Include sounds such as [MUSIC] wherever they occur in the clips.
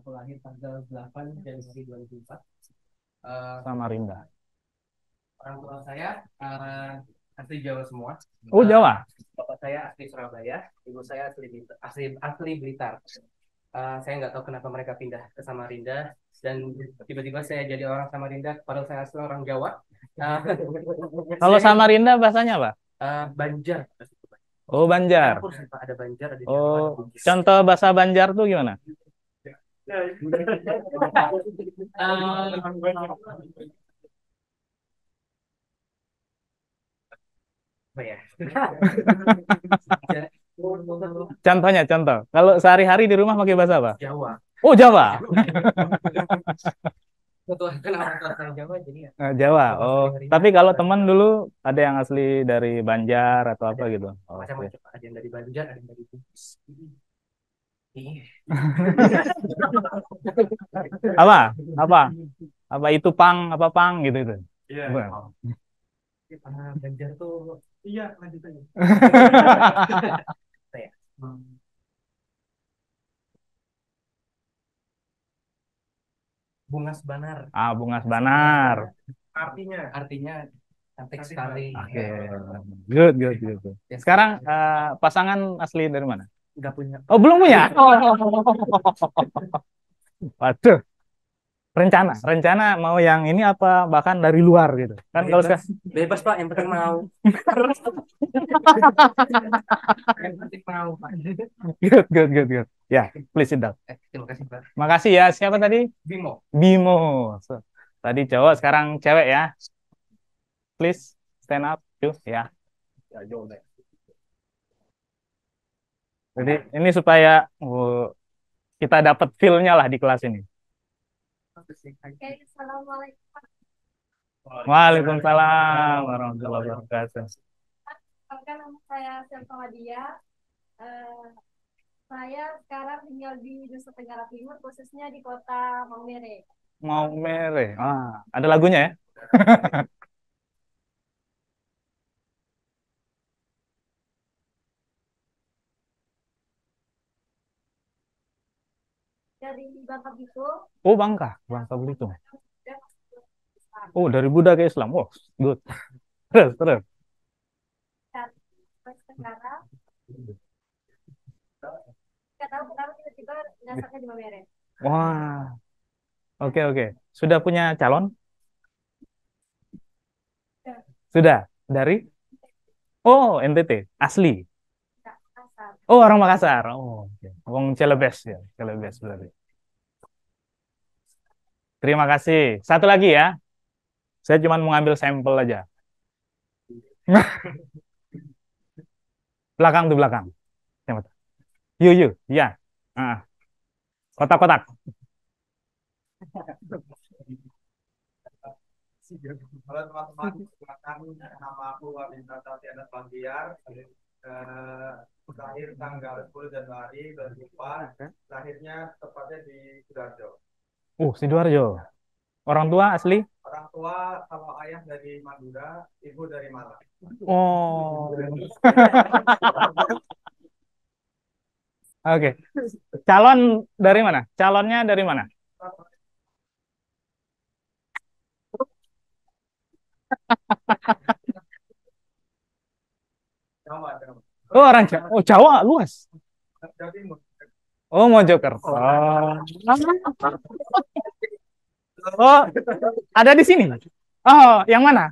Aku lahir tanggal 8 Januari 2004. Uh, eh, Rinda. Orang tua saya uh, asli Jawa semua. Oh, Jawa. Bapak saya asli Surabaya, ibu saya asli Blitar, asli, asli Blitar. Uh, saya nggak tahu kenapa mereka pindah ke Samarinda dan tiba-tiba saya jadi orang Samarinda padahal saya asli orang Jawa. Uh, Kalau saya, [LAUGHS] Samarinda bahasanya apa? Uh, Banjar. Oh Banjar. ada Banjar, ada Jawa, oh, ada Contoh bahasa Banjar tuh gimana? [LAUGHS] Contohnya, contoh. Kalau sehari-hari di rumah pakai bahasa apa? Jawa. Oh, Jawa. [LAUGHS] Nah, Jawa jadi ya. Jawa. Oh, tapi kalau teman dulu ada yang asli dari Banjar atau apa gitu. Oh, Macam-macam. Ada yang dari Banjar, ada yang dari Bugis. [LAUGHS] apa apa apa itu pang apa pang gitu itu iya yeah. Ganjar tuh iya lanjutannya [LAUGHS] hmm. bungas banar ah bungas banar artinya artinya cantik sekali oke okay. good good good sekarang uh, pasangan asli dari mana nggak punya. Oh, belum punya. Oh. [LAUGHS] Waduh. Rencana, rencana mau yang ini apa bahkan dari luar gitu. Kan bebas, kalau sekarang bebas Pak, yang penting mau. [LAUGHS] yang penting mau, Pak. Good, good, good, good. Ya, yeah, please sit down. Eh, terima kasih, Pak. Makasih ya. Siapa tadi? Bimo. Bimo. So, tadi cowok, sekarang cewek ya. Please stand up. Yuk, ya. Ya, jauh deh. Jadi ini supaya uh, kita dapat feel-nya lah di kelas ini. Waalaikumsalam warahmatullahi wabarakatuh. Perkenalkan saya Selma Dia. Uh, eh, saya sekarang tinggal di Nusa Tenggara Timur, khususnya di kota Maumere. Maumere. Ah, ada lagunya ya? [LAUGHS] dari Bangka Belitung. Oh Bangka, Bangka Belitung. Oh dari Buddha ke Islam, oh good. [LAUGHS] terus terus. Sampai sekarang, tahu tiba-tiba dasarnya Wah, oke okay, oke. Okay. Sudah punya calon? Sudah dari? Oh NTT asli. Oh, orang Makassar. Oh, okay. Wong Celebes ya, Celebes berarti. Terima kasih. Satu lagi ya. Saya cuma mau ngambil sampel aja. belakang tuh belakang. Yuk, yuk. Iya. Ah. Kotak-kotak. Halo teman-teman, perkenalkan nama aku Wabinta Tatiana Pandiar. Eh, lahir tanggal 10 Januari 2004, lahirnya tepatnya di Sidoarjo. Uh, Sidoarjo. Orang tua asli? Orang tua sama ayah dari Madura, ibu dari Malang. Oh. [LAUGHS] Oke. Calon dari mana? Calonnya dari mana? Oh, orang Jawa. Oh, Jawa luas. Jawa Timur. Oh, Mojokerto. Oh. oh, ada di sini. Oh, yang mana?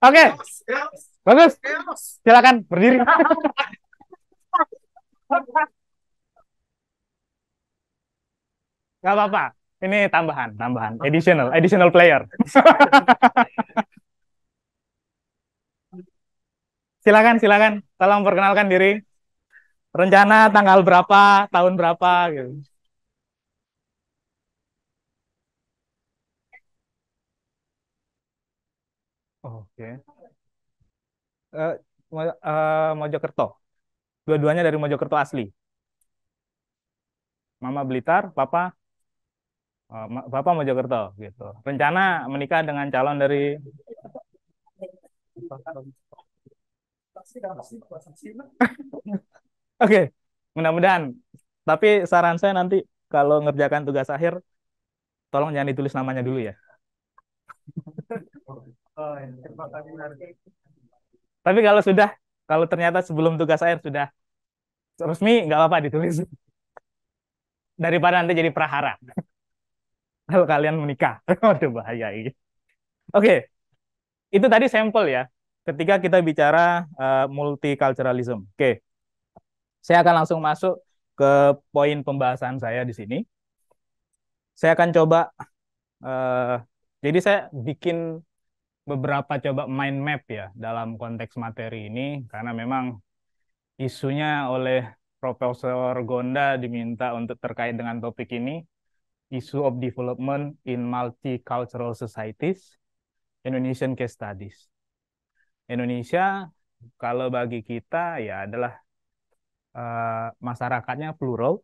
Oke. Okay. Bagus. Silakan berdiri. Gak apa-apa. Ini tambahan, tambahan. Additional, additional player. silakan silakan tolong perkenalkan diri rencana tanggal berapa tahun berapa gitu oke eh uh, uh, Mojokerto dua-duanya dari Mojokerto asli Mama Blitar Papa eh, papa Bapak Mojokerto gitu rencana menikah dengan calon dari Oke, mudah-mudahan. Tapi saran saya nanti kalau ngerjakan tugas akhir, tolong jangan ditulis namanya dulu ya. Tapi kalau sudah, kalau ternyata sebelum tugas akhir sudah resmi, nggak apa-apa ditulis. Daripada nanti jadi prahara. kalau kalian menikah, [LAUGHS] waduh bahaya Oke, itu tadi sampel ya ketika kita bicara uh, multiculturalism. Oke. Saya akan langsung masuk ke poin pembahasan saya di sini. Saya akan coba uh, jadi saya bikin beberapa coba mind map ya dalam konteks materi ini karena memang isunya oleh Profesor Gonda diminta untuk terkait dengan topik ini isu of Development in Multicultural Societies Indonesian Case Studies. Indonesia kalau bagi kita ya adalah uh, masyarakatnya plural,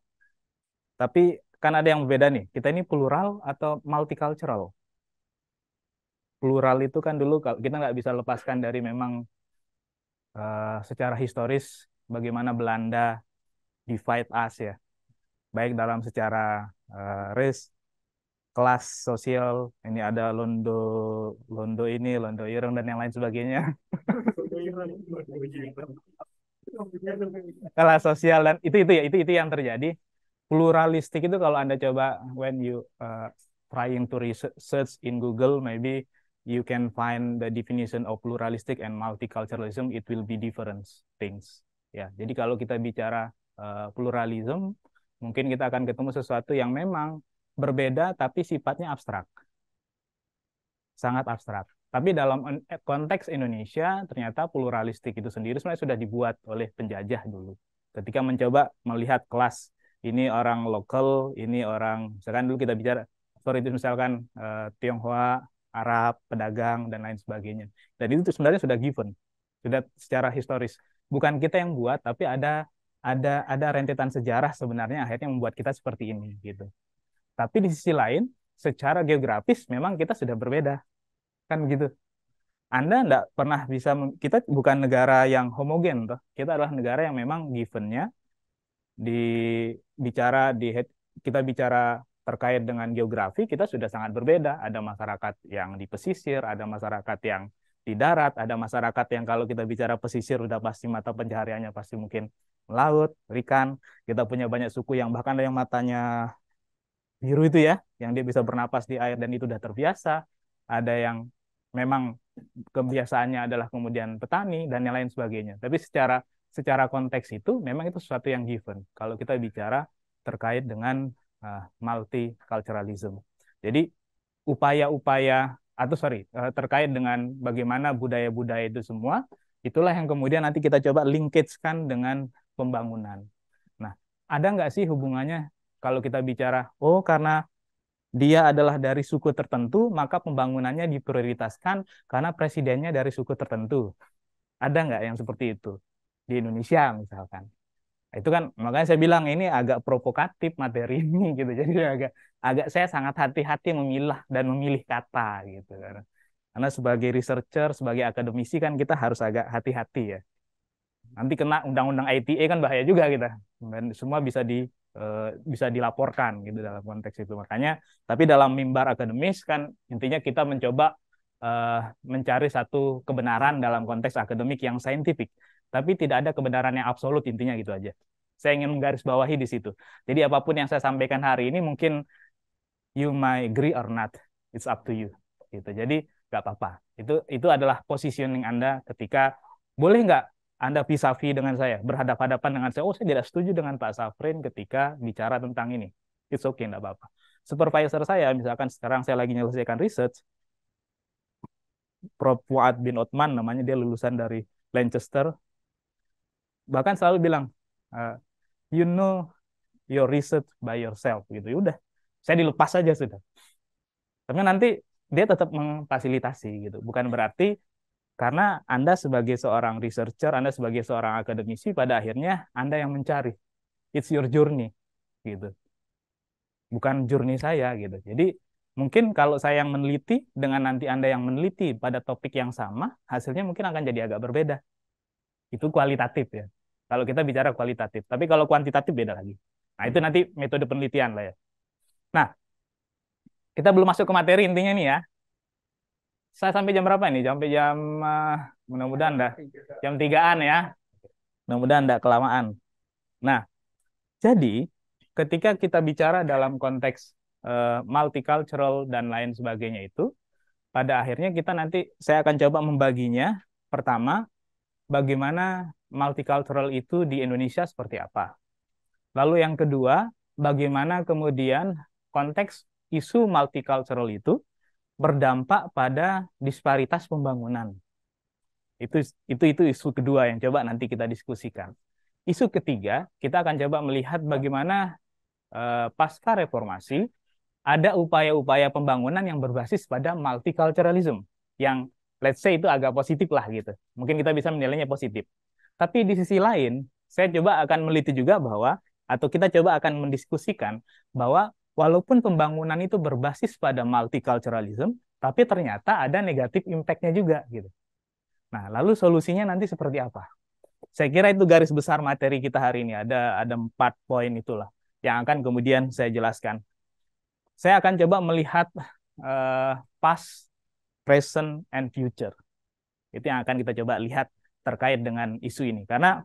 tapi kan ada yang beda nih. Kita ini plural atau multicultural? Plural itu kan dulu kita nggak bisa lepaskan dari memang uh, secara historis bagaimana Belanda divide us ya, baik dalam secara uh, race kelas sosial ini ada londo londo ini londo ireng dan yang lain sebagainya [LAUGHS] kelas sosial dan itu itu ya itu itu yang terjadi pluralistik itu kalau anda coba when you uh, trying to research in Google maybe you can find the definition of pluralistic and multiculturalism it will be different things ya jadi kalau kita bicara uh, pluralism mungkin kita akan ketemu sesuatu yang memang berbeda tapi sifatnya abstrak. Sangat abstrak. Tapi dalam eh, konteks Indonesia, ternyata pluralistik itu sendiri sebenarnya sudah dibuat oleh penjajah dulu. Ketika mencoba melihat kelas, ini orang lokal, ini orang, misalkan dulu kita bicara, sorry itu misalkan eh, Tionghoa, Arab, pedagang, dan lain sebagainya. Dan itu sebenarnya sudah given, sudah secara historis. Bukan kita yang buat, tapi ada ada ada rentetan sejarah sebenarnya akhirnya membuat kita seperti ini gitu. Tapi di sisi lain, secara geografis memang kita sudah berbeda. Kan begitu. Anda tidak pernah bisa, kita bukan negara yang homogen. Toh. Kita adalah negara yang memang givennya, di, bicara di kita bicara terkait dengan geografi, kita sudah sangat berbeda. Ada masyarakat yang di pesisir, ada masyarakat yang di darat, ada masyarakat yang kalau kita bicara pesisir udah pasti mata pencahariannya pasti mungkin laut, ikan. Kita punya banyak suku yang bahkan ada yang matanya biru itu ya, yang dia bisa bernapas di air dan itu sudah terbiasa. Ada yang memang kebiasaannya adalah kemudian petani dan yang lain sebagainya. Tapi secara secara konteks itu memang itu sesuatu yang given. Kalau kita bicara terkait dengan uh, multiculturalism. Jadi upaya-upaya atau sorry eh, terkait dengan bagaimana budaya-budaya itu semua itulah yang kemudian nanti kita coba linkagekan dengan pembangunan. Nah, ada nggak sih hubungannya kalau kita bicara, oh karena dia adalah dari suku tertentu, maka pembangunannya diprioritaskan karena presidennya dari suku tertentu. Ada nggak yang seperti itu? Di Indonesia misalkan. Nah, itu kan makanya saya bilang ini agak provokatif materi ini [LAUGHS] gitu. Jadi agak agak saya sangat hati-hati memilah dan memilih kata gitu kan. Karena sebagai researcher, sebagai akademisi kan kita harus agak hati-hati ya. Nanti kena undang-undang ITE kan bahaya juga kita. Dan semua bisa di Eh, bisa dilaporkan gitu dalam konteks itu makanya tapi dalam mimbar akademis kan intinya kita mencoba eh, mencari satu kebenaran dalam konteks akademik yang saintifik tapi tidak ada kebenaran yang absolut intinya gitu aja saya ingin menggarisbawahi di situ jadi apapun yang saya sampaikan hari ini mungkin you might agree or not it's up to you gitu jadi nggak apa-apa itu itu adalah positioning anda ketika boleh nggak anda pisafi dengan saya, berhadapan-hadapan dengan saya. Oh, saya tidak setuju dengan Pak Safrin ketika bicara tentang ini. It's okay, tidak apa-apa. Supervisor saya, misalkan sekarang saya lagi menyelesaikan research, Prof. Fuad bin Otman namanya, dia lulusan dari Lancaster, bahkan selalu bilang, eh, you know your research by yourself, gitu. Ya udah, saya dilepas saja sudah. Tapi nanti dia tetap memfasilitasi gitu. Bukan berarti karena Anda sebagai seorang researcher, Anda sebagai seorang akademisi, pada akhirnya Anda yang mencari. It's your journey, gitu. Bukan journey saya, gitu. Jadi mungkin kalau saya yang meneliti dengan nanti Anda yang meneliti pada topik yang sama, hasilnya mungkin akan jadi agak berbeda. Itu kualitatif ya. Kalau kita bicara kualitatif, tapi kalau kuantitatif beda lagi. Nah itu nanti metode penelitian lah ya. Nah, kita belum masuk ke materi intinya nih ya saya sampai jam berapa ini? Sampai jam uh, mudah-mudahan dah jam tigaan ya. Mudah-mudahan tidak kelamaan. Nah, jadi ketika kita bicara dalam konteks uh, multicultural dan lain sebagainya itu, pada akhirnya kita nanti saya akan coba membaginya. Pertama, bagaimana multicultural itu di Indonesia seperti apa? Lalu yang kedua, bagaimana kemudian konteks isu multicultural itu berdampak pada disparitas pembangunan. Itu itu itu isu kedua yang coba nanti kita diskusikan. Isu ketiga, kita akan coba melihat bagaimana eh, pasca reformasi ada upaya-upaya pembangunan yang berbasis pada multiculturalism yang let's say itu agak positif lah gitu. Mungkin kita bisa menilainya positif. Tapi di sisi lain, saya coba akan meliti juga bahwa atau kita coba akan mendiskusikan bahwa walaupun pembangunan itu berbasis pada multiculturalism, tapi ternyata ada negatif impact-nya juga gitu. Nah, lalu solusinya nanti seperti apa? Saya kira itu garis besar materi kita hari ini. Ada ada empat poin itulah yang akan kemudian saya jelaskan. Saya akan coba melihat uh, past, present, and future. Itu yang akan kita coba lihat terkait dengan isu ini. Karena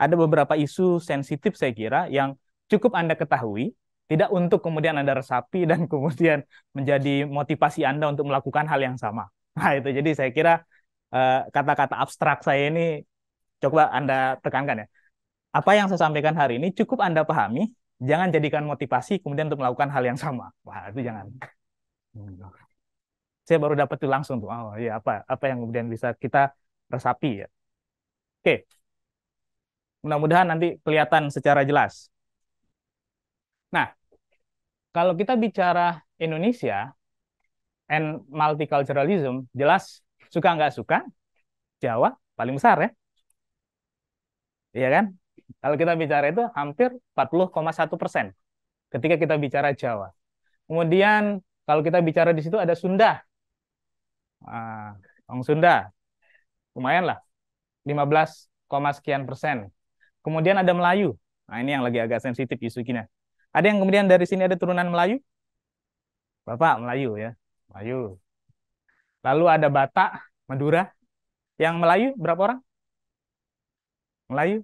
ada beberapa isu sensitif saya kira yang cukup Anda ketahui tidak untuk kemudian Anda resapi dan [LAUGHS] kemudian menjadi motivasi Anda untuk melakukan hal yang sama. Nah, itu jadi saya kira eh, kata-kata uh, abstrak saya ini coba Anda tekankan ya. Apa yang saya sampaikan hari ini cukup Anda pahami, jangan jadikan motivasi kemudian untuk melakukan hal yang sama. Wah, itu jangan. Hmm. Saya baru dapat itu langsung tuh. Oh, iya apa apa yang kemudian bisa kita resapi ya. Oke. Mudah-mudahan nanti kelihatan secara jelas. Nah, kalau kita bicara Indonesia and multiculturalism, jelas suka nggak suka, Jawa paling besar ya. Iya kan? Kalau kita bicara itu hampir 40,1 persen ketika kita bicara Jawa. Kemudian kalau kita bicara di situ ada Sunda. Ah, Orang Sunda, lumayan lah, 15, sekian persen. Kemudian ada Melayu. Nah ini yang lagi agak sensitif isu kini. Ada yang kemudian dari sini ada turunan Melayu? Bapak Melayu ya, Melayu. Lalu ada Batak, Madura. Yang Melayu berapa orang? Melayu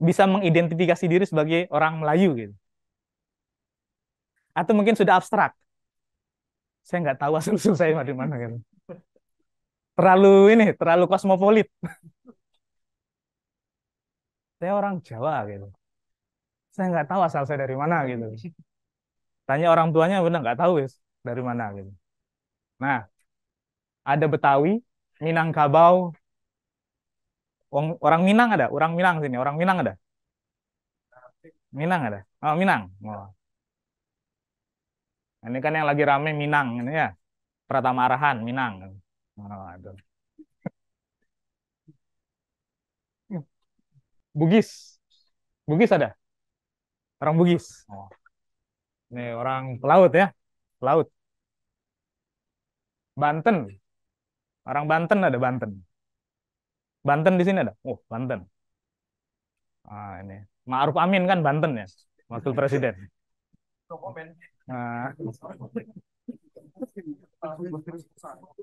bisa mengidentifikasi diri sebagai orang Melayu gitu. Atau mungkin sudah abstrak. Saya nggak tahu asal usul saya dari mana gitu. Terlalu ini, terlalu kosmopolit. [LAUGHS] saya orang Jawa gitu saya nggak tahu asal saya dari mana gitu tanya orang tuanya benar nggak tahu wis dari mana gitu nah ada Betawi Minangkabau orang Minang ada orang Minang sini orang Minang ada Minang ada oh Minang oh. Ini kan yang lagi rame Minang ini ya. Pratama Arahan Minang. Oh, aduh. Bugis. Bugis ada? Orang Bugis. Oh. Ini orang pelaut ya. Pelaut. Banten. Orang Banten ada Banten. Banten di sini ada. Oh, Banten. Ah, ini. Ma'ruf Amin kan Banten ya, wakil presiden. Nah.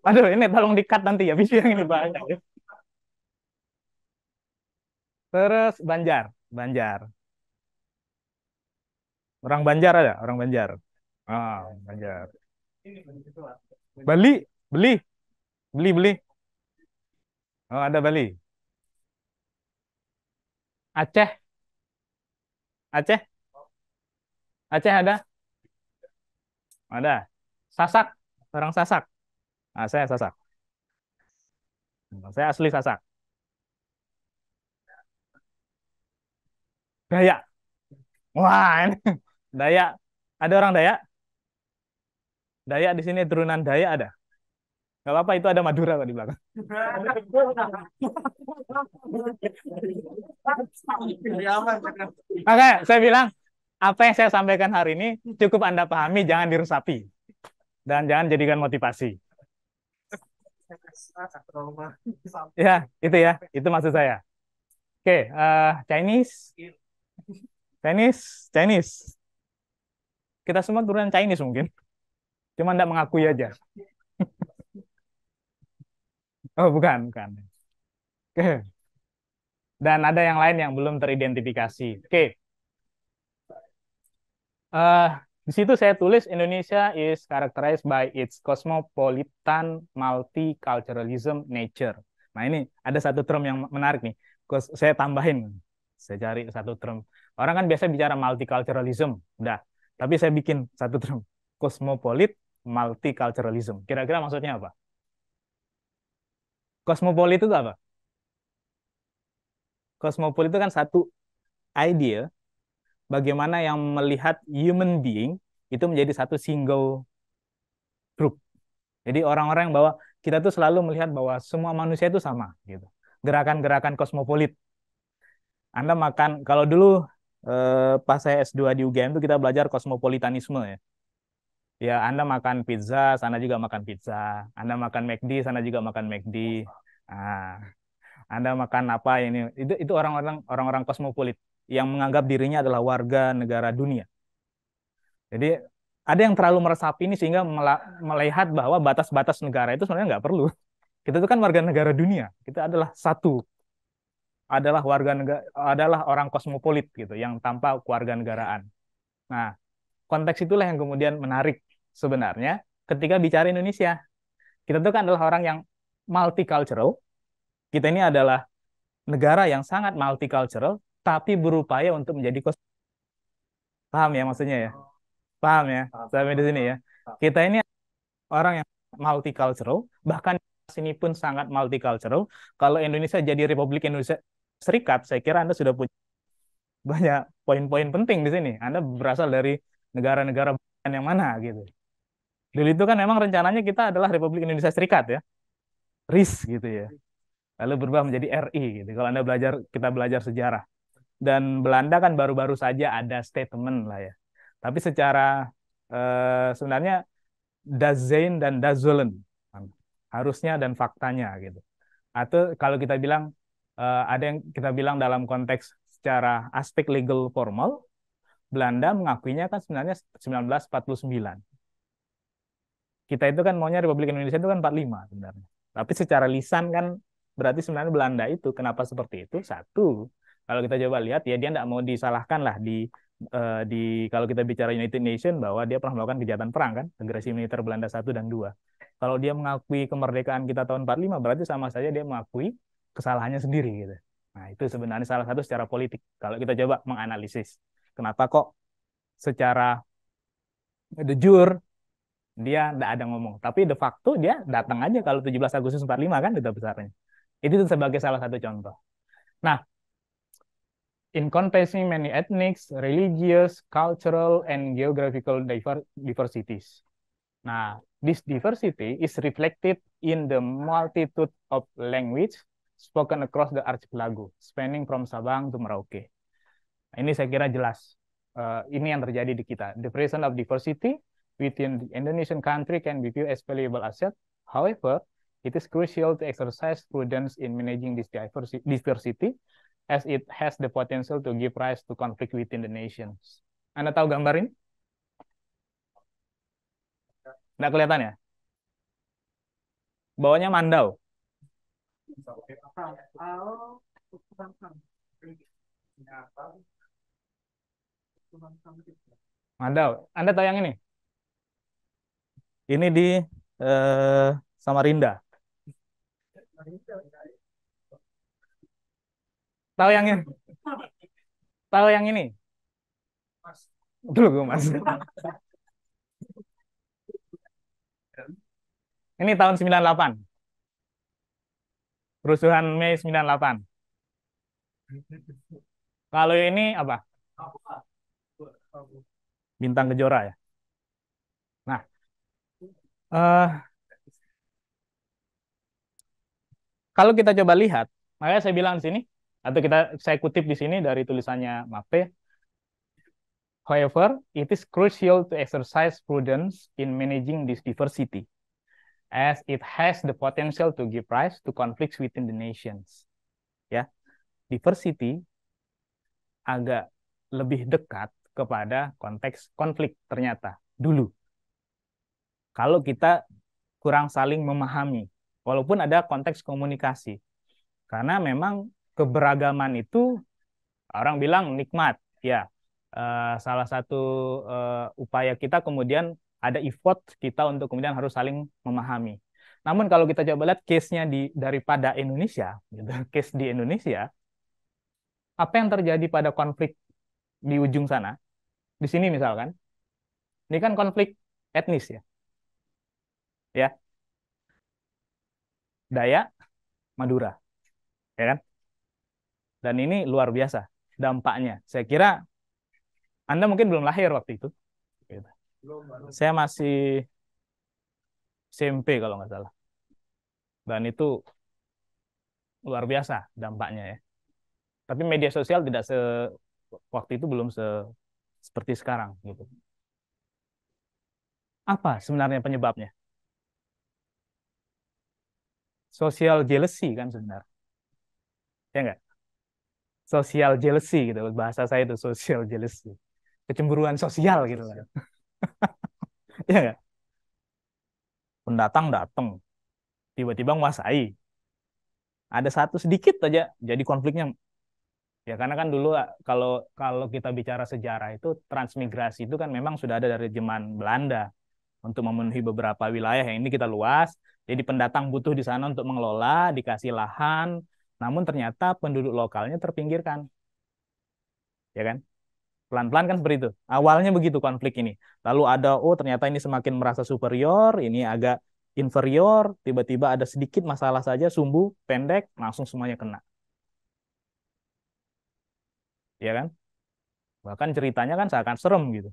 Aduh, ini tolong dikat nanti ya, video yang ini banyak ya. Terus Banjar, Banjar. Orang Banjar ada, orang Banjar. Ah, Banjar. Bali, beli, beli, beli. Oh, ada Bali. Aceh, Aceh, Aceh ada, ada. Sasak, orang Sasak. Ah, saya Sasak. Saya asli Sasak. Gaya. Wah, ini Daya, Ada orang daya. Daya di sini turunan daya ada? Gak apa-apa itu ada Madura kok di belakang. [LAUGHS] Oke, saya bilang apa yang saya sampaikan hari ini cukup Anda pahami, jangan diresapi. Dan jangan jadikan motivasi. Ya, itu ya. Itu maksud saya. Oke, uh, Chinese. Chinese, Chinese. Kita semua turunan Chinese mungkin. Cuma tidak mengakui oh. aja. oh, bukan, bukan. Oke. Dan ada yang lain yang belum teridentifikasi. Oke. Uh, di situ saya tulis Indonesia is characterized by its cosmopolitan multiculturalism nature. Nah ini ada satu term yang menarik nih. Saya tambahin. Saya cari satu term. Orang kan biasa bicara multiculturalism. Udah. Tapi saya bikin satu term, [LAUGHS] kosmopolit multiculturalism. Kira-kira maksudnya apa? Kosmopolit itu apa? Kosmopolit itu kan satu idea bagaimana yang melihat human being itu menjadi satu single group. Jadi orang-orang yang bawa kita tuh selalu melihat bahwa semua manusia itu sama gitu. Gerakan-gerakan kosmopolit. Anda makan kalau dulu Eh, pas saya S2 di UGM itu kita belajar kosmopolitanisme ya. Ya, Anda makan pizza, sana juga makan pizza. Anda makan McD, sana juga makan McD. Ah, Anda makan apa ini? Itu itu orang-orang orang-orang kosmopolit yang menganggap dirinya adalah warga negara dunia. Jadi ada yang terlalu meresapi ini sehingga melihat bahwa batas-batas negara itu sebenarnya nggak perlu. Kita itu kan warga negara dunia. Kita adalah satu adalah warga negara adalah orang kosmopolit gitu yang tanpa kewarganegaraan. Nah, konteks itulah yang kemudian menarik sebenarnya ketika bicara Indonesia. Kita itu kan adalah orang yang multicultural. Kita ini adalah negara yang sangat multicultural tapi berupaya untuk menjadi kos paham ya maksudnya ya paham ya sampai di sini ya kita ini orang yang multicultural bahkan sini pun sangat multicultural kalau Indonesia jadi Republik Indonesia Serikat, saya kira Anda sudah punya banyak poin-poin penting di sini. Anda berasal dari negara-negara yang mana gitu. Dulu itu kan memang rencananya kita adalah Republik Indonesia Serikat ya. RIS gitu ya. Lalu berubah menjadi RI gitu. Kalau Anda belajar kita belajar sejarah. Dan Belanda kan baru-baru saja ada statement lah ya. Tapi secara eh, sebenarnya Dazein dan Dazulen harusnya dan faktanya gitu. Atau kalau kita bilang uh, ada yang kita bilang dalam konteks secara aspek legal formal, Belanda mengakuinya kan sebenarnya 1949. Kita itu kan maunya Republik Indonesia itu kan 45 sebenarnya. Tapi secara lisan kan berarti sebenarnya Belanda itu kenapa seperti itu? Satu, kalau kita coba lihat ya dia tidak mau disalahkan lah di uh, di kalau kita bicara United Nation bahwa dia pernah melakukan kejahatan perang kan, agresi militer Belanda satu dan dua. Kalau dia mengakui kemerdekaan kita tahun 45 berarti sama saja dia mengakui kesalahannya sendiri gitu. Nah, itu sebenarnya salah satu secara politik kalau kita coba menganalisis kenapa kok secara de jure dia tidak ada ngomong, tapi de facto dia datang aja kalau 17 Agustus 45 kan duta besarnya. Itu sebagai salah satu contoh. Nah, in many ethnic, religious, cultural, and geographical diversities. Nah, this diversity is reflected in the multitude of language, spoken across the archipelago, spanning from Sabang to Merauke. Nah, ini saya kira jelas. Uh, ini yang terjadi di kita. The presence of diversity within the Indonesian country can be viewed as valuable asset. However, it is crucial to exercise prudence in managing this diversity as it has the potential to give rise to conflict within the nations. Anda tahu gambar ini? Tidak kelihatan ya? Bawahnya mandau. Ada, Anda tahu yang ini? Ini di eh, Samarinda. Tahu yang ini? Tahu yang ini? Mas. Dulu gue mas. ini tahun 98 kerusuhan Mei 98. Kalau ini apa? Bintang Kejora ya. Nah, uh, kalau kita coba lihat, makanya saya bilang di sini atau kita saya kutip di sini dari tulisannya Mape. However, it is crucial to exercise prudence in managing this diversity as it has the potential to give rise to conflicts within the nations. Ya, diversity agak lebih dekat kepada konteks konflik ternyata dulu. Kalau kita kurang saling memahami, walaupun ada konteks komunikasi. Karena memang keberagaman itu orang bilang nikmat, ya. Uh, salah satu uh, upaya kita kemudian ada effort kita untuk kemudian harus saling memahami. Namun kalau kita coba lihat case-nya di daripada Indonesia, [LAUGHS] gitu, case di Indonesia, apa yang terjadi pada konflik di ujung sana, di sini misalkan, ini kan konflik etnis ya, ya, Dayak, Madura, ya kan? Dan ini luar biasa dampaknya. Saya kira Anda mungkin belum lahir waktu itu, saya masih SMP kalau nggak salah. Dan itu luar biasa dampaknya ya. Tapi media sosial tidak se waktu itu belum se seperti sekarang gitu. Apa sebenarnya penyebabnya? sosial jealousy kan sebenarnya. Ya enggak? sosial jealousy gitu bahasa saya itu sosial jealousy. Kecemburuan sosial gitu kan. [LAUGHS] Iya nggak? Ya? Pendatang datang, tiba-tiba nguasai. Ada satu sedikit aja jadi konfliknya. Ya karena kan dulu eh, kalau kalau kita bicara sejarah itu transmigrasi itu kan memang sudah ada dari zaman Belanda untuk memenuhi beberapa wilayah yang ini kita luas. Jadi pendatang butuh di sana untuk mengelola, dikasih lahan, namun ternyata penduduk lokalnya terpinggirkan. Ya kan? Pelan-pelan kan seperti itu. Awalnya begitu konflik ini. Lalu ada, oh ternyata ini semakin merasa superior, ini agak inferior, tiba-tiba ada sedikit masalah saja, sumbu, pendek, langsung semuanya kena. Iya kan? Bahkan ceritanya kan seakan serem gitu.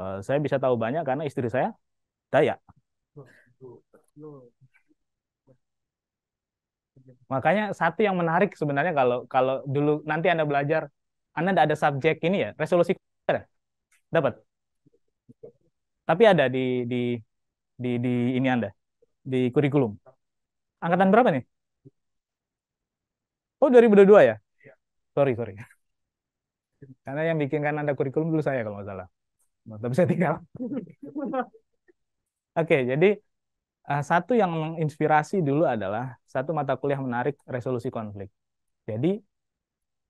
Uh, saya bisa tahu banyak karena istri saya daya Makanya satu yang menarik sebenarnya kalau kalau dulu nanti Anda belajar anda tidak ada subjek ini ya, resolusi ada? Dapat? Tapi ada di di di di ini Anda, di kurikulum. Angkatan berapa nih? Oh, 2022 ya? Iya. Sorry, sorry. Karena yang bikinkan Anda kurikulum dulu saya kalau nggak salah. Tapi saya tinggal. [LAUGHS] Oke, jadi eh, satu yang menginspirasi dulu adalah satu mata kuliah menarik resolusi konflik. Jadi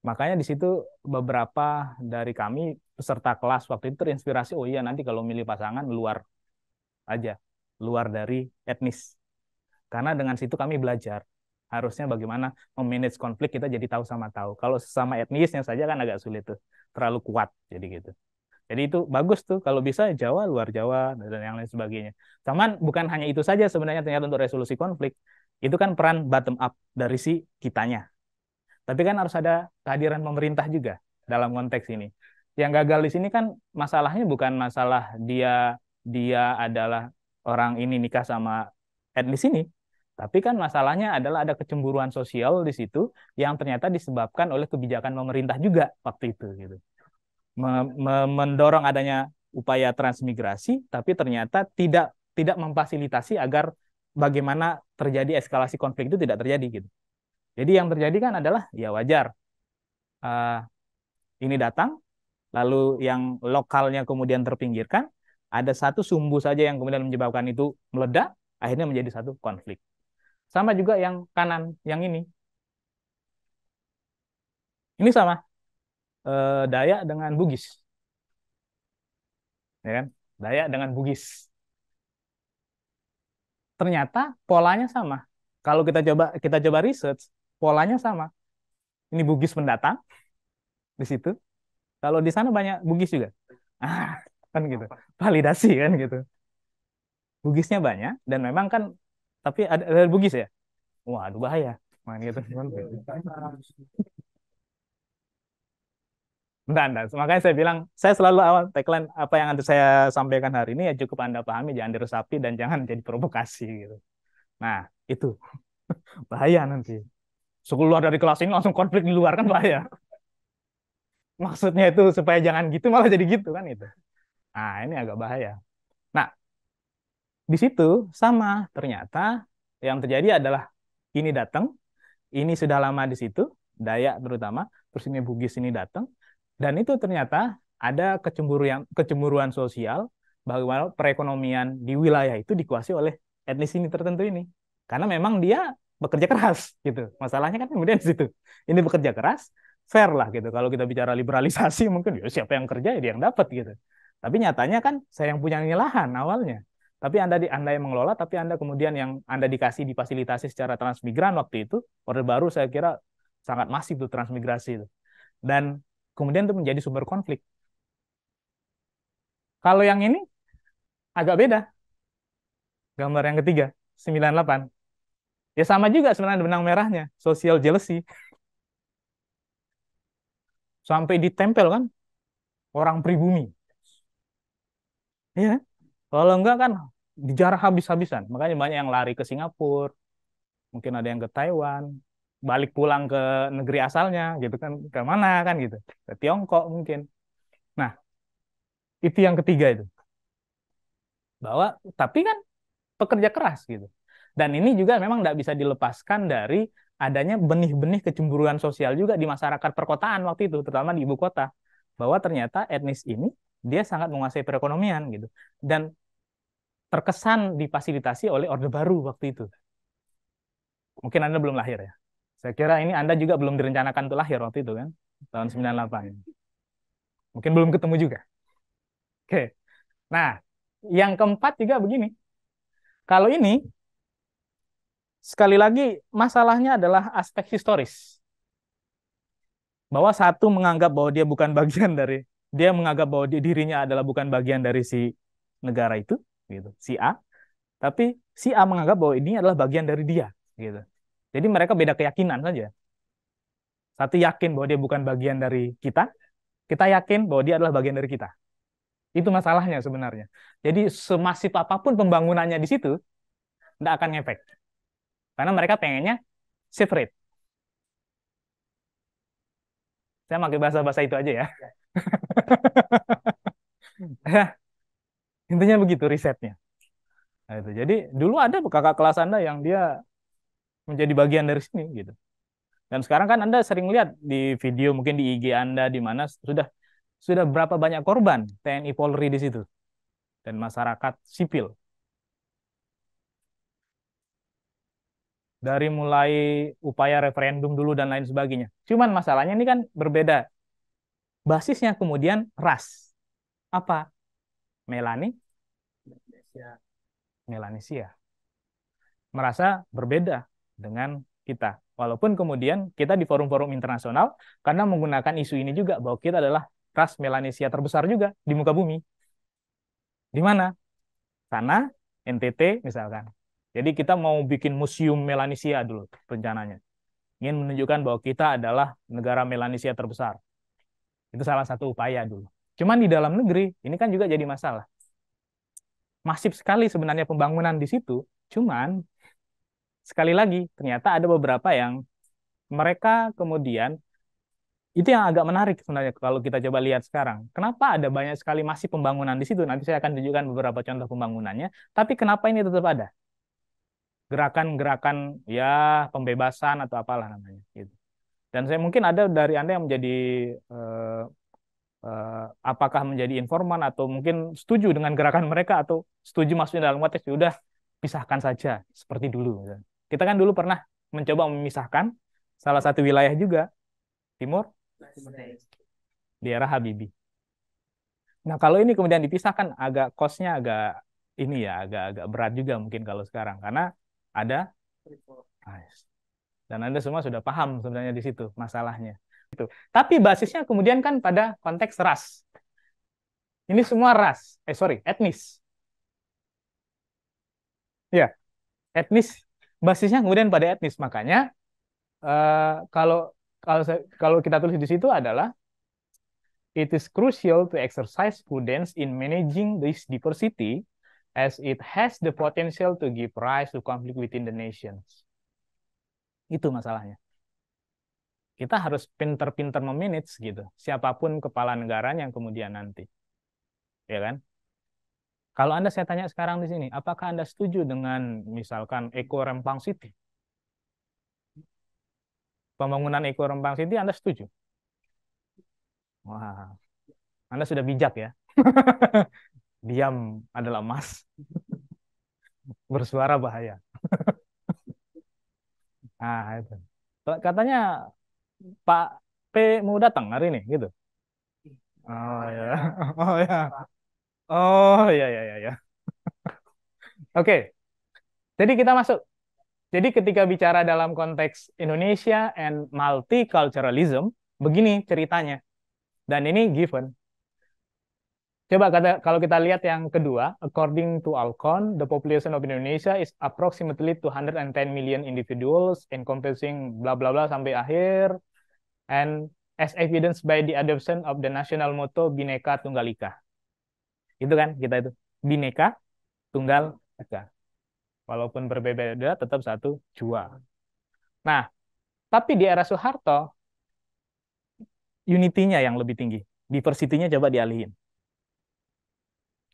Makanya di situ beberapa dari kami peserta kelas waktu itu terinspirasi, oh iya nanti kalau milih pasangan luar aja, luar dari etnis. Karena dengan situ kami belajar harusnya bagaimana memanage konflik kita jadi tahu sama tahu. Kalau sesama etnisnya saja kan agak sulit tuh, terlalu kuat jadi gitu. Jadi itu bagus tuh kalau bisa Jawa luar Jawa dan yang lain sebagainya. Cuman bukan hanya itu saja sebenarnya ternyata untuk resolusi konflik itu kan peran bottom up dari si kitanya tapi kan harus ada kehadiran pemerintah juga dalam konteks ini. Yang gagal di sini kan masalahnya bukan masalah dia dia adalah orang ini nikah sama di sini. tapi kan masalahnya adalah ada kecemburuan sosial di situ yang ternyata disebabkan oleh kebijakan pemerintah juga waktu itu gitu. mendorong adanya upaya transmigrasi tapi ternyata tidak tidak memfasilitasi agar bagaimana terjadi eskalasi konflik itu tidak terjadi gitu. Jadi yang terjadi kan adalah ya wajar. Uh, ini datang, lalu yang lokalnya kemudian terpinggirkan, ada satu sumbu saja yang kemudian menyebabkan itu meledak, akhirnya menjadi satu konflik. Sama juga yang kanan, yang ini. Ini sama, uh, Dayak dengan Bugis. Ya kan? Dayak dengan Bugis ternyata polanya sama. Kalau kita coba kita coba research, polanya sama. Ini Bugis mendatang di situ. Kalau di sana banyak Bugis juga. Ah, kan gitu. Validasi kan gitu. Bugisnya banyak dan memang kan tapi ada, ada Bugis ya. Waduh bahaya. Main gitu. Makanya saya bilang, saya selalu awal tagline apa yang saya sampaikan hari ini ya cukup Anda pahami, jangan diresapi dan jangan jadi provokasi gitu. Nah, itu [LAUGHS] bahaya nanti sekeluar dari kelas ini langsung konflik di luar kan bahaya maksudnya itu supaya jangan gitu malah jadi gitu kan itu nah ini agak bahaya nah di situ sama ternyata yang terjadi adalah ini datang ini sudah lama di situ Dayak terutama terus ini Bugis ini datang dan itu ternyata ada kecemburuan kecemburuan sosial bahwa perekonomian di wilayah itu dikuasai oleh etnis ini tertentu ini karena memang dia bekerja keras gitu. Masalahnya kan kemudian di situ. Ini bekerja keras, fair lah gitu. Kalau kita bicara liberalisasi [LAUGHS] mungkin ya siapa yang kerja ya dia yang dapat gitu. Tapi nyatanya kan saya yang punya lahan awalnya. Tapi Anda di Anda yang mengelola, tapi Anda kemudian yang Anda dikasih difasilitasi secara transmigran waktu itu, Orde Baru saya kira sangat masif tuh transmigrasi itu. Dan kemudian itu menjadi sumber konflik. Kalau yang ini agak beda. Gambar yang ketiga, 98. Ya sama juga sebenarnya benang merahnya, social jealousy. Sampai ditempel kan orang pribumi. Ya. Kalau enggak kan dijarah habis-habisan. Makanya banyak yang lari ke Singapura, mungkin ada yang ke Taiwan, balik pulang ke negeri asalnya gitu kan ke mana kan gitu ke Tiongkok mungkin nah itu yang ketiga itu bahwa tapi kan pekerja keras gitu dan ini juga memang tidak bisa dilepaskan dari adanya benih-benih kecemburuan sosial juga di masyarakat perkotaan waktu itu, terutama di ibu kota, bahwa ternyata etnis ini dia sangat menguasai perekonomian gitu. Dan terkesan dipasilitasi oleh Orde Baru waktu itu. Mungkin Anda belum lahir ya. Saya kira ini Anda juga belum direncanakan untuk lahir waktu itu kan, tahun 98. Mungkin belum ketemu juga. Oke. Nah, yang keempat juga begini. Kalau ini Sekali lagi, masalahnya adalah aspek historis. Bahwa satu menganggap bahwa dia bukan bagian [LAUGHS] dari, dia menganggap bahwa dirinya adalah bukan bagian dari si negara itu, gitu, si A. Tapi si A menganggap bahwa ini adalah bagian dari dia, gitu. Jadi mereka beda keyakinan saja. Satu yakin bahwa dia bukan bagian dari kita, kita yakin bahwa dia adalah bagian dari kita. Itu masalahnya sebenarnya. Jadi semasif apapun pembangunannya di situ, tidak akan ngefek. Karena mereka pengennya shift rate. Saya pakai bahasa-bahasa itu aja ya. ya. [LAUGHS] Intinya begitu risetnya. Nah, itu. Jadi dulu ada kakak kelas Anda yang dia menjadi bagian dari sini gitu. Dan sekarang kan Anda sering lihat di video mungkin di IG Anda di mana sudah sudah berapa banyak korban TNI Polri di situ dan masyarakat sipil dari mulai upaya referendum dulu dan lain sebagainya. Cuman masalahnya ini kan berbeda. Basisnya kemudian ras. Apa? Melani? Melanesia. Merasa berbeda dengan kita. Walaupun kemudian kita di forum-forum internasional karena menggunakan isu ini juga bahwa kita adalah ras Melanesia terbesar juga di muka bumi. Di mana? Sana, NTT misalkan jadi kita mau bikin museum Melanesia dulu rencananya. Ingin menunjukkan bahwa kita adalah negara Melanesia terbesar. Itu salah satu upaya dulu. Cuman di dalam negeri ini kan juga jadi masalah. Masif sekali sebenarnya pembangunan di situ, cuman sekali lagi ternyata ada beberapa yang mereka kemudian itu yang agak menarik sebenarnya kalau kita coba lihat sekarang. Kenapa ada banyak sekali masih pembangunan di situ? Nanti saya akan tunjukkan beberapa contoh pembangunannya. Tapi kenapa ini tetap ada? gerakan-gerakan ya pembebasan atau apalah namanya gitu. Dan saya mungkin ada dari Anda yang menjadi eh, eh, apakah menjadi informan atau mungkin setuju dengan gerakan mereka atau setuju maksudnya dalam konteks ya udah pisahkan saja seperti dulu. Gitu. Kita kan dulu pernah mencoba memisahkan salah satu wilayah juga timur di era Habibi. Nah kalau ini kemudian dipisahkan agak kosnya agak ini ya agak agak berat juga mungkin kalau sekarang karena ada dan anda semua sudah paham sebenarnya di situ masalahnya itu tapi basisnya kemudian kan pada konteks ras ini semua ras eh sorry etnis ya etnis basisnya kemudian pada etnis makanya uh, kalau kalau kalau kita tulis di situ adalah it is crucial to exercise prudence in managing this diversity as it has the potential to give rise to conflict within the nations. Itu masalahnya. Kita harus pinter-pinter memanage gitu. Siapapun kepala negara yang kemudian nanti. Ya kan? Kalau Anda saya tanya sekarang di sini, apakah Anda setuju dengan misalkan Eko Rempang City? Pembangunan Eko Rempang City Anda setuju? Wah, Anda sudah bijak ya. [LAUGHS] diam adalah emas bersuara bahaya [LAUGHS] ah itu katanya Pak P mau datang hari ini gitu oh ya [LAUGHS] oh ya oh ya ya ya ya [LAUGHS] oke okay. jadi kita masuk jadi ketika bicara dalam konteks Indonesia and multiculturalism begini ceritanya dan ini given Coba kata, kalau kita lihat yang kedua, according to Alcon, the population of Indonesia is approximately 210 million individuals encompassing bla bla bla sampai akhir and as evidenced by the adoption of the national motto Bineka Tunggal Ika. Itu kan kita itu. Bineka Tunggal Ika. Walaupun berbeda-beda tetap satu jua. Nah, tapi di era Soeharto unitinya yang lebih tinggi, diversitinya coba dialihin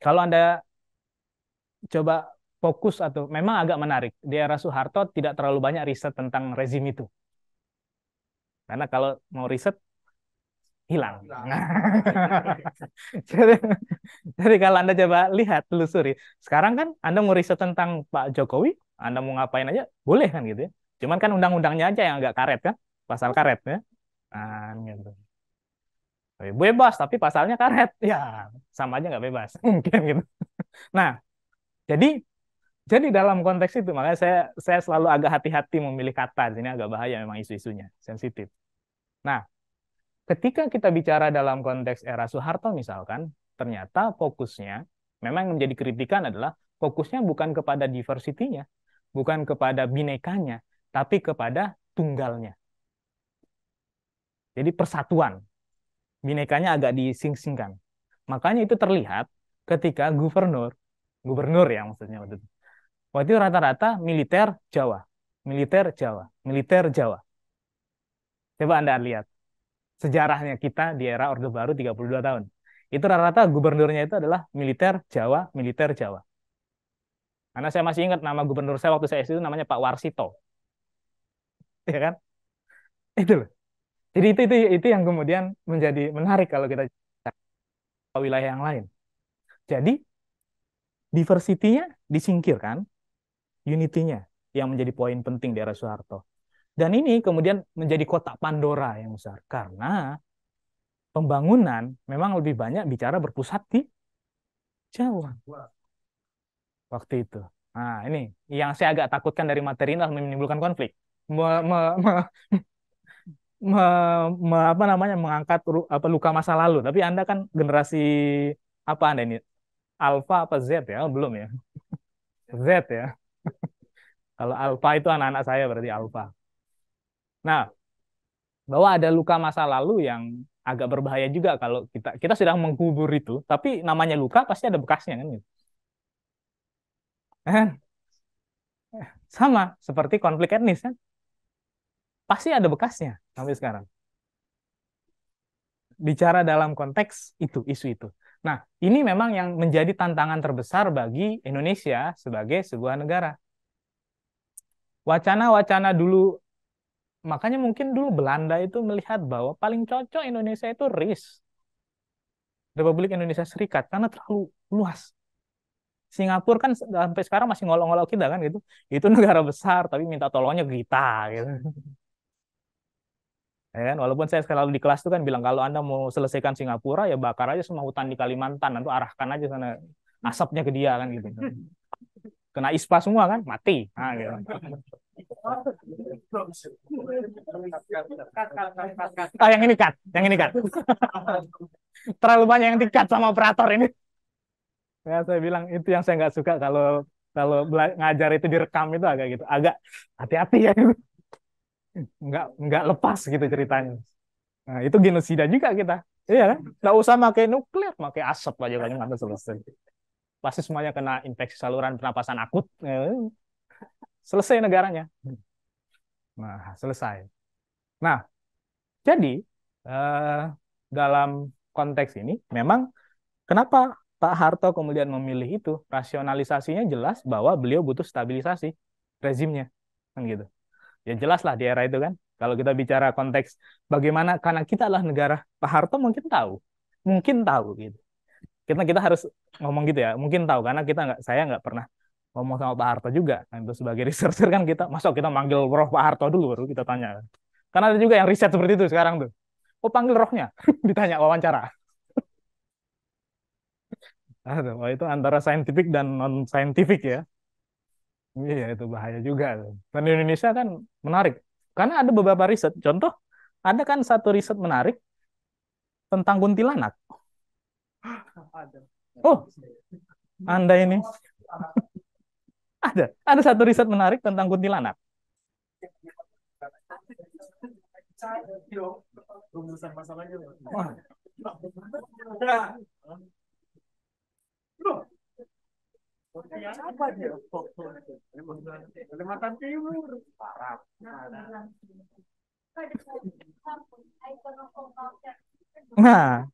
kalau Anda coba fokus atau memang agak menarik, di era Soeharto tidak terlalu banyak riset tentang rezim itu. Karena kalau mau riset, hilang. hilang. [LAUGHS] jadi, jadi kalau Anda coba lihat, telusuri. Sekarang kan Anda mau riset tentang Pak Jokowi, Anda mau ngapain aja, boleh kan gitu ya. Cuman kan undang-undangnya aja yang agak karet kan, pasal karet ya. Nah, gitu bebas tapi pasalnya karet ya sama aja nggak bebas [LAUGHS] mungkin gitu nah jadi jadi dalam konteks itu makanya saya saya selalu agak hati-hati memilih kata ini agak bahaya memang isu-isunya sensitif nah ketika kita bicara dalam konteks era Soeharto misalkan ternyata fokusnya memang yang menjadi kritikan adalah fokusnya bukan kepada diversitinya, bukan kepada binekanya tapi kepada tunggalnya jadi persatuan binekanya agak disingsingkan Makanya itu terlihat ketika gubernur, gubernur ya maksudnya waktu itu, waktu itu rata-rata militer Jawa, militer Jawa, militer Jawa. Coba Anda lihat sejarahnya kita di era Orde Baru 32 tahun. Itu rata-rata gubernurnya itu adalah militer Jawa, militer Jawa. Karena saya masih ingat nama gubernur saya waktu saya itu namanya Pak Warsito. [LAUGHS] Ya kan? Itu loh. Jadi itu itu itu yang kemudian menjadi menarik kalau kita wilayah yang lain. Jadi diversity disingkirkan, unity yang menjadi poin penting di era Soeharto. Dan ini kemudian menjadi kotak Pandora yang besar karena pembangunan memang lebih banyak bicara berpusat di Jawa. Waktu itu. Nah, ini yang saya agak takutkan dari materi ini menimbulkan konflik. Me, me, me, me, me, apa namanya mengangkat apa luka masa lalu tapi anda kan generasi apa anda ini alpha apa z ya oh, belum ya z ya [LAUGHS] kalau alpha itu anak-anak saya berarti alpha. nah bahwa ada luka masa lalu yang agak berbahaya juga kalau kita kita sedang mengkubur itu tapi namanya luka pasti ada bekasnya kan gitu sama seperti konflik etnis kan pasti ada bekasnya sampai sekarang. Bicara dalam konteks itu, isu itu. Nah, ini memang yang menjadi tantangan terbesar bagi Indonesia sebagai sebuah negara. Wacana-wacana dulu, makanya mungkin dulu Belanda itu melihat bahwa paling cocok Indonesia itu RIS. Republik Indonesia Serikat, karena terlalu luas. Singapura kan sampai sekarang masih ngolong-ngolong kita kan gitu. Itu [LAUGHS] negara besar tapi minta tolongnya kita gitu. Ya kan? Walaupun saya selalu di kelas itu kan bilang kalau Anda mau selesaikan Singapura ya bakar aja semua hutan di Kalimantan, nanti arahkan aja sana asapnya ke dia kan gitu. Kena ispa semua kan, mati. Nah, gitu. Oh, yang ini cut, yang ini cut. Terlalu banyak yang dikat sama operator ini. Ya, saya bilang itu yang saya nggak suka kalau kalau ngajar itu direkam itu agak gitu, agak hati-hati ya. Gitu nggak nggak lepas gitu ceritanya. Nah, itu genosida juga kita. Iya kan? Nggak usah pakai nuklir, pakai asap aja kan nggak selesai. Pasti semuanya kena infeksi saluran pernapasan akut. Ya. Selesai negaranya. Nah, selesai. Nah, jadi eh, dalam konteks ini memang kenapa Pak Harto kemudian memilih itu rasionalisasinya jelas bahwa beliau butuh stabilisasi rezimnya kan gitu Ya jelas lah di era itu kan. Kalau kita bicara konteks bagaimana karena kita adalah negara, Pak Harto mungkin tahu, mungkin tahu gitu. Kita kita harus ngomong gitu ya, mungkin tahu karena kita nggak saya nggak pernah ngomong sama Pak Harto juga. Nah, itu sebagai [LAUGHS] researcher kan kita masuk kita manggil roh Pak Harto dulu baru kita tanya. Kan. Karena ada juga yang riset seperti itu sekarang tuh. Oh panggil rohnya, [LAUGHS] ditanya wawancara. [LAUGHS] Aduh, itu antara saintifik dan non saintifik ya. Iya, iya itu bahaya juga. Dan di Indonesia kan menarik. Karena ada beberapa riset. Contoh, ada kan satu riset menarik tentang kuntilanak. Oh, Anda ini. Ada. Ada satu riset menarik tentang kuntilanak. Rumusan apa dia? Kalimantan Timur. Nah,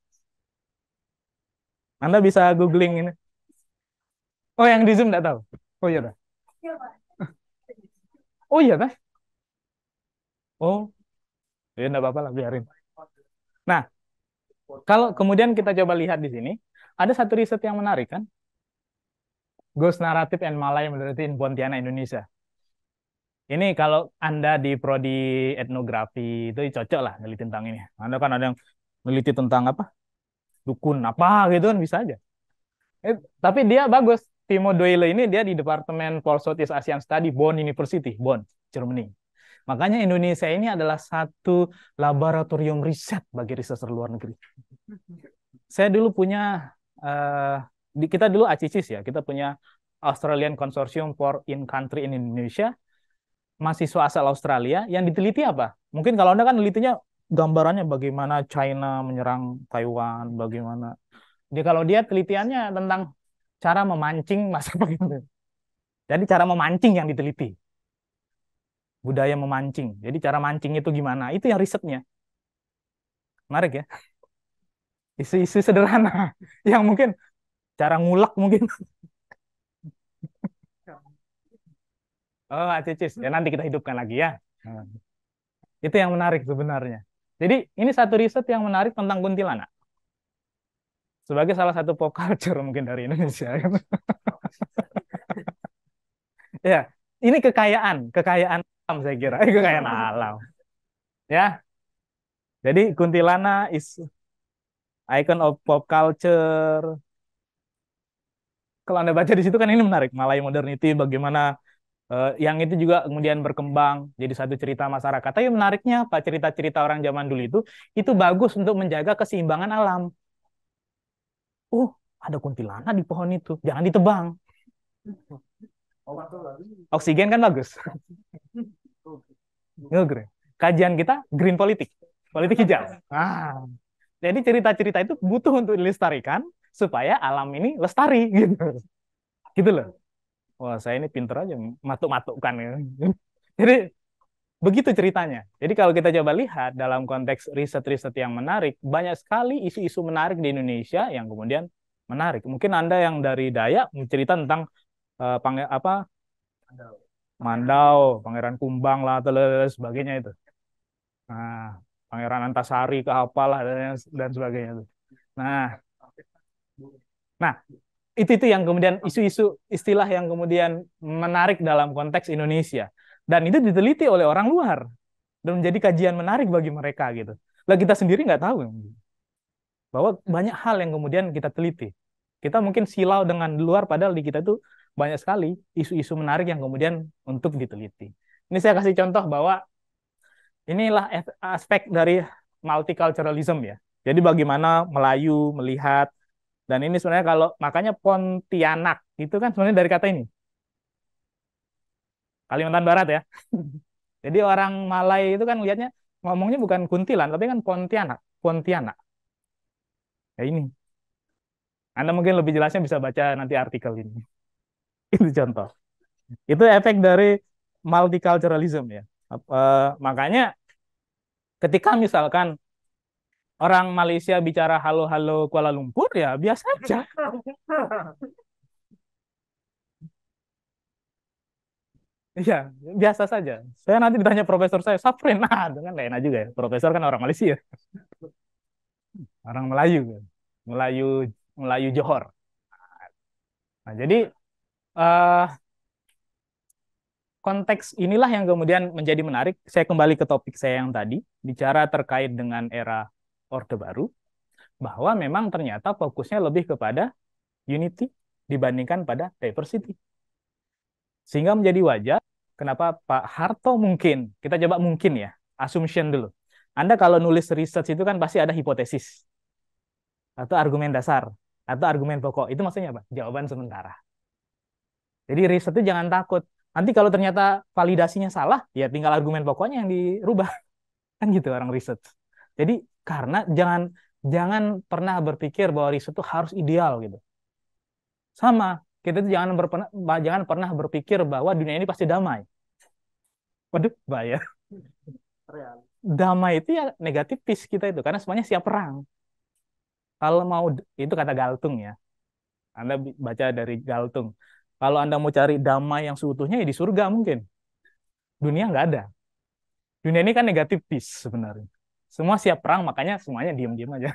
Anda bisa googling ini. Oh, yang di Zoom tidak tahu. Oh iya, dah. Oh iya, dah. Oh, ya enggak apa-apa lah, biarin. Nah, kalau kemudian kita coba lihat di sini, ada satu riset yang menarik kan? Ghost Narrative and Malay Minority in Pontianak, Indonesia. Ini kalau Anda di prodi etnografi itu cocok lah neliti tentang ini. Anda kan ada yang neliti tentang apa? Dukun apa gitu kan bisa aja. Eh, tapi dia bagus. Timo Doyle ini dia di Departemen for Southeast Asian Study Bonn University, Bonn, Germany. Makanya Indonesia ini adalah satu laboratorium riset bagi riset luar negeri. Saya dulu punya uh, kita dulu ACCIS ya, kita punya Australian Consortium for In Country in Indonesia, mahasiswa asal Australia yang diteliti apa? Mungkin kalau Anda kan nelitinya gambarannya bagaimana China menyerang Taiwan, bagaimana. Dia kalau dia telitiannya tentang cara memancing masa begitu. [LAUGHS] Jadi cara memancing yang diteliti. Budaya memancing. Jadi cara mancing itu gimana? Itu yang risetnya. Menarik ya? Isu-isu sederhana [LAUGHS] yang mungkin cara ngulek mungkin oh acicis ya nanti kita hidupkan lagi ya hmm. itu yang menarik sebenarnya jadi ini satu riset yang menarik tentang kuntilanak sebagai salah satu pop culture mungkin dari Indonesia [LAUGHS] ya ini kekayaan kekayaan alam saya kira Ini eh, kekayaan alam ya jadi kuntilanak is icon of pop culture kalau anda baca di situ kan ini menarik Malay modernity bagaimana uh, yang itu juga kemudian berkembang jadi satu cerita masyarakat. Tapi menariknya apa cerita-cerita orang zaman dulu itu itu bagus untuk menjaga keseimbangan alam. uh ada kuntilanak di pohon itu, jangan ditebang. Oksigen kan bagus. [LAUGHS] Kajian kita green politik, politik hijau. [LAUGHS] Ah. Jadi cerita-cerita itu butuh untuk dilestarikan, supaya alam ini lestari [LAUGHS] gitu gitu loh wah saya ini pinter aja matuk matukkan ya. [LAUGHS] jadi begitu ceritanya jadi kalau kita coba lihat dalam konteks riset-riset yang menarik banyak sekali isu-isu menarik di Indonesia yang kemudian menarik mungkin anda yang dari Dayak cerita tentang uh, pange apa Mandau. Pangeran Kumbang lah atau sebagainya itu nah Pangeran Antasari ke apalah dan dan sebagainya itu nah Nah, itu itu yang kemudian isu-isu istilah yang kemudian menarik dalam konteks Indonesia dan itu diteliti oleh orang luar dan menjadi kajian menarik bagi mereka gitu. Lah kita sendiri nggak tahu bahwa banyak hal yang kemudian kita teliti. Kita mungkin silau dengan luar padahal di kita itu banyak sekali isu-isu menarik yang kemudian untuk diteliti. Ini saya kasih contoh bahwa inilah aspek dari multiculturalism ya. Jadi bagaimana Melayu melihat dan ini sebenarnya kalau makanya Pontianak itu kan sebenarnya dari kata ini. Kalimantan Barat ya. [LAUGHS] Jadi orang Malay itu kan lihatnya ngomongnya bukan kuntilan tapi kan Pontianak, Pontianak. Ya ini. Anda mungkin lebih jelasnya bisa baca nanti artikel ini. [LAUGHS] itu contoh. Itu efek dari multiculturalism ya. Eh, makanya ketika misalkan orang Malaysia bicara halo-halo Kuala Lumpur ya biasa aja. [LAUGHS] Iya, biasa saja. Saya nanti ditanya profesor saya, Safrin. Nah, dengan lain juga ya. Profesor kan orang Malaysia. Orang Melayu kan. Melayu Melayu Johor. Nah, jadi uh, konteks inilah yang kemudian menjadi menarik. Saya kembali ke topik saya yang tadi, bicara terkait dengan era Orde Baru bahwa memang ternyata fokusnya lebih kepada unity dibandingkan pada diversity. Sehingga menjadi wajar kenapa Pak Harto mungkin, kita coba mungkin ya, assumption dulu. Anda kalau nulis research itu kan pasti ada hipotesis atau argumen dasar atau argumen pokok. Itu maksudnya apa? Jawaban sementara. Jadi riset itu jangan takut. Nanti kalau ternyata validasinya salah, ya tinggal argumen pokoknya yang dirubah. [LAUGHS] Kan gitu orang riset. Jadi karena jangan jangan pernah berpikir bahwa riset itu harus ideal gitu. Sama, kita itu jangan berpena, jangan pernah berpikir bahwa dunia ini pasti damai. Waduh, bayar Damai itu ya negatifis kita itu karena semuanya siap perang. Kalau mau itu kata Galtung ya. Anda baca dari Galtung. Kalau Anda mau cari damai yang seutuhnya ya di surga mungkin. Dunia nggak ada. Dunia ini kan negatifis sebenarnya semua siap perang makanya semuanya diam-diam aja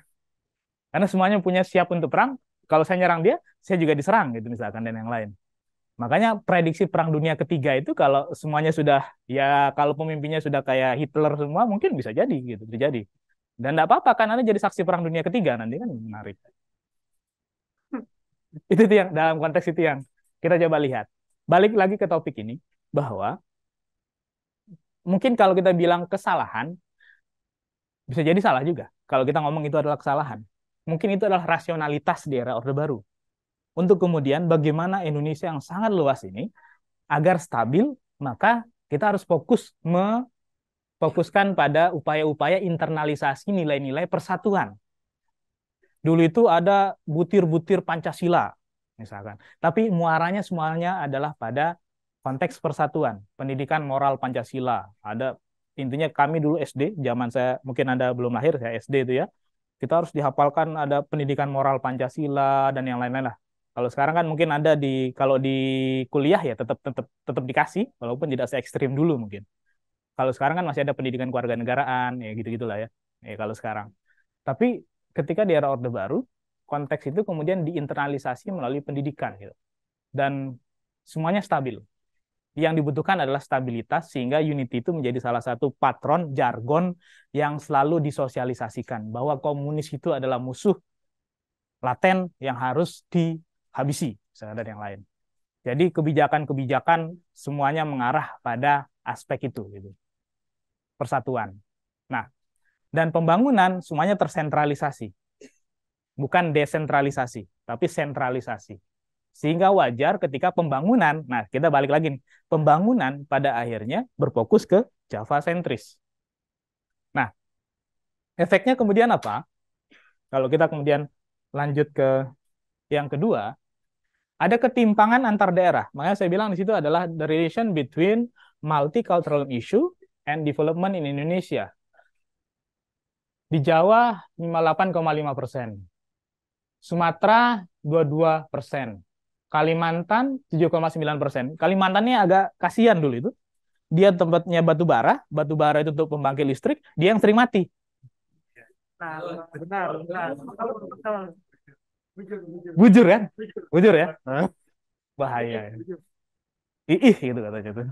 [LAUGHS] karena semuanya punya siap untuk perang kalau saya nyerang dia saya juga diserang gitu misalkan dan yang lain makanya prediksi perang dunia ketiga itu kalau semuanya sudah ya kalau pemimpinnya sudah kayak Hitler semua mungkin bisa jadi gitu terjadi dan tidak apa-apa kan anda jadi saksi perang dunia ketiga nanti kan menarik hmm. itu yang dalam konteks itu yang kita coba lihat balik lagi ke topik ini bahwa mungkin kalau kita bilang kesalahan bisa jadi salah juga. Kalau kita ngomong itu adalah kesalahan. Mungkin itu adalah rasionalitas di era Orde Baru. Untuk kemudian bagaimana Indonesia yang sangat luas ini agar stabil, maka kita harus fokus memfokuskan pada upaya-upaya internalisasi nilai-nilai persatuan. Dulu itu ada butir-butir Pancasila, misalkan. Tapi muaranya semuanya adalah pada konteks persatuan, pendidikan moral Pancasila, ada intinya kami dulu SD zaman saya mungkin anda belum lahir saya SD itu ya kita harus dihafalkan ada pendidikan moral Pancasila dan yang lain-lain lah kalau sekarang kan mungkin ada di kalau di kuliah ya tetap tetap tetap dikasih walaupun tidak se ekstrim dulu mungkin kalau sekarang kan masih ada pendidikan negaraan ya gitu gitulah ya ya kalau sekarang tapi ketika di era orde baru konteks itu kemudian diinternalisasi melalui pendidikan gitu dan semuanya stabil yang dibutuhkan adalah stabilitas sehingga unity itu menjadi salah satu patron jargon yang selalu disosialisasikan bahwa komunis itu adalah musuh laten yang harus dihabisi dan yang lain. Jadi kebijakan-kebijakan semuanya mengarah pada aspek itu gitu. Persatuan. Nah, dan pembangunan semuanya tersentralisasi. Bukan desentralisasi, tapi sentralisasi sehingga wajar ketika pembangunan, nah kita balik lagi nih, pembangunan pada akhirnya berfokus ke Java sentris. Nah, efeknya kemudian apa? Kalau kita kemudian lanjut ke yang kedua, ada ketimpangan antar daerah. Makanya saya bilang di situ adalah the relation between multicultural issue and development in Indonesia. Di Jawa 58,5 persen. Sumatera 22 persen. Kalimantan 7,9 persen. Kalimantan ini agak kasihan dulu itu. Dia tempatnya batu bara, batu bara itu untuk pembangkit listrik, dia yang sering mati. Nah, benar, benar. Ya? Bujur, bujur. Ya? Ya? bujur kan? Bujur ya? Bahaya. Ih, gitu katanya tuh.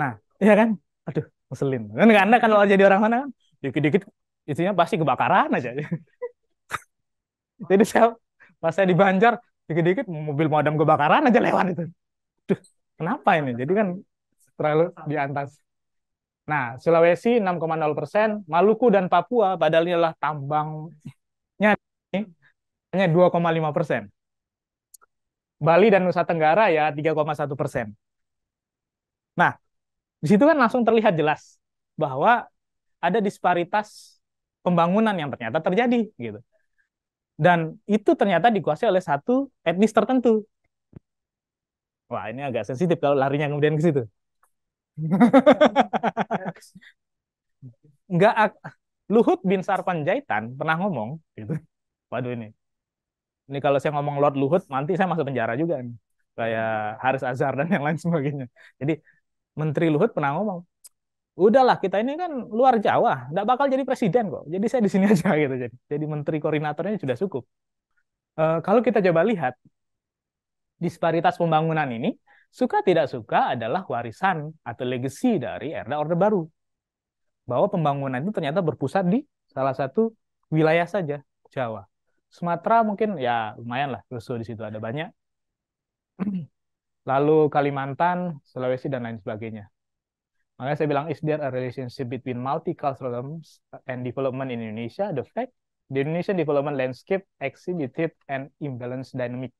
Nah, iya kan? Aduh, ngeselin. Kan Anda kalau jadi orang mana kan, dikit-dikit isinya pasti kebakaran aja. [LAUGHS] Jadi saya pas saya di Banjar, dikit-dikit mobil pemadam kebakaran aja lewat itu Duh, kenapa ini jadi kan terlalu di atas nah Sulawesi 6,0 persen Maluku dan Papua padahal ini adalah tambangnya hanya 2,5 persen Bali dan Nusa Tenggara ya 3,1 persen nah di situ kan langsung terlihat jelas bahwa ada disparitas pembangunan yang ternyata terjadi gitu dan itu ternyata dikuasai oleh satu etnis tertentu. Wah, ini agak sensitif kalau larinya kemudian ke situ. Enggak Luhut bin Sarpanjaitan pernah ngomong gitu. Waduh ini. Ini kalau saya ngomong Lord Luhut nanti saya masuk penjara juga nih. Kayak Haris Azhar dan yang lain sebagainya. Jadi Menteri Luhut pernah ngomong, udahlah kita ini kan luar Jawa, nggak bakal jadi presiden kok. Jadi saya di sini [LAUGHS] aja gitu. Jadi, jadi menteri koordinatornya sudah cukup. E, kalau kita coba lihat disparitas pembangunan ini, suka tidak suka adalah warisan atau legacy dari era Orde Baru. Bahwa pembangunan itu ternyata berpusat di salah satu wilayah saja, Jawa. Sumatera mungkin ya lumayan lah, rusuh di situ ada banyak. [CLEARS THROAT] Lalu Kalimantan, Sulawesi, dan lain sebagainya Makanya saya bilang, is there a relationship between multiculturalism and development in Indonesia? The fact, the Indonesian development landscape exhibited an imbalance dynamic.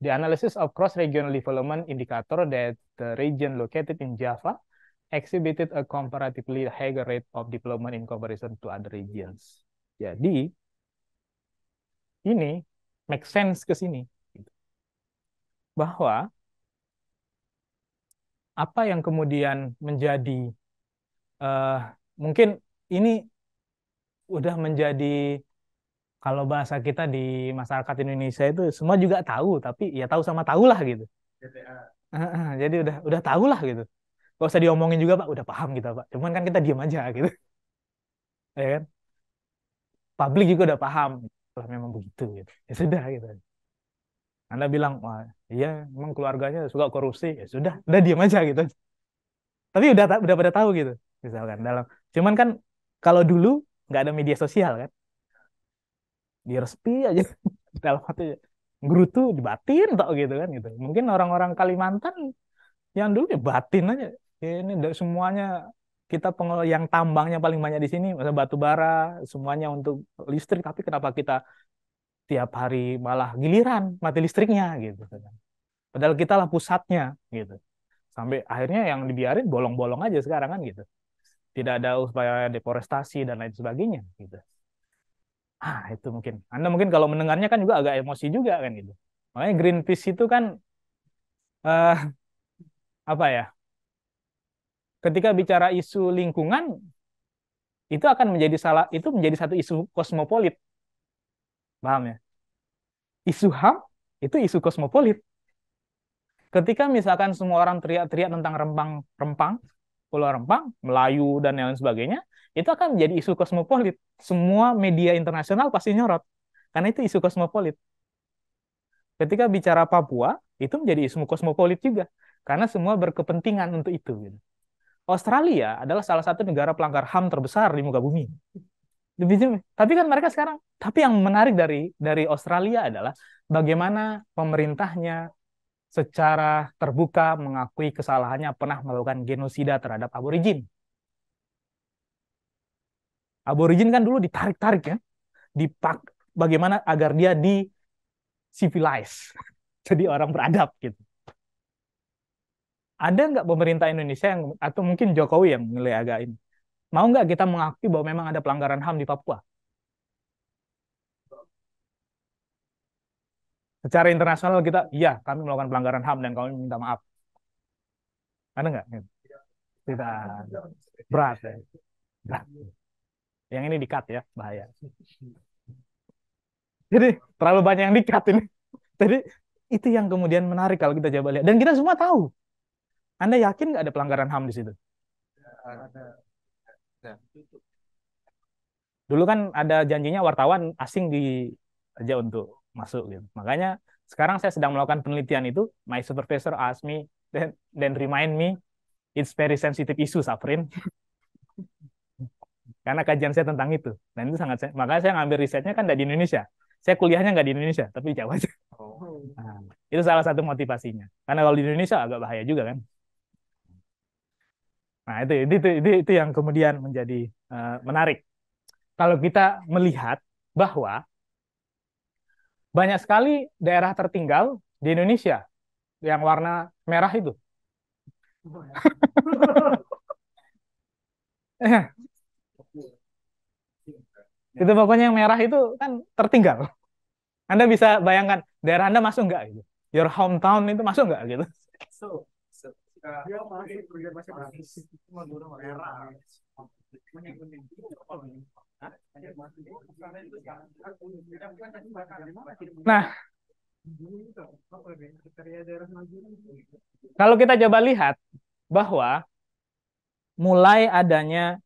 The analysis of cross-regional development indicator that the region located in Java exhibited a comparatively higher rate of development in comparison to other regions. Jadi, ini make sense ke sini. Bahwa apa yang kemudian menjadi uh, mungkin ini udah menjadi kalau bahasa kita di masyarakat Indonesia itu semua juga tahu tapi ya tahu sama tahu lah gitu uh, jadi udah udah tahu lah gitu gak usah diomongin juga pak udah paham gitu pak cuman kan kita diam aja gitu [LAUGHS] ya kan publik juga udah paham kalau memang begitu gitu ya sudah gitu anda bilang, wah iya emang keluarganya suka korupsi, ya sudah, udah diam aja gitu. Tapi udah udah pada tahu gitu, misalkan dalam. Cuman kan kalau dulu nggak ada media sosial kan, di respi aja [LAUGHS] dalam hati gerutu dibatin tau gitu kan gitu. Mungkin orang-orang Kalimantan yang dulu ya batin aja. Ya, ini semuanya kita pengelola yang tambangnya paling banyak di sini, masa batu bara, semuanya untuk listrik. Tapi kenapa kita tiap hari malah giliran mati listriknya gitu kan. padahal kita lah pusatnya gitu sampai akhirnya yang dibiarin bolong-bolong aja sekarang kan gitu tidak ada upaya deforestasi dan lain sebagainya gitu ah itu mungkin anda mungkin kalau mendengarnya kan juga agak emosi juga kan gitu makanya Greenpeace itu kan uh, apa ya ketika bicara isu lingkungan itu akan menjadi salah itu menjadi satu isu kosmopolit Paham ya? Isu HAM itu isu kosmopolit. Ketika misalkan semua orang teriak-teriak tentang rempang, rempang, pulau rempang, Melayu, dan lain sebagainya, itu akan menjadi isu kosmopolit. Semua media internasional pasti nyorot. Karena itu isu kosmopolit. Ketika bicara Papua, itu menjadi isu kosmopolit juga. Karena semua berkepentingan untuk itu. Gitu. Australia adalah salah satu negara pelanggar HAM terbesar di muka bumi. Tapi kan mereka sekarang, tapi yang menarik dari dari Australia adalah bagaimana pemerintahnya secara terbuka mengakui kesalahannya pernah melakukan genosida terhadap aborigin. Aborigin kan dulu ditarik-tarik ya, dipak bagaimana agar dia di civilize, [LAUGHS] jadi orang beradab gitu. Ada nggak pemerintah Indonesia yang atau mungkin Jokowi yang nilai agak ini Mau nggak kita mengakui bahwa memang ada pelanggaran HAM di Papua? Secara internasional kita, iya kami melakukan pelanggaran HAM dan kami minta maaf. Ada nggak? Tidak. Berat ya. Berat. Yang ini dikat ya, bahaya. Jadi terlalu banyak yang dikat ini. Jadi itu yang kemudian menarik kalau kita coba lihat. Dan kita semua tahu. Anda yakin nggak ada pelanggaran HAM di situ? Ada Dulu kan ada janjinya wartawan asing di aja untuk masuk gitu. Makanya sekarang saya sedang melakukan penelitian itu. My supervisor ask me then, then remind me it's very sensitive issue, Safrin. [LAUGHS] Karena kajian saya tentang itu. Dan itu sangat makanya saya ngambil risetnya kan di Indonesia saya kuliahnya nggak di Indonesia tapi di Jawa Oh. Nah, itu salah satu motivasinya karena kalau di Indonesia agak bahaya juga kan Nah, itu itu itu, itu yang kemudian menjadi uh, menarik. Kalau kita melihat bahwa banyak sekali daerah tertinggal di Indonesia yang warna merah itu. [LAUGHS] itu pokoknya yang merah itu kan tertinggal. Anda bisa bayangkan daerah Anda masuk nggak gitu? Your hometown itu masuk nggak gitu? So Nah, kalau kita coba lihat bahwa mulai adanya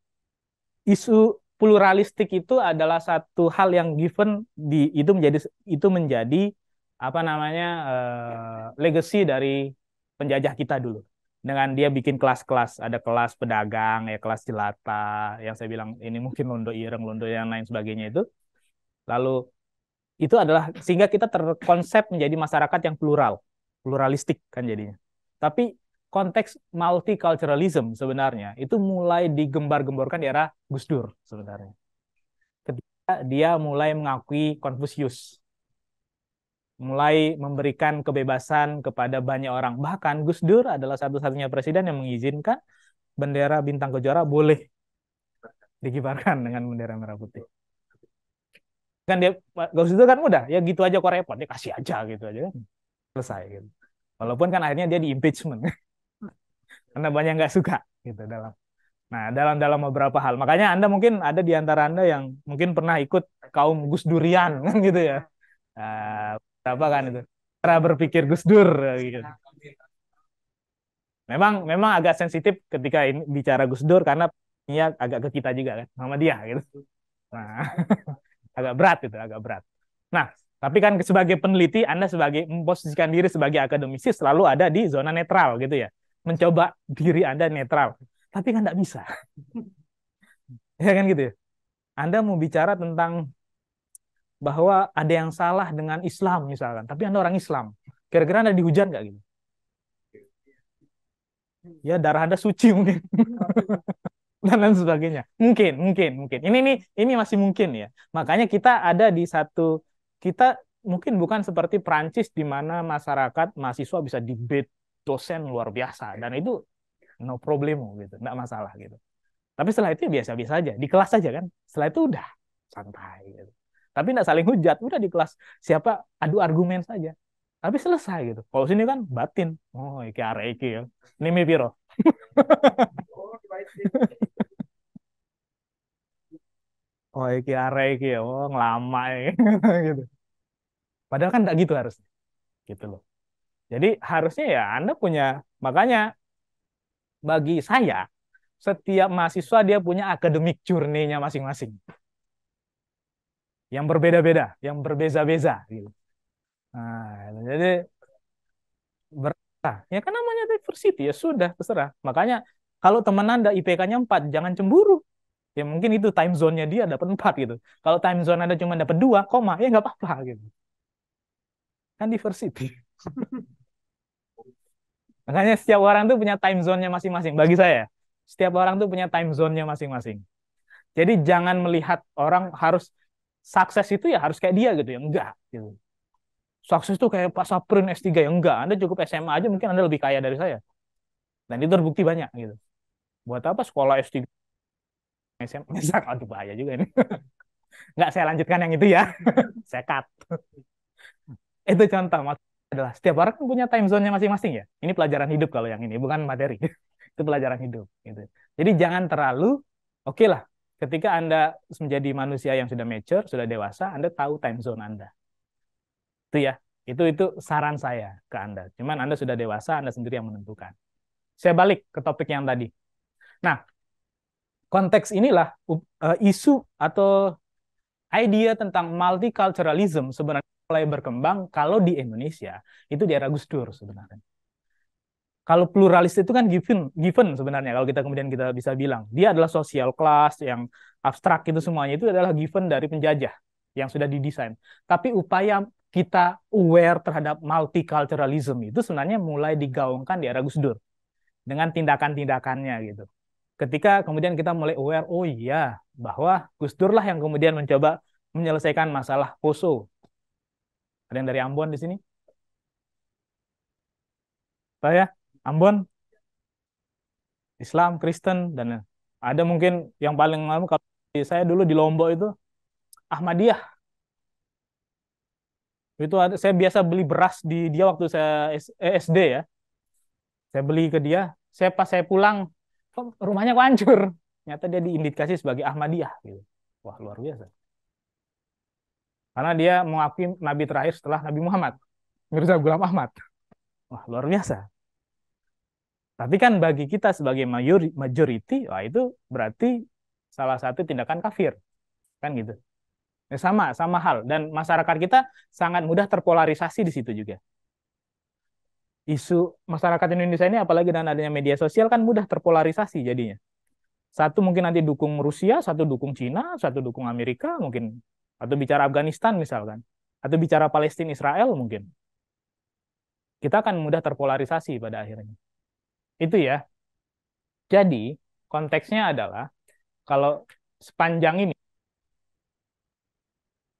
isu pluralistik itu adalah satu hal yang given di itu menjadi itu menjadi apa namanya uh, legacy dari penjajah kita dulu dengan dia bikin kelas-kelas ada kelas pedagang ya kelas jelata yang saya bilang ini mungkin londo ireng londo yang lain sebagainya itu lalu itu adalah sehingga kita terkonsep menjadi masyarakat yang plural pluralistik kan jadinya tapi konteks multiculturalism sebenarnya itu mulai digembar-gemborkan di era Gus Dur sebenarnya ketika dia mulai mengakui Confucius mulai memberikan kebebasan kepada banyak orang. Bahkan Gus Dur adalah satu-satunya presiden yang mengizinkan bendera bintang kejora boleh dikibarkan dengan bendera merah putih. Kan dia Gus Dur kan mudah ya gitu aja kok repot, dia ya kasih aja gitu aja kan. Selesai gitu. Walaupun kan akhirnya dia di impeachment. [LAUGHS] Karena banyak nggak suka gitu dalam Nah, dalam dalam beberapa hal. Makanya Anda mungkin ada di antara Anda yang mungkin pernah ikut kaum Gus Durian [LAUGHS] kan gitu ya. Uh, apa kan itu cara berpikir Gus Dur iya, gitu. Iya. Memang memang agak sensitif ketika ini bicara Gus Dur karena ya agak ke kita juga kan sama dia gitu. Nah, [LAUGHS] agak berat itu, agak berat. Nah, tapi kan sebagai peneliti Anda sebagai memposisikan diri sebagai akademisi selalu ada di zona netral gitu ya. Mencoba diri Anda netral. Tapi kan tidak bisa. [LAUGHS] ya kan gitu ya. Anda mau bicara tentang bahwa ada yang salah dengan Islam misalkan, tapi Anda orang Islam. Kira-kira Anda dihujat nggak gitu? Ya darah Anda suci [LAUGHS] mungkin. dan lain sebagainya. Mungkin, mungkin, mungkin. Ini ini ini masih mungkin ya. Makanya kita ada di satu kita mungkin bukan seperti Prancis di mana masyarakat mahasiswa bisa debate dosen luar biasa dan itu no problemo gitu, enggak masalah gitu. Tapi setelah itu ya biasa-biasa aja, di kelas aja kan. Setelah itu udah santai gitu tapi tidak saling hujat udah di kelas siapa adu argumen saja tapi selesai gitu kalau sini kan batin oh iki are iki ya ini mi piro [LAUGHS] oh iki are iki ya oh ngelama [LAUGHS] gitu padahal kan tidak gitu harusnya gitu loh jadi harusnya ya anda punya makanya bagi saya setiap mahasiswa dia punya akademik journey-nya masing-masing yang berbeda-beda, yang berbeza-beza gitu. Nah, jadi berapa? ya kan namanya diversity ya sudah terserah. Makanya kalau teman Anda IPK-nya 4, jangan cemburu. Ya mungkin itu time zone-nya dia dapat 4 gitu. Kalau time zone Anda cuma dapat 2, koma, ya nggak apa-apa gitu. Kan diversity. [LAUGHS] Makanya setiap orang tuh punya time zone-nya masing-masing. Bagi saya, setiap orang tuh punya time zone-nya masing-masing. Jadi jangan melihat orang harus sukses itu ya harus kayak dia gitu ya enggak gitu sukses itu kayak Pak Saprin S3 ya enggak Anda cukup SMA aja mungkin Anda lebih kaya dari saya dan itu terbukti banyak gitu buat apa sekolah S3 SMA misalkan aduh bahaya juga ini [LAUGHS] Enggak saya lanjutkan yang itu ya Sekat. [LAUGHS] [LAUGHS] itu contoh adalah setiap orang kan punya time zone-nya masing-masing ya ini pelajaran hidup kalau yang ini bukan materi itu pelajaran hidup gitu jadi jangan terlalu oke okay lah Ketika Anda menjadi manusia yang sudah mature, sudah dewasa, Anda tahu time zone Anda. Itu ya, itu itu saran saya ke Anda. Cuman Anda sudah dewasa, Anda sendiri yang menentukan. Saya balik ke topik yang tadi. Nah, konteks inilah uh, isu atau idea tentang multiculturalism sebenarnya mulai berkembang kalau di Indonesia itu di era Gus Dur sebenarnya kalau pluralis itu kan given given sebenarnya kalau kita kemudian kita bisa bilang dia adalah sosial class yang abstrak itu semuanya itu adalah given dari penjajah yang sudah didesain tapi upaya kita aware terhadap multiculturalism itu sebenarnya mulai digaungkan di era Gus Dur dengan tindakan-tindakannya gitu ketika kemudian kita mulai aware oh iya bahwa Gus Dur lah yang kemudian mencoba menyelesaikan masalah poso ada yang dari Ambon di sini ya. Ambon Islam Kristen dan ada mungkin yang paling lama kalau saya dulu di Lombok itu Ahmadiyah itu ada, saya biasa beli beras di dia waktu saya SD eh, ya saya beli ke dia saya pas saya pulang kok rumahnya kok hancur nyata dia diindikasi sebagai Ahmadiyah gitu wah luar biasa karena dia mengakui Nabi terakhir setelah Nabi Muhammad Mirza Gulam Ahmad wah luar biasa tapi kan bagi kita sebagai majority, wah itu berarti salah satu tindakan kafir. Kan gitu. Ya sama, sama hal. Dan masyarakat kita sangat mudah terpolarisasi di situ juga. Isu masyarakat Indonesia ini apalagi dengan adanya media sosial kan mudah terpolarisasi jadinya. Satu mungkin nanti dukung Rusia, satu dukung Cina, satu dukung Amerika mungkin. Atau bicara Afghanistan misalkan. Atau bicara Palestina Israel mungkin. Kita akan mudah terpolarisasi pada akhirnya. Itu ya. Jadi, konteksnya adalah kalau sepanjang ini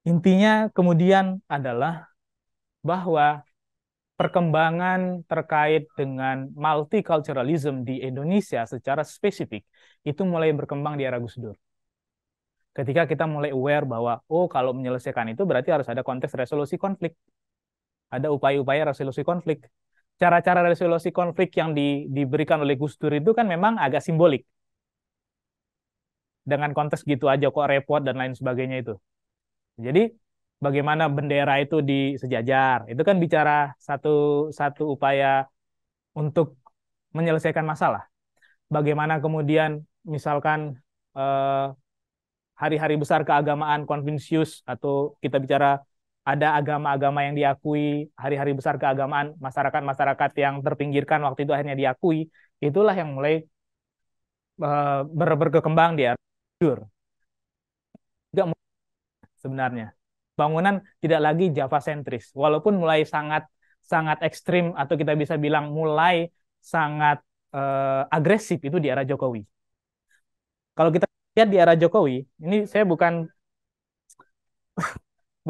intinya kemudian adalah bahwa perkembangan terkait dengan multiculturalism di Indonesia secara spesifik itu mulai berkembang di era Gus Dur. Ketika kita mulai aware bahwa oh kalau menyelesaikan itu berarti harus ada konteks resolusi konflik. Ada upaya-upaya resolusi konflik cara-cara resolusi konflik yang di, diberikan oleh Gus Dur itu kan memang agak simbolik. Dengan konteks gitu aja kok repot dan lain sebagainya itu. Jadi bagaimana bendera itu disejajar, itu kan bicara satu satu upaya untuk menyelesaikan masalah. Bagaimana kemudian misalkan eh, hari-hari eh, besar keagamaan Confucius atau kita bicara ada agama-agama yang diakui, hari-hari besar keagamaan, masyarakat-masyarakat yang terpinggirkan waktu itu akhirnya diakui, itulah yang mulai uh, berkembang di Arjur. Juga sebenarnya. Bangunan tidak lagi Java sentris, walaupun mulai sangat sangat ekstrim atau kita bisa bilang mulai sangat uh, agresif itu di era Jokowi. Kalau kita lihat di era Jokowi, ini saya bukan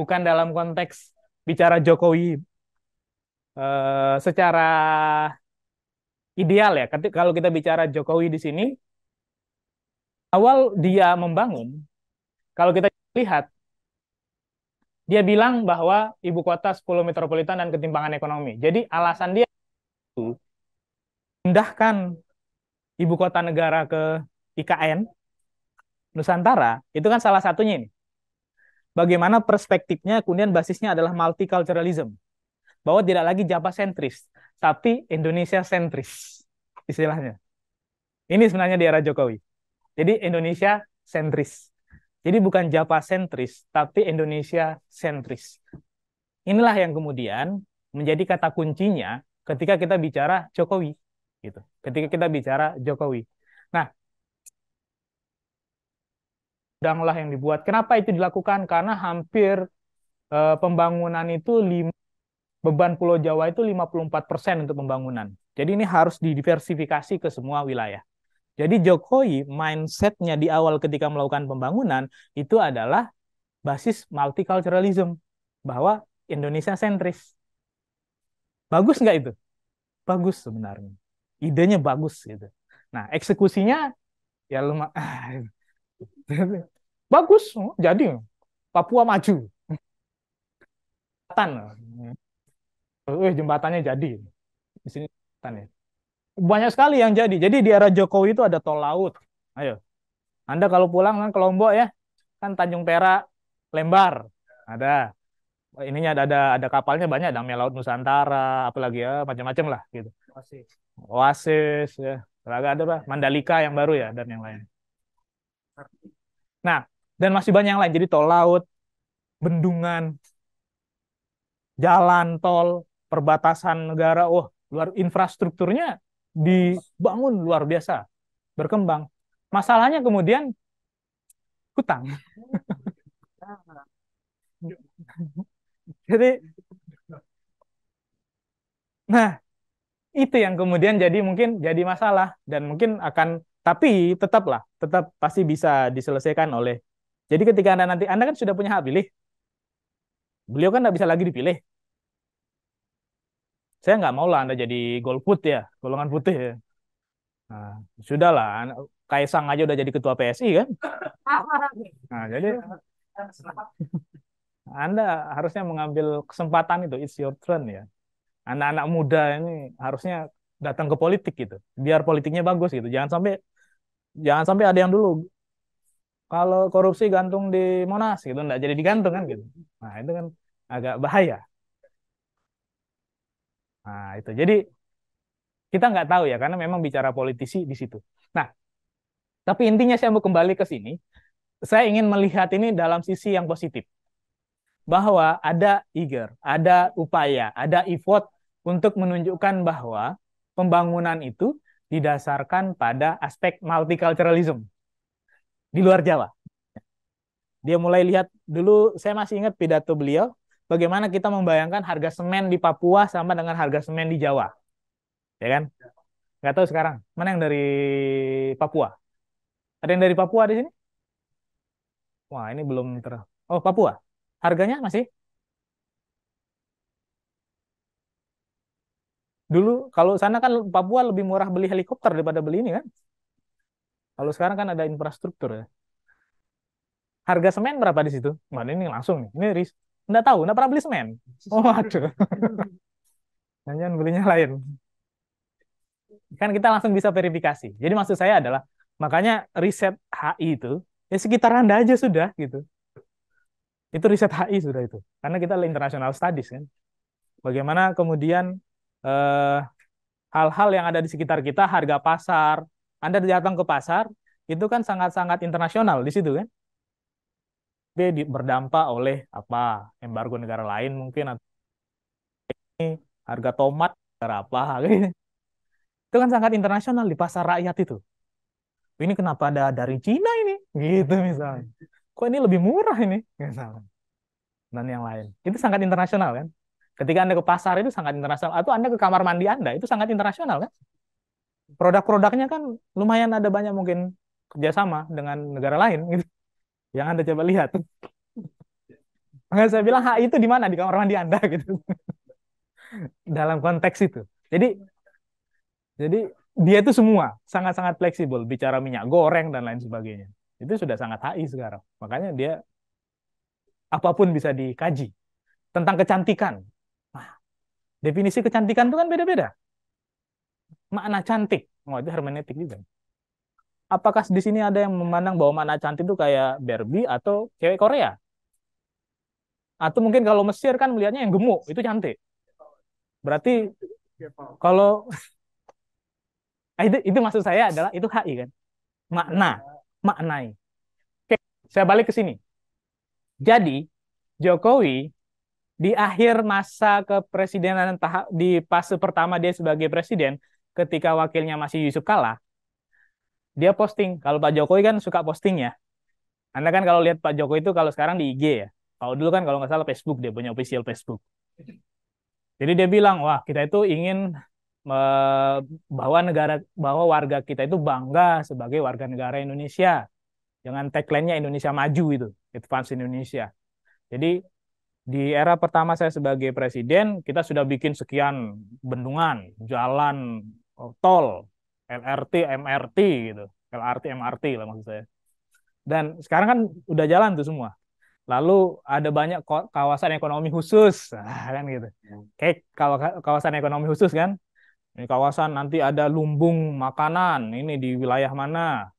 bukan dalam konteks bicara Jokowi uh, secara ideal ya. Ketika kalau kita bicara Jokowi di sini awal dia membangun kalau kita lihat dia bilang bahwa ibu kota 10 metropolitan dan ketimpangan ekonomi. Jadi alasan dia itu pindahkan ibu kota negara ke IKN Nusantara itu kan salah satunya ini bagaimana perspektifnya kemudian basisnya adalah multiculturalism. Bahwa tidak lagi Jawa sentris, tapi Indonesia sentris istilahnya. Ini sebenarnya di era Jokowi. Jadi Indonesia sentris. Jadi bukan Jawa sentris, tapi Indonesia sentris. Inilah yang kemudian menjadi kata kuncinya ketika kita bicara Jokowi gitu. Ketika kita bicara Jokowi. Nah, udanglah yang dibuat. Kenapa itu dilakukan? Karena hampir e, pembangunan itu lima, beban Pulau Jawa itu 54% untuk pembangunan. Jadi ini harus didiversifikasi ke semua wilayah. Jadi Jokowi mindsetnya di awal ketika melakukan pembangunan itu adalah basis multiculturalism bahwa Indonesia sentris. Bagus nggak itu? Bagus sebenarnya. Idenya bagus gitu. Nah eksekusinya ya lumayan [LAUGHS] [LAUGHS] Bagus, jadi Papua maju. Jembatan. Eh, jembatannya jadi. Di sini jembatan ya. Banyak sekali yang jadi. Jadi di era Jokowi itu ada tol laut. Ayo. Anda kalau pulang kan ke Lombok ya, kan Tanjung Perak, Lembar. Ada ininya ada ada, ada kapalnya banyak ada melaut Nusantara apalagi ya macam-macam lah gitu Oasis Oasis ya ada apa Mandalika yang baru ya dan yang lain Nah, dan masih banyak yang lain. Jadi tol laut, bendungan, jalan tol, perbatasan negara. oh, luar infrastrukturnya dibangun luar biasa, berkembang. Masalahnya kemudian hutang. jadi, nah itu yang kemudian jadi mungkin jadi masalah dan mungkin akan tapi tetaplah, tetap pasti bisa diselesaikan oleh. Jadi ketika Anda nanti, Anda kan sudah punya hak pilih. Beliau kan tidak bisa lagi dipilih. Saya nggak mau lah Anda jadi golput ya, golongan putih ya. Nah, sudahlah, Kaisang aja udah jadi ketua PSI kan. Nah, jadi [LAUGHS] Anda harusnya mengambil kesempatan itu, it's your turn ya. Anak-anak muda ini harusnya datang ke politik gitu, biar politiknya bagus gitu. Jangan sampai jangan sampai ada yang dulu kalau korupsi gantung di Monas gitu nggak jadi digantung kan gitu nah itu kan agak bahaya nah itu jadi kita nggak tahu ya karena memang bicara politisi di situ nah tapi intinya saya mau kembali ke sini saya ingin melihat ini dalam sisi yang positif bahwa ada eager ada upaya ada effort untuk menunjukkan bahwa pembangunan itu didasarkan pada aspek multiculturalism di luar Jawa. Dia mulai lihat dulu saya masih ingat pidato beliau bagaimana kita membayangkan harga semen di Papua sama dengan harga semen di Jawa. Ya kan? Nggak tahu sekarang. Mana yang dari Papua? Ada yang dari Papua di sini? Wah, ini belum ter... Oh, Papua. Harganya masih? Dulu kalau sana kan Papua lebih murah beli helikopter daripada beli ini kan. Kalau sekarang kan ada infrastruktur ya. Harga semen berapa di situ? Mana ini langsung nih. Ini ris, Nggak tahu, nggak pernah beli semen. [LAUGHS] Oh, aduh. hanya belinya lain. Kan kita langsung bisa verifikasi. Jadi maksud saya adalah, makanya riset HI itu, ya sekitar Anda aja sudah gitu itu riset HI sudah itu karena kita international studies kan bagaimana kemudian Eh, hal-hal eh, yang ada di sekitar kita, harga pasar. Anda datang ke pasar, itu kan sangat-sangat internasional di situ kan. B berdampak oleh apa? Embargo negara lain mungkin atau ini harga tomat berapa apa [LAUGHS] gitu. Itu kan sangat internasional di pasar rakyat itu. Ini kenapa ada dari Cina ini? Gitu misalnya. Kok ini lebih murah ini? Misalnya. Dan yang lain. Itu sangat internasional kan? Ketika Anda ke pasar itu sangat internasional. Atau Anda ke kamar mandi Anda itu sangat internasional kan? Produk-produknya kan lumayan ada banyak mungkin kerjasama dengan negara lain gitu. Yang Anda coba lihat. Maka saya bilang HI itu di mana? Di kamar mandi Anda gitu. Dalam konteks itu. Jadi jadi dia itu semua sangat-sangat fleksibel bicara minyak goreng dan lain sebagainya. Itu sudah sangat HI sekarang. Makanya dia apapun bisa dikaji tentang kecantikan Definisi kecantikan itu kan beda-beda. Makna cantik. Oh, itu hermeneutik juga. Apakah di sini ada yang memandang bahwa makna cantik itu kayak Barbie atau cewek Korea? Atau mungkin kalau Mesir kan melihatnya yang gemuk, itu cantik. Berarti kalau [LAUGHS] itu, itu maksud saya adalah itu HI kan. Makna, maknai. Oke, saya balik ke sini. Jadi Jokowi di akhir masa kepresidenan tahap di fase pertama dia sebagai presiden ketika wakilnya masih Yusuf Kala dia posting kalau Pak Jokowi kan suka posting ya Anda kan kalau lihat Pak Jokowi itu kalau sekarang di IG ya kalau dulu kan kalau nggak salah Facebook dia punya official Facebook jadi dia bilang wah kita itu ingin eh, bahwa negara bahwa warga kita itu bangga sebagai warga negara Indonesia dengan tagline-nya Indonesia maju itu advance Indonesia jadi di era pertama saya sebagai presiden, kita sudah bikin sekian bendungan, jalan, eh, tol, LRT, MRT gitu. LRT, MRT lah maksud saya. Dan sekarang kan udah jalan tuh semua. Lalu ada banyak kawasan ekonomi khusus, [LAUGHS] ah, kan gitu. Hmm. Kayak kawasan ekonomi khusus kan. Ini kawasan nanti ada lumbung makanan, ini di wilayah mana.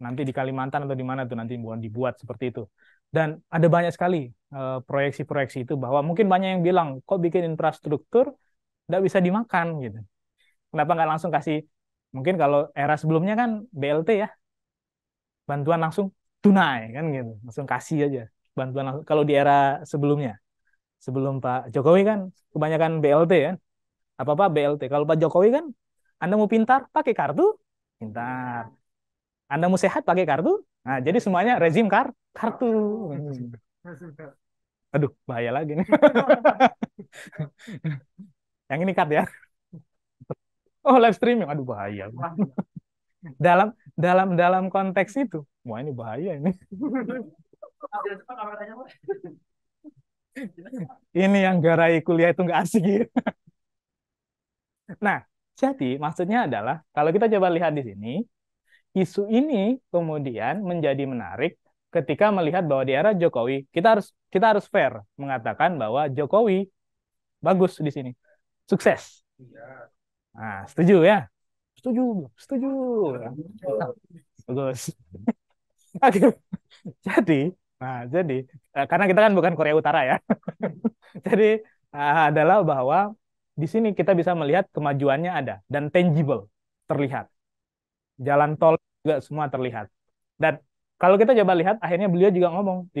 Nanti di Kalimantan atau di mana tuh nanti dibuat seperti itu. Dan ada banyak sekali Eh, proyeksi-proyeksi itu bahwa mungkin banyak yang bilang kok bikin infrastruktur tidak bisa dimakan gitu. Kenapa nggak langsung kasih mungkin kalau era sebelumnya kan BLT ya bantuan langsung tunai kan gitu langsung kasih aja bantuan langsung kalau di era sebelumnya sebelum Pak Jokowi kan kebanyakan BLT ya apa apa BLT kalau Pak Jokowi kan Anda mau pintar pakai kartu pintar Anda mau sehat pakai kartu nah jadi semuanya rezim kar kartu hmm. [LAUGHS] Aduh, bahaya lagi nih. [LAUGHS] yang ini cut ya. Oh, live streaming. Aduh, bahaya. dalam dalam dalam konteks itu, wah ini bahaya ini. ini yang garai kuliah itu nggak asik ya. Nah, jadi maksudnya adalah kalau kita coba lihat di sini, isu ini kemudian menjadi menarik ketika melihat bahwa di era Jokowi kita harus kita harus fair mengatakan bahwa Jokowi bagus di sini sukses iya. nah setuju ya setuju setuju bagus [LAUGHS] oke jadi nah jadi eh, karena kita kan bukan Korea Utara ya [LAUGHS] jadi eh, adalah bahwa di sini kita bisa melihat kemajuannya ada dan tangible terlihat jalan tol juga semua terlihat dan kalau kita coba lihat, akhirnya beliau juga ngomong di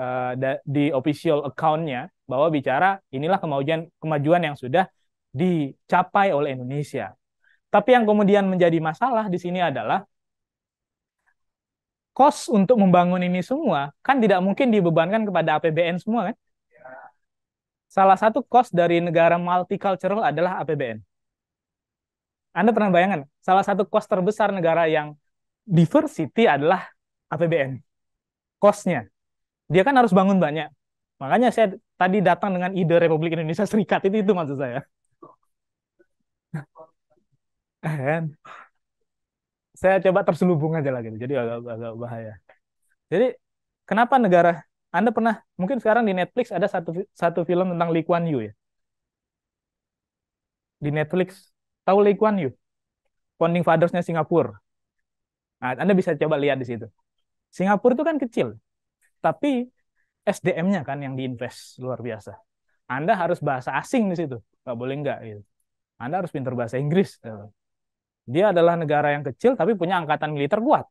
uh, da, di official accountnya bahwa bicara inilah kemajuan kemajuan yang sudah dicapai oleh Indonesia. Tapi yang kemudian menjadi masalah di sini adalah kos untuk membangun ini semua kan tidak mungkin dibebankan kepada APBN semua kan? Salah satu kos dari negara multicultural adalah APBN. Anda pernah bayangkan, salah satu kos terbesar negara yang diversity adalah APBN. Kosnya. Dia kan harus bangun banyak. Makanya saya tadi datang dengan ide Republik Indonesia Serikat itu itu maksud saya. And saya coba terselubung aja lah gitu. Jadi agak, agak bahaya. Jadi kenapa negara Anda pernah mungkin sekarang di Netflix ada satu satu film tentang Lee Kuan Yew ya. Di Netflix tahu Lee Kuan Yew? Founding Fathers-nya Singapura. Nah, Anda bisa coba lihat di situ. Singapura itu kan kecil, tapi SDM-nya kan yang diinvest luar biasa. Anda harus bahasa asing di situ, nggak boleh nggak. Gitu. Anda harus pintar bahasa Inggris. Gitu. Dia adalah negara yang kecil tapi punya angkatan militer kuat.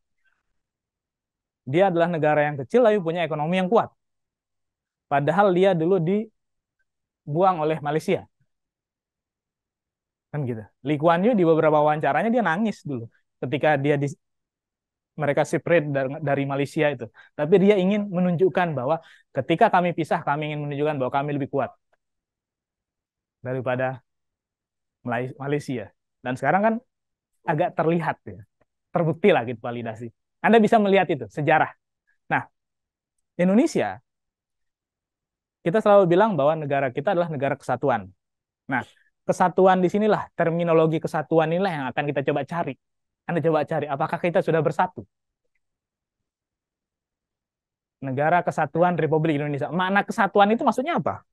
Dia adalah negara yang kecil tapi punya ekonomi yang kuat. Padahal dia dulu dibuang oleh Malaysia. Kan gitu. Lee Kuan Yew di beberapa wawancaranya dia nangis dulu ketika dia mereka separate dari Malaysia itu. Tapi dia ingin menunjukkan bahwa ketika kami pisah, kami ingin menunjukkan bahwa kami lebih kuat daripada Malaysia. Dan sekarang kan agak terlihat ya, terbukti lah gitu validasi. Anda bisa melihat itu sejarah. Nah, Indonesia kita selalu bilang bahwa negara kita adalah negara kesatuan. Nah, kesatuan di sinilah terminologi kesatuan inilah yang akan kita coba cari anda coba cari, apakah kita sudah bersatu? Negara Kesatuan Republik Indonesia. Makna kesatuan itu maksudnya apa?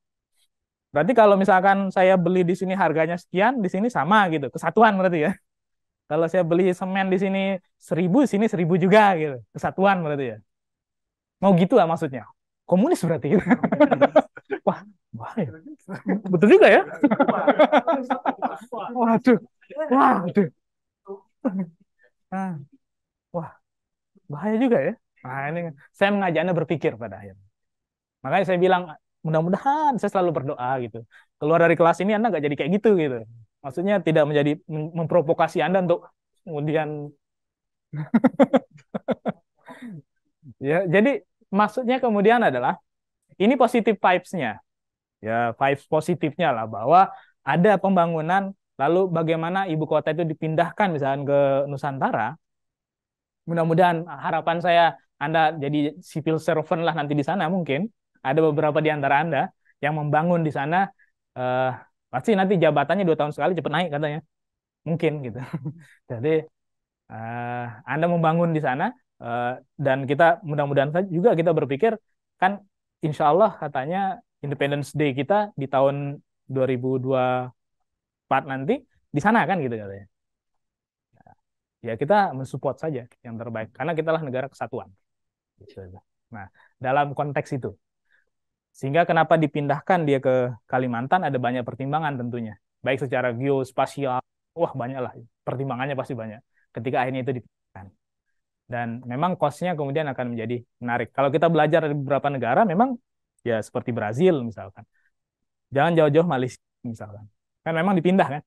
Berarti kalau misalkan saya beli di sini harganya sekian, di sini sama gitu. Kesatuan berarti ya. Kalau saya beli semen di sini seribu, di sini seribu juga gitu. Kesatuan berarti ya. Mau gitu lah maksudnya. Komunis berarti. Gitu. [LAUGHS] Wah, Wah, ya. betul juga ya. Waduh, waduh. Nah, wah, bahaya juga ya. Nah, ini saya mengajak Anda berpikir pada akhirnya. Makanya saya bilang, mudah-mudahan saya selalu berdoa gitu. Keluar dari kelas ini Anda nggak jadi kayak gitu gitu. Maksudnya tidak menjadi memprovokasi Anda untuk kemudian [LAUGHS] ya, jadi maksudnya kemudian adalah ini positif vibes-nya. Ya, vibes positifnya lah bahwa ada pembangunan lalu bagaimana ibu kota itu dipindahkan misalkan ke Nusantara, mudah-mudahan ah, harapan saya Anda jadi civil servant lah nanti di sana mungkin. Ada beberapa di antara Anda yang membangun di sana, eh, pasti nanti jabatannya dua tahun sekali cepat naik katanya. Mungkin gitu. [LAUGHS] jadi eh, Anda membangun di sana, eh, dan kita mudah-mudahan juga kita berpikir, kan insya Allah katanya Independence Day kita di tahun 2020 part nanti di sana kan gitu katanya. Nah, ya kita mensupport saja yang terbaik karena kita lah negara kesatuan. Gitu. Nah dalam konteks itu sehingga kenapa dipindahkan dia ke Kalimantan ada banyak pertimbangan tentunya baik secara geospasial wah banyak lah pertimbangannya pasti banyak ketika akhirnya itu dipindahkan dan memang kosnya kemudian akan menjadi menarik kalau kita belajar dari beberapa negara memang ya seperti Brazil misalkan jangan jauh-jauh Malaysia misalkan Kan memang dipindah kan?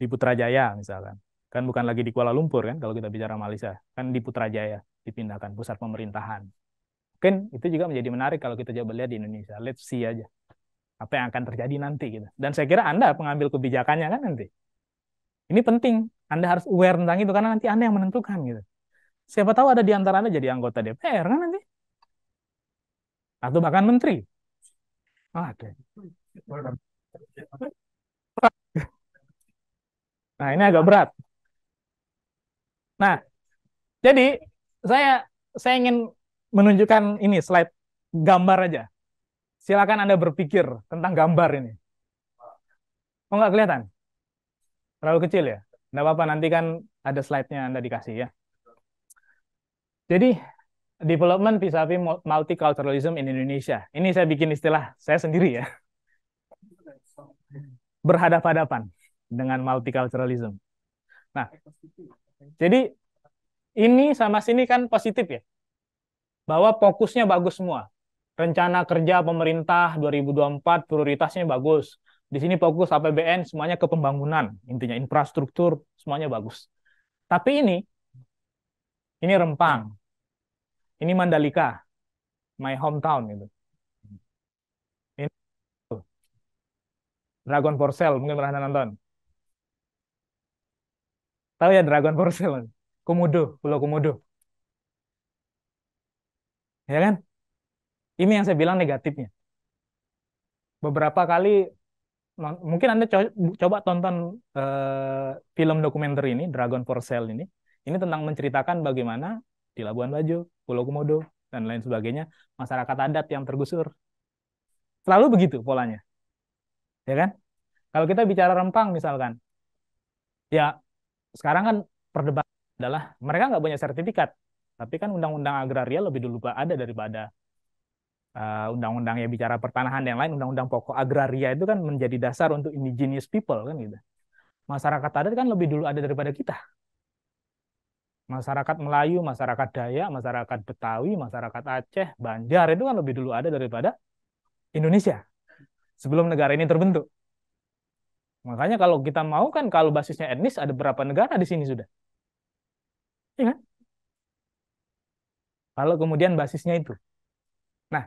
Di Putrajaya misalkan. Kan bukan lagi di Kuala Lumpur kan kalau kita bicara Malaysia. Kan di Putrajaya dipindahkan pusat pemerintahan. Mungkin itu juga menjadi menarik kalau kita coba lihat di Indonesia. Let's see aja apa yang akan terjadi nanti gitu. Dan saya kira Anda pengambil kebijakannya kan nanti. Ini penting, Anda harus aware tentang itu karena nanti Anda yang menentukan gitu. Siapa tahu ada di antara Anda jadi anggota DPR kan nanti. Atau bahkan menteri. Oke. Okay. Nah, ini agak berat. Nah, jadi saya saya ingin menunjukkan ini slide gambar aja. Silakan Anda berpikir tentang gambar ini. Oh, nggak kelihatan? Terlalu kecil ya? Nggak apa-apa, nanti kan ada slide-nya Anda dikasih ya. Jadi, development vis-a-vis multiculturalism in Indonesia. Ini saya bikin istilah saya sendiri ya. Berhadapan-hadapan dengan multiculturalism. Nah, eh, jadi ini sama sini kan positif ya. Bahwa fokusnya bagus semua. Rencana kerja pemerintah 2024 prioritasnya bagus. Di sini fokus APBN semuanya ke pembangunan, intinya infrastruktur semuanya bagus. Tapi ini ini Rempang. Ini Mandalika. My hometown itu. Ini Dragon for Sale mungkin pernah nonton. Tahu ya Dragon Force? Komodo, Pulau Komodo. Ya kan? Ini yang saya bilang negatifnya. Beberapa kali mungkin Anda coba tonton eh, film dokumenter ini Dragon for ini. Ini tentang menceritakan bagaimana di Labuan Bajo, Pulau Komodo dan lain sebagainya masyarakat adat yang tergusur. Selalu begitu polanya. Ya kan? Kalau kita bicara Rempang misalkan, ya sekarang kan perdebatan adalah mereka nggak punya sertifikat, tapi kan undang-undang agraria lebih dulu ada daripada undang eh, undang-undang yang bicara pertanahan yang lain, undang-undang pokok agraria itu kan menjadi dasar untuk indigenous people kan gitu. Masyarakat adat kan lebih dulu ada daripada kita. Masyarakat Melayu, masyarakat Dayak, masyarakat Betawi, masyarakat Aceh, Banjar itu kan lebih dulu ada daripada Indonesia sebelum negara ini terbentuk. Makanya kalau kita mau kan kalau basisnya etnis ada berapa negara di sini sudah. Iya kan? Kalau kemudian basisnya itu. Nah,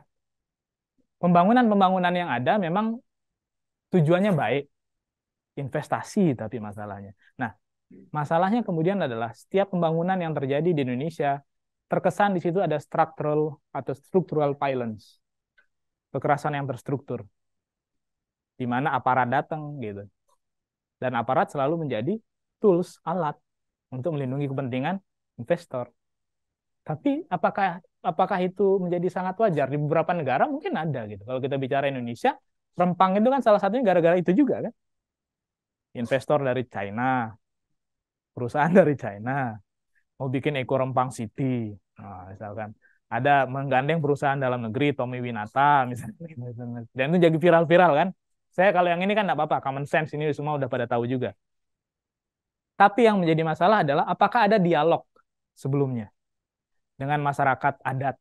pembangunan-pembangunan yang ada memang tujuannya baik. Investasi tapi masalahnya. Nah, masalahnya kemudian adalah setiap pembangunan yang terjadi di Indonesia terkesan di situ ada structural atau structural violence. Kekerasan yang terstruktur. Di mana aparat datang gitu dan aparat selalu menjadi tools alat untuk melindungi kepentingan investor. Tapi apakah apakah itu menjadi sangat wajar di beberapa negara mungkin ada gitu. Kalau kita bicara Indonesia, rempang itu kan salah satunya gara-gara itu juga kan. Investor dari China, perusahaan dari China mau bikin Eko Rempang City, nah, misalkan ada menggandeng perusahaan dalam negeri Tommy Winata misalnya dan itu jadi viral-viral kan saya kalau yang ini kan nggak apa-apa, common sense ini semua udah pada tahu juga. Tapi yang menjadi masalah adalah apakah ada dialog sebelumnya dengan masyarakat adat.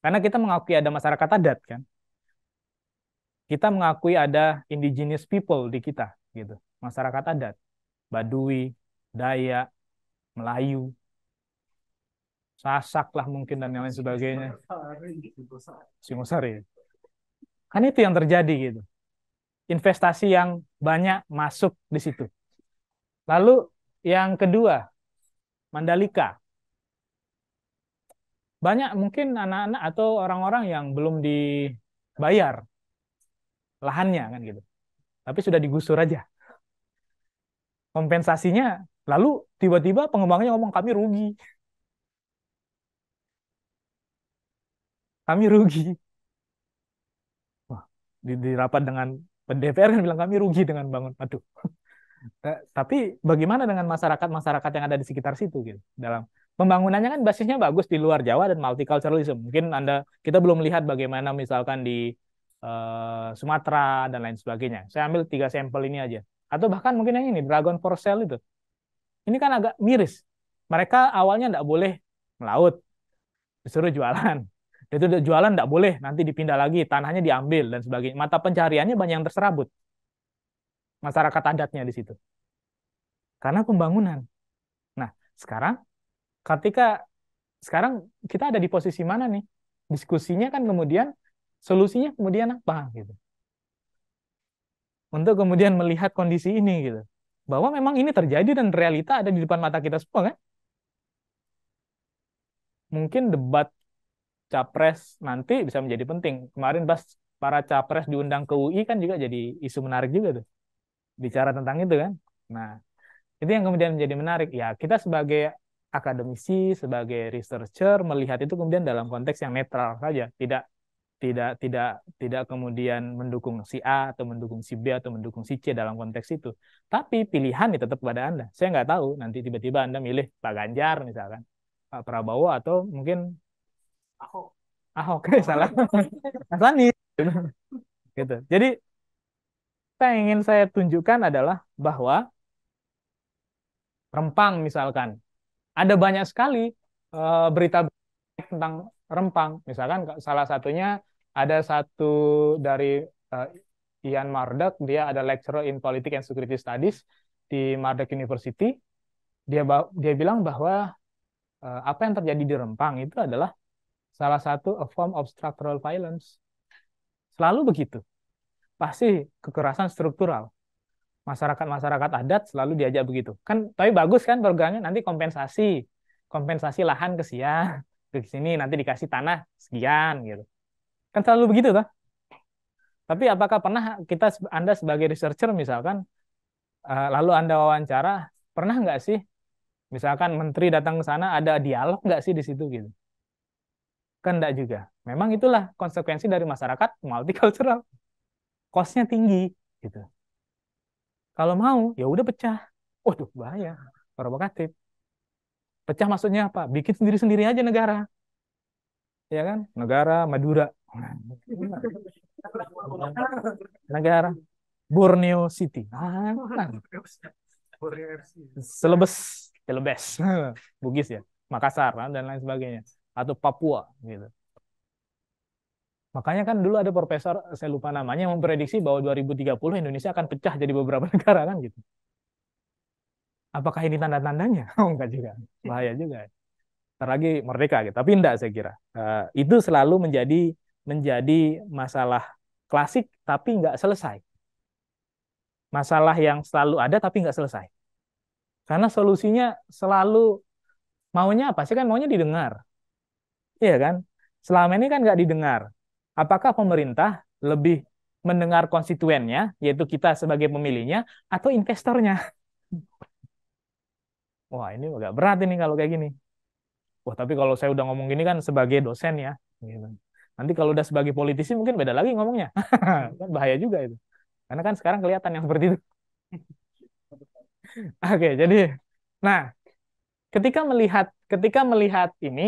Karena kita mengakui ada masyarakat adat kan. Kita mengakui ada indigenous people di kita gitu, masyarakat adat, Badui, Dayak, Melayu, Sasak lah mungkin dan yang lain sebagainya. Singosari. Kan itu yang terjadi gitu investasi yang banyak masuk di situ. Lalu yang kedua, Mandalika. Banyak mungkin anak-anak atau orang-orang yang belum dibayar lahannya kan gitu. Tapi sudah digusur aja. Kompensasinya lalu tiba-tiba pengembangnya ngomong kami rugi. Kami rugi. Wah, di, rapat dengan DPR kan bilang kami rugi dengan bangun aduh tapi bagaimana dengan masyarakat-masyarakat yang ada di sekitar situ gitu dalam pembangunannya kan basisnya bagus di luar Jawa dan multiculturalism mungkin anda kita belum lihat bagaimana misalkan di uh, Sumatera dan lain sebagainya saya ambil tiga sampel ini aja atau bahkan mungkin yang ini Dragon for Sale itu ini kan agak miris mereka awalnya tidak boleh melaut disuruh jualan itu jualan tidak boleh nanti dipindah lagi tanahnya diambil dan sebagainya mata pencariannya banyak yang terserabut masyarakat adatnya di situ karena pembangunan nah sekarang ketika sekarang kita ada di posisi mana nih diskusinya kan kemudian solusinya kemudian apa gitu untuk kemudian melihat kondisi ini gitu bahwa memang ini terjadi dan realita ada di depan mata kita semua kan mungkin debat capres nanti bisa menjadi penting. Kemarin pas para capres diundang ke UI kan juga jadi isu menarik juga tuh. Bicara tentang itu kan. Nah, itu yang kemudian menjadi menarik. Ya, kita sebagai akademisi, sebagai researcher melihat itu kemudian dalam konteks yang netral saja, tidak tidak tidak tidak kemudian mendukung si A atau mendukung si B atau mendukung si C dalam konteks itu. Tapi pilihan itu tetap pada Anda. Saya nggak tahu nanti tiba-tiba Anda milih Pak Ganjar misalkan, Pak Prabowo atau mungkin Ahok. Ahok, salah. [LAUGHS] Mas Anies. gitu. Jadi apa yang ingin saya tunjukkan adalah bahwa Rempang misalkan ada banyak sekali eh, berita tentang Rempang misalkan salah satunya ada satu dari eh, Ian Mardek dia ada lecturer in politics and security studies di Mardek University dia dia bilang bahwa eh, apa yang terjadi di Rempang itu adalah Salah satu a form of structural violence. Selalu begitu. Pasti kekerasan struktural. Masyarakat-masyarakat adat selalu diajak begitu. Kan tapi bagus kan programnya nanti kompensasi. Kompensasi lahan ke ke sini nanti dikasih tanah sekian gitu. Kan selalu begitu toh? Tapi apakah pernah kita Anda sebagai researcher misalkan eh, lalu Anda wawancara, pernah nggak sih misalkan menteri datang ke sana ada dialog nggak sih di situ gitu kehendak kan juga. Memang itulah konsekuensi dari masyarakat multikultural. Kosnya tinggi gitu. Kalau mau, ya udah pecah. Waduh, bahaya. Provokatif. Pecah maksudnya apa? Bikin sendiri-sendiri aja negara. Ya kan? Negara Madura. negara Borneo City. Ah, kan. Borneo Celebes, Celebes. [LAUGHS] Bugis ya. Makassar kan, dan lain sebagainya atau Papua gitu. Makanya kan dulu ada profesor saya lupa namanya yang memprediksi bahwa 2030 Indonesia akan pecah jadi beberapa [LAUGHS] negara kan gitu. Apakah ini tanda-tandanya? [LAUGHS] Oh, enggak juga. Bahaya juga. Ntar lagi merdeka gitu. Tapi enggak saya kira. Uh, itu selalu menjadi menjadi masalah klasik tapi enggak selesai. Masalah yang selalu ada tapi enggak selesai. Karena solusinya selalu maunya apa sih kan maunya didengar Iya kan? Selama ini kan nggak didengar. Apakah pemerintah lebih mendengar konstituennya, yaitu kita sebagai pemilihnya, atau investornya? [LAUGHS] Wah, ini agak berat ini kalau kayak gini. Wah, tapi kalau saya udah ngomong gini kan sebagai dosen ya. Gitu. Nanti kalau udah sebagai politisi mungkin beda lagi ngomongnya. [LAUGHS] kan bahaya juga itu. Karena kan sekarang kelihatan yang seperti itu. [LAUGHS] Oke, jadi nah ketika melihat ketika melihat ini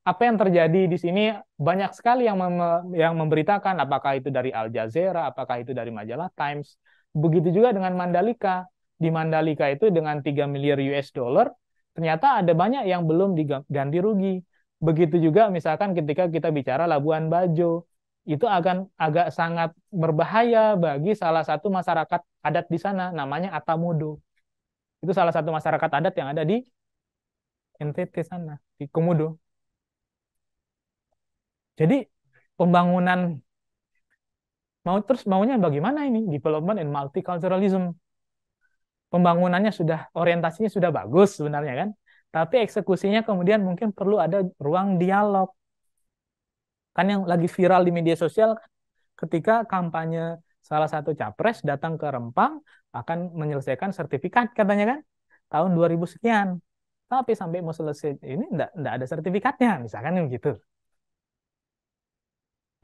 apa yang terjadi di sini banyak sekali yang mem yang memberitakan apakah itu dari Al Jazeera, apakah itu dari majalah Times. Begitu juga dengan Mandalika. Di Mandalika itu dengan 3 miliar US dollar ternyata ada banyak yang belum diganti rugi. Begitu juga misalkan ketika kita bicara Labuan Bajo, itu akan agak sangat berbahaya bagi salah satu masyarakat adat di sana namanya Atamodo. Itu salah satu masyarakat adat yang ada di NTT sana, di Komodo. Jadi pembangunan mau terus maunya bagaimana ini development and multiculturalism pembangunannya sudah orientasinya sudah bagus sebenarnya kan tapi eksekusinya kemudian mungkin perlu ada ruang dialog kan yang lagi viral di media sosial ketika kampanye salah satu capres datang ke Rempang akan menyelesaikan sertifikat katanya kan tahun 2000 sekian tapi sampai mau selesai ini enggak, enggak ada sertifikatnya misalkan begitu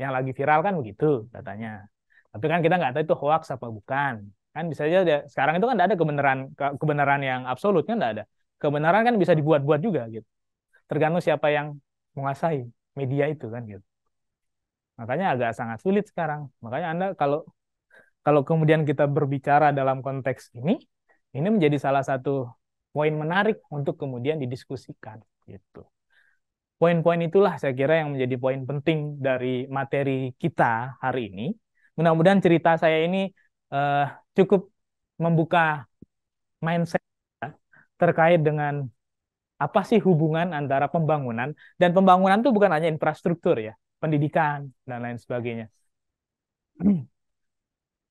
yang lagi viral kan begitu katanya. Tapi kan kita nggak tahu itu hoax apa bukan. Kan bisa aja sekarang itu kan nggak ada kebenaran kebenaran yang absolut kan nggak ada. Kebenaran kan bisa dibuat-buat juga gitu. Tergantung siapa yang menguasai media itu kan gitu. Makanya agak sangat sulit sekarang. Makanya Anda kalau kalau kemudian kita berbicara dalam konteks ini, ini menjadi salah satu poin menarik untuk kemudian didiskusikan gitu. Poin-poin itulah saya kira yang menjadi poin penting dari materi kita hari ini. Mudah-mudahan cerita saya ini uh, cukup membuka mindset terkait dengan apa sih hubungan antara pembangunan dan pembangunan itu bukan hanya infrastruktur ya, pendidikan dan lain sebagainya. [CLEARS THROAT]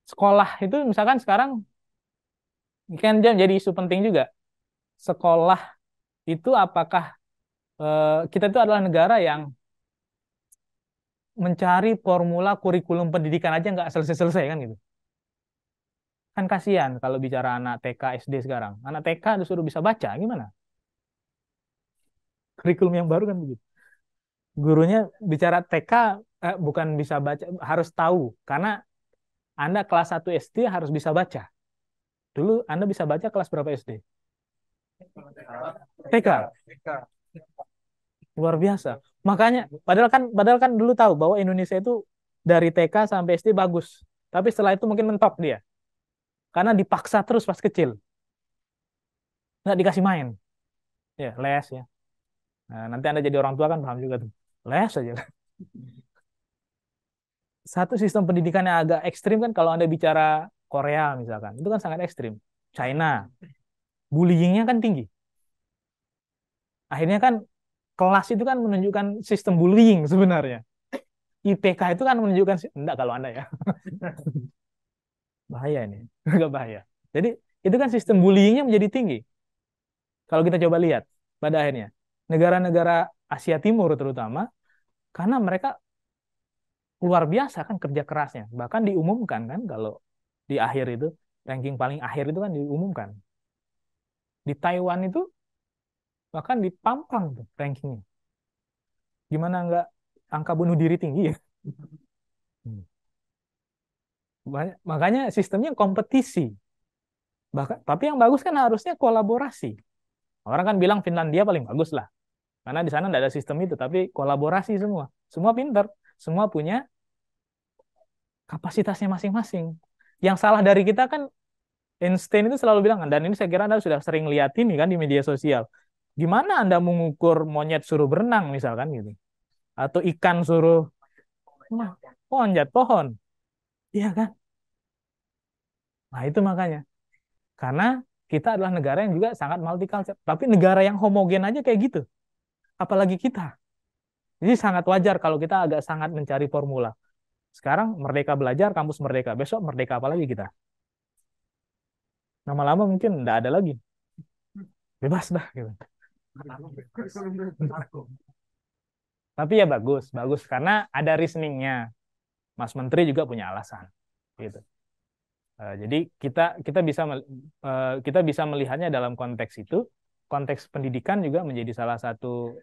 Sekolah itu misalkan sekarang kan jadi isu penting juga. Sekolah itu apakah Eh, kita itu adalah negara yang mencari formula kurikulum pendidikan aja nggak selesai-selesai kan gitu. Kan kasihan kalau bicara anak TK SD sekarang. Anak TK disuruh bisa baca gimana? Kurikulum yang baru kan begitu. Gurunya bicara TK eh, bukan bisa baca harus tahu karena Anda kelas 1 SD harus bisa baca. Dulu Anda bisa baca kelas berapa SD? TK. TK luar biasa makanya padahal kan padahal kan dulu tahu bahwa Indonesia itu dari TK sampai SD bagus tapi setelah itu mungkin mentok dia karena dipaksa terus pas kecil nggak dikasih main ya les ya nah, nanti anda jadi orang tua kan paham juga tuh les aja [LAUGHS] satu sistem pendidikan yang agak ekstrim kan kalau anda bicara Korea misalkan itu kan sangat ekstrim China bullyingnya kan tinggi akhirnya kan kelas itu kan menunjukkan sistem bullying sebenarnya. IPK itu kan menunjukkan enggak kalau Anda ya. [LAUGHS] bahaya ini, [LAUGHS] enggak bahaya. Jadi itu kan sistem bullyingnya menjadi tinggi. Kalau kita coba lihat pada akhirnya negara-negara Asia Timur terutama karena mereka luar biasa kan kerja kerasnya. Bahkan diumumkan kan kalau di akhir itu ranking paling akhir itu kan diumumkan. Di Taiwan itu bahkan di tuh rankingnya. Gimana nggak angka bunuh diri tinggi ya? Hmm. Banyak, makanya sistemnya kompetisi. Bahkan, tapi yang bagus kan harusnya kolaborasi. Orang kan bilang Finlandia paling bagus lah. Karena di sana tidak ada sistem itu, tapi kolaborasi semua. Semua pinter, semua punya kapasitasnya masing-masing. Yang salah dari kita kan Einstein itu selalu bilang, dan ini saya kira Anda sudah sering lihat ini kan di media sosial gimana Anda mengukur monyet suruh berenang misalkan gitu. Atau ikan suruh loncat pohon. Iya kan? Nah, itu makanya. Karena kita adalah negara yang juga sangat multicultural, tapi negara yang homogen aja kayak gitu. Apalagi kita. Jadi sangat wajar kalau kita agak sangat mencari formula. Sekarang merdeka belajar, kampus merdeka. Besok merdeka apa lagi kita? Lama-lama mungkin tidak ada lagi. Hmm. Bebas dah gitu. Tapi ya bagus, bagus karena ada reasoningnya. Mas Menteri juga punya alasan, gitu. Eh, jadi kita kita bisa eh, kita bisa melihatnya dalam konteks itu. Konteks pendidikan juga menjadi salah satu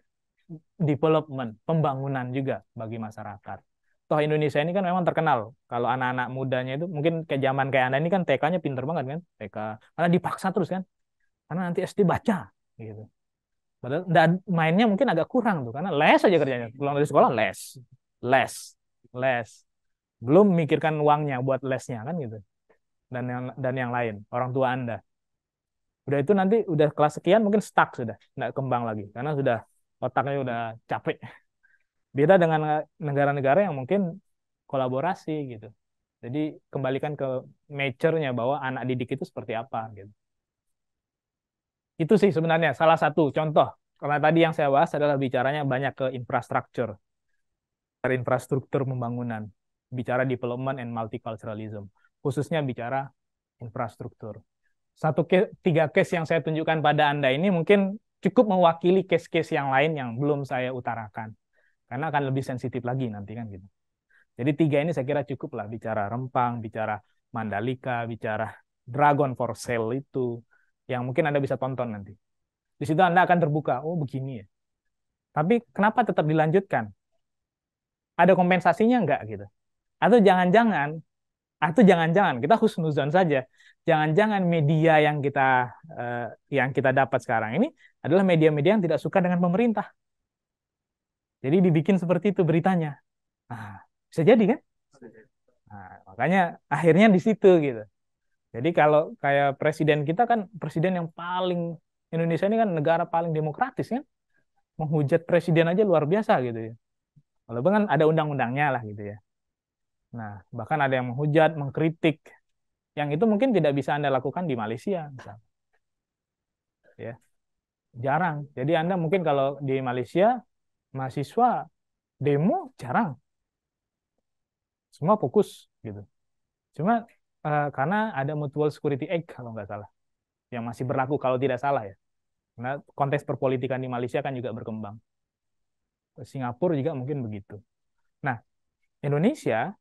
development, pembangunan juga bagi masyarakat. Toh Indonesia ini kan memang terkenal kalau anak-anak mudanya itu mungkin kayak zaman kayak Anda ini kan TK-nya pinter banget kan, TK. Karena dipaksa terus kan. Karena nanti SD baca gitu dan mainnya mungkin agak kurang tuh karena les aja kerjanya. Pulang dari sekolah les, les, les. Belum mikirkan uangnya buat lesnya kan gitu. Dan yang dan yang lain, orang tua Anda. Udah itu nanti udah kelas sekian mungkin stuck sudah, nggak kembang lagi karena sudah otaknya udah capek. Beda dengan negara-negara yang mungkin kolaborasi gitu. Jadi kembalikan ke nature-nya bahwa anak didik itu seperti apa gitu. Itu sih sebenarnya salah satu contoh. Karena tadi yang saya bahas adalah bicaranya banyak ke infrastruktur. Infrastruktur pembangunan. Bicara development and multiculturalism. Khususnya bicara infrastruktur. Satu case, tiga case yang saya tunjukkan pada Anda ini mungkin cukup mewakili case-case yang lain yang belum saya utarakan. Karena akan lebih sensitif lagi nanti kan gitu. Jadi tiga ini saya kira cukup lah bicara Rempang, bicara Mandalika, bicara Dragon for Sale itu, yang mungkin Anda bisa tonton nanti. Di situ Anda akan terbuka, oh begini ya. Tapi kenapa tetap dilanjutkan? Ada kompensasinya enggak gitu? Atau jangan-jangan, atau jangan-jangan kita husnuzon saja. Jangan-jangan media yang kita eh, yang kita dapat sekarang ini adalah media-media yang tidak suka dengan pemerintah. Jadi dibikin seperti itu beritanya. Nah, bisa jadi kan? Nah, makanya akhirnya di situ gitu. Jadi kalau kayak presiden kita kan presiden yang paling Indonesia ini kan negara paling demokratis kan. Menghujat presiden aja luar biasa gitu ya. Walaupun kan ada undang-undangnya lah gitu ya. Nah, bahkan ada yang menghujat, mengkritik. Yang itu mungkin tidak bisa Anda lakukan di Malaysia misalnya. Ya. Jarang. Jadi Anda mungkin kalau di Malaysia mahasiswa demo jarang. Semua fokus gitu. Cuma uh, karena ada Mutual Security Act kalau nggak salah yang masih berlaku kalau tidak salah ya. Karena konteks perpolitikan di Malaysia kan juga berkembang. Singapura juga mungkin begitu. Nah, Indonesia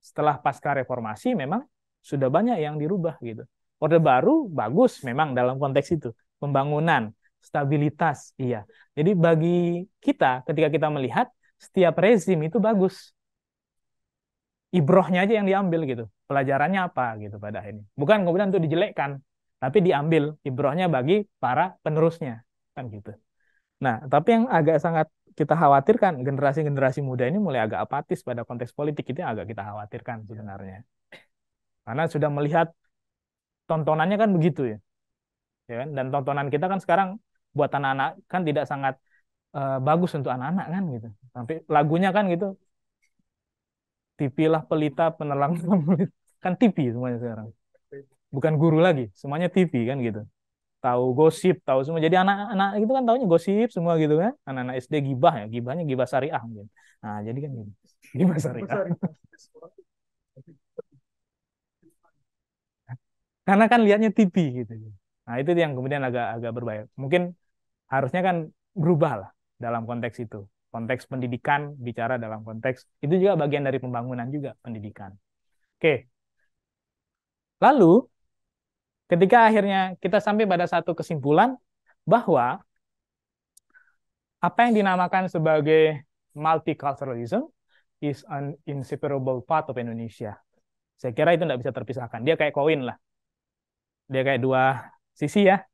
setelah pasca reformasi memang sudah banyak yang dirubah gitu. Orde baru bagus memang dalam konteks itu. Pembangunan, stabilitas, iya. Jadi bagi kita ketika kita melihat setiap rezim itu bagus ibrohnya aja yang diambil gitu pelajarannya apa gitu pada akhirnya bukan kemudian untuk dijelekkan tapi diambil ibrohnya bagi para penerusnya kan gitu nah tapi yang agak sangat kita khawatirkan generasi-generasi muda ini mulai agak apatis pada konteks politik itu agak kita khawatirkan iya. sebenarnya karena sudah melihat tontonannya kan begitu ya, ya kan? dan tontonan kita kan sekarang buat anak-anak kan tidak sangat uh, bagus untuk anak-anak kan gitu Tapi lagunya kan gitu lah pelita penerang [LAUGHS] kan TV semuanya sekarang bukan guru lagi semuanya TV kan gitu tahu gosip tahu semua jadi anak-anak itu kan tahunya gosip semua gitu kan anak-anak SD gibah ya gibahnya gibah syariah mungkin nah jadi kan gitu gibah syariah karena kan liatnya TV gitu nah itu yang kemudian agak agak berbahaya mungkin harusnya kan berubah lah dalam konteks itu konteks pendidikan, bicara dalam konteks itu juga bagian dari pembangunan juga pendidikan. Oke. Lalu ketika akhirnya kita sampai pada satu kesimpulan bahwa apa yang dinamakan sebagai multiculturalism is an inseparable part of Indonesia. Saya kira itu tidak bisa terpisahkan. Dia kayak koin lah. Dia kayak dua sisi ya.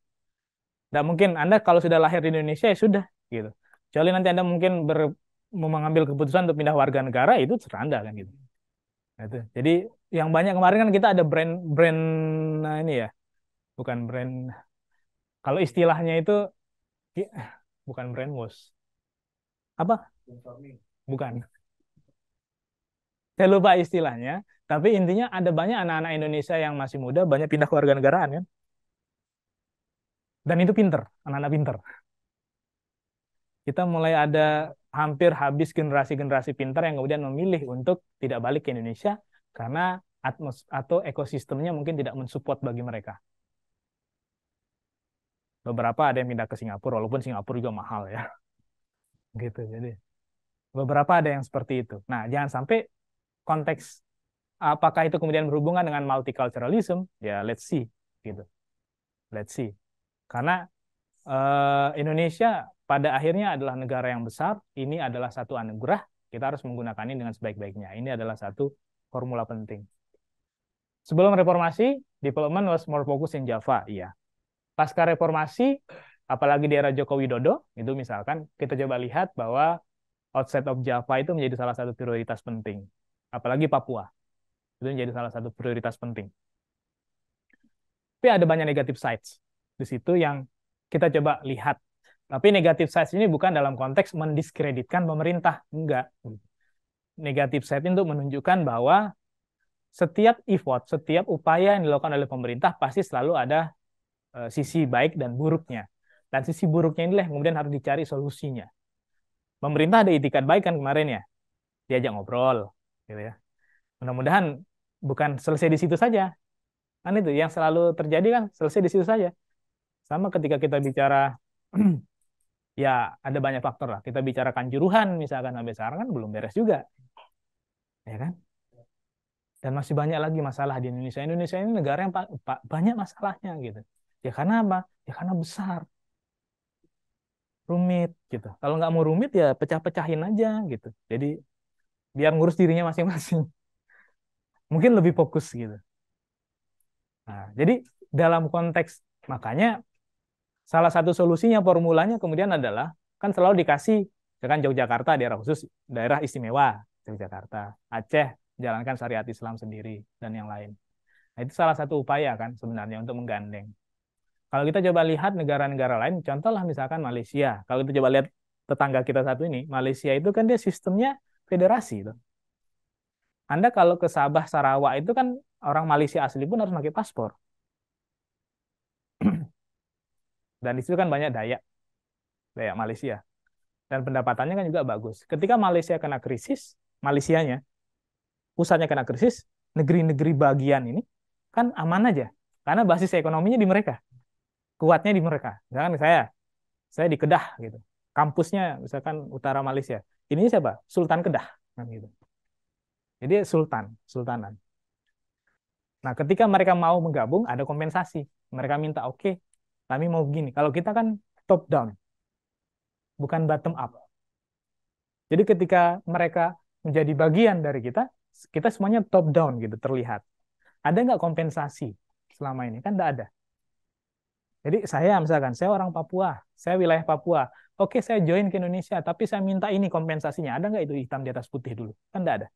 Tidak mungkin Anda kalau sudah lahir di Indonesia ya sudah gitu. Kecuali nanti Anda mungkin ber, mengambil keputusan untuk pindah warga negara itu terserah kan gitu. Nah, itu. Jadi yang banyak kemarin kan kita ada brand brand nah ini ya. Bukan brand kalau istilahnya itu bukan brand was. Apa? Bukan. Saya lupa istilahnya, tapi intinya ada banyak anak-anak Indonesia yang masih muda banyak pindah ke warga negaraan kan. Dan itu pinter, anak-anak pinter kita mulai ada hampir habis generasi-generasi pintar yang kemudian memilih untuk tidak balik ke Indonesia karena atmos atau ekosistemnya mungkin tidak mensupport bagi mereka. Beberapa ada yang pindah ke Singapura, walaupun Singapura juga mahal ya. [LAUGHS] Gitu, jadi beberapa ada yang seperti itu. Nah, jangan sampai konteks apakah itu kemudian berhubungan dengan multiculturalism, ya let's see, gitu. Let's see. Karena uh, Indonesia pada akhirnya adalah negara yang besar, ini adalah satu anugerah, kita harus menggunakan ini dengan sebaik-baiknya. Ini adalah satu formula penting. Sebelum reformasi, development was more focused in Java, iya. Pasca reformasi, apalagi di era Joko Widodo, itu misalkan kita coba lihat bahwa outside of Java itu menjadi salah satu prioritas penting. Apalagi Papua, itu menjadi salah satu prioritas penting. Tapi ada banyak negatif sides di situ yang kita coba lihat tapi negatif side ini bukan dalam konteks mendiskreditkan pemerintah, enggak. Hmm. Negatif side itu menunjukkan bahwa setiap effort, setiap upaya yang dilakukan oleh pemerintah pasti selalu ada e, sisi baik dan buruknya. Dan sisi buruknya inilah yang kemudian harus dicari solusinya. Pemerintah ada itikat baik kan kemarin ya, diajak ngobrol, gitu ya. Mudah-mudahan bukan selesai di situ saja. Kan itu yang selalu terjadi kan selesai di situ saja. Sama ketika kita bicara [CLEARS THROAT] ya ada banyak faktor lah. Kita bicarakan juruhan misalkan sampai sekarang kan belum beres juga. Ya kan? Dan masih banyak lagi masalah di Indonesia. Indonesia ini negara yang banyak masalahnya gitu. Ya karena apa? Ya karena besar. Rumit gitu. Kalau nggak mau rumit ya pecah-pecahin aja gitu. Jadi biar ngurus dirinya masing-masing. [LAUGHS] Mungkin lebih fokus gitu. Nah, jadi dalam konteks makanya salah satu solusinya formulanya kemudian adalah kan selalu dikasih kan Yogyakarta daerah khusus daerah istimewa Yogyakarta Aceh jalankan syariat Islam sendiri dan yang lain nah, itu salah satu upaya kan sebenarnya untuk menggandeng kalau kita coba lihat negara-negara lain contohlah misalkan Malaysia kalau kita coba lihat tetangga kita satu ini Malaysia itu kan dia sistemnya federasi itu anda kalau ke Sabah Sarawak itu kan orang Malaysia asli pun harus pakai paspor Dan di situ kan banyak Dayak, Dayak Malaysia. Dan pendapatannya kan juga bagus. Ketika Malaysia kena krisis, Malaysianya, pusatnya kena krisis, negeri-negeri bagian ini kan aman aja. Karena basis ekonominya di mereka. Kuatnya di mereka. Misalkan saya, saya di Kedah gitu. Kampusnya misalkan utara Malaysia. Ini siapa? Sultan Kedah. Kan gitu. Jadi sultan, sultanan. Nah, ketika mereka mau menggabung, ada kompensasi. Mereka minta, oke, okay, kami mau begini. Kalau kita kan top down, bukan bottom up. Jadi ketika mereka menjadi bagian dari kita, kita semuanya top down gitu terlihat. Ada nggak kompensasi selama ini? Kan nggak ada. Jadi saya misalkan, saya orang Papua, saya wilayah Papua. Oke, saya join ke Indonesia, tapi saya minta ini kompensasinya. Ada nggak itu hitam di atas putih dulu? Kan nggak ada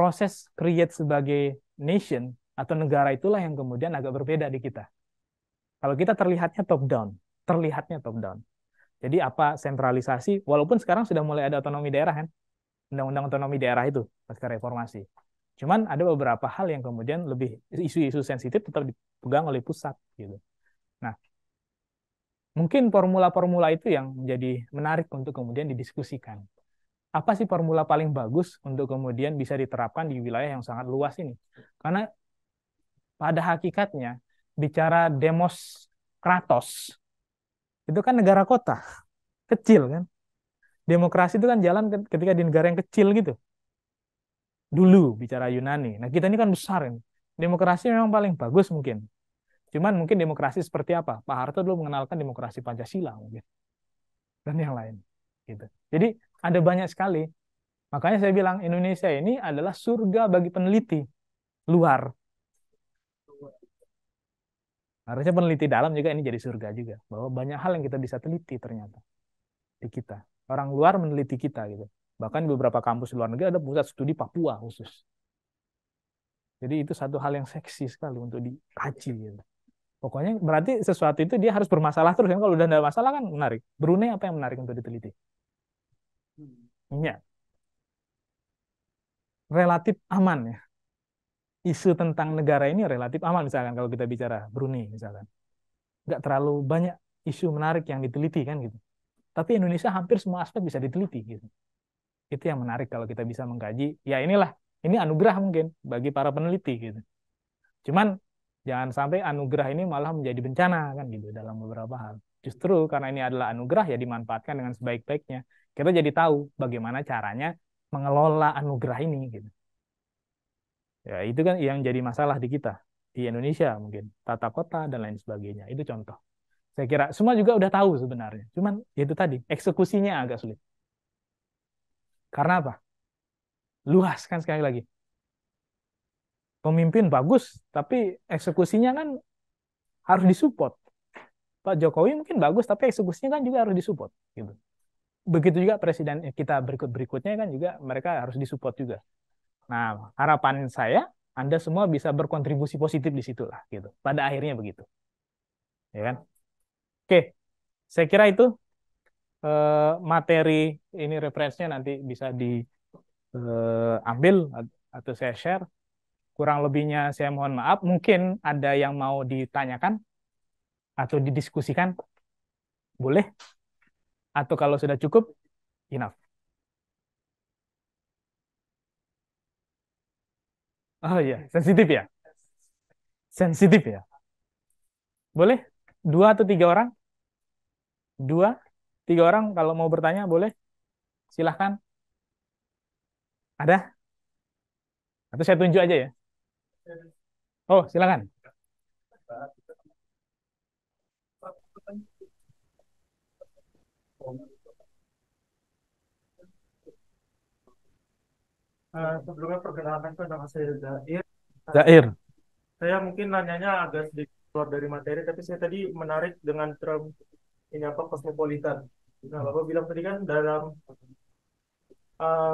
proses create sebagai nation atau negara itulah yang kemudian agak berbeda di kita. Kalau kita terlihatnya top down, terlihatnya top down. Jadi apa sentralisasi, walaupun sekarang sudah mulai ada otonomi daerah kan, undang-undang otonomi daerah itu pasca reformasi. Cuman ada beberapa hal yang kemudian lebih isu-isu sensitif tetap dipegang oleh pusat gitu. Nah, mungkin formula-formula itu yang menjadi menarik untuk kemudian didiskusikan. Apa sih formula paling bagus untuk kemudian bisa diterapkan di wilayah yang sangat luas ini? Karena pada hakikatnya bicara demos kratos itu kan negara kota kecil kan demokrasi itu kan jalan ketika di negara yang kecil gitu dulu bicara Yunani nah kita ini kan besar ini demokrasi memang paling bagus mungkin cuman mungkin demokrasi seperti apa Pak Harto dulu mengenalkan demokrasi Pancasila mungkin dan yang lain gitu jadi ada banyak sekali makanya saya bilang Indonesia ini adalah surga bagi peneliti luar Harusnya peneliti dalam juga ini jadi surga juga. Bahwa banyak hal yang kita bisa teliti ternyata di kita. Orang luar meneliti kita gitu. Bahkan beberapa kampus di luar negeri ada pusat studi Papua khusus. Jadi itu satu hal yang seksi sekali untuk dikaji gitu. Pokoknya berarti sesuatu itu dia harus bermasalah terus kan. Kalau udah ada masalah kan menarik. Brunei apa yang menarik untuk diteliti? Minyak. Hmm. Relatif aman ya isu tentang negara ini relatif aman misalkan kalau kita bicara Brunei misalkan nggak terlalu banyak isu menarik yang diteliti kan gitu tapi Indonesia hampir semua aspek bisa diteliti gitu itu yang menarik kalau kita bisa mengkaji ya inilah ini anugerah mungkin bagi para peneliti gitu cuman jangan sampai anugerah ini malah menjadi bencana kan gitu dalam beberapa hal justru karena ini adalah anugerah ya dimanfaatkan dengan sebaik-baiknya kita jadi tahu bagaimana caranya mengelola anugerah ini gitu Ya, itu kan yang jadi masalah di kita di Indonesia mungkin tata kota dan lain sebagainya itu contoh saya kira semua juga udah tahu sebenarnya cuman itu tadi eksekusinya agak sulit karena apa luas kan sekali lagi pemimpin bagus tapi eksekusinya kan harus disupport Pak Jokowi mungkin bagus tapi eksekusinya kan juga harus disupport gitu begitu juga presiden eh, kita berikut berikutnya kan juga mereka harus disupport juga Nah, harapan saya Anda semua bisa berkontribusi positif di situlah gitu. Pada akhirnya begitu. Ya kan? Oke. Saya kira itu eh, materi ini referensinya nanti bisa diambil eh, atau saya share. Kurang lebihnya saya mohon maaf. Mungkin ada yang mau ditanyakan atau didiskusikan. Boleh. Atau kalau sudah cukup, enough. Oh iya, sensitif ya? Sensitif ya? Boleh? Dua atau tiga orang? Dua? Tiga orang kalau mau bertanya boleh? Silahkan. Ada? Atau saya tunjuk aja ya? Oh, silakan. Thank Eh, sebelumnya perkenalkan nama saya Zair. Zair. Saya mungkin nanyanya agak sedikit keluar dari materi, tapi saya tadi menarik dengan term ini apa kosmopolitan. Nah, Bapak bilang tadi kan dalam uh,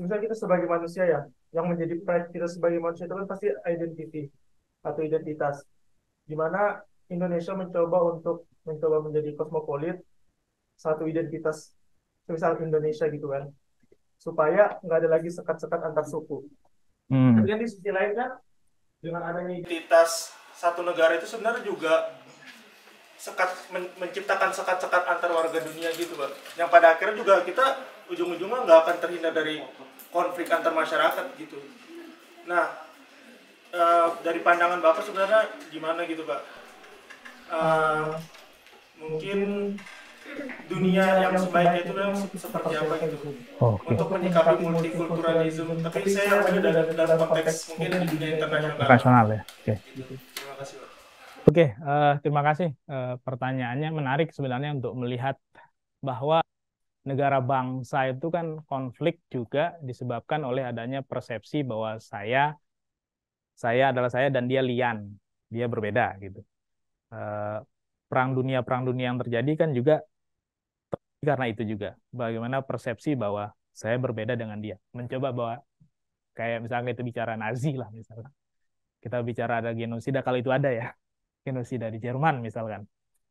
misalnya kita sebagai manusia ya, yang menjadi pride kita sebagai manusia itu kan pasti identity atau identitas. mana Indonesia mencoba untuk mencoba menjadi kosmopolit satu identitas misal Indonesia gitu kan supaya nggak ada lagi sekat-sekat antar suku. Hmm. Kemudian di sisi lain kan dengan adanya identitas satu negara itu sebenarnya juga sekat men menciptakan sekat-sekat antar warga dunia gitu, Pak. Yang pada akhirnya juga kita ujung-ujungnya nggak akan terhindar dari konflik antar masyarakat gitu. Nah, e, dari pandangan Bapak sebenarnya gimana gitu, Pak? Eh, mungkin dunia yang sebaiknya itu memang seperti apa itu okay. untuk menyikapi multikulturalisme tapi saya ada dalam, dalam konteks mungkin di dunia internasional internasional ya oke okay. terima kasih Oke, okay, uh, eh, terima kasih. Uh, pertanyaannya menarik sebenarnya untuk melihat bahwa negara bangsa itu kan konflik juga disebabkan oleh adanya persepsi bahwa saya saya adalah saya dan dia Lian, dia berbeda gitu. Uh, perang dunia perang dunia yang terjadi kan juga karena itu juga bagaimana persepsi bahwa saya berbeda dengan dia mencoba bahwa kayak misalnya itu bicara Nazi lah misalnya kita bicara ada genosida kalau itu ada ya genosida di Jerman misalkan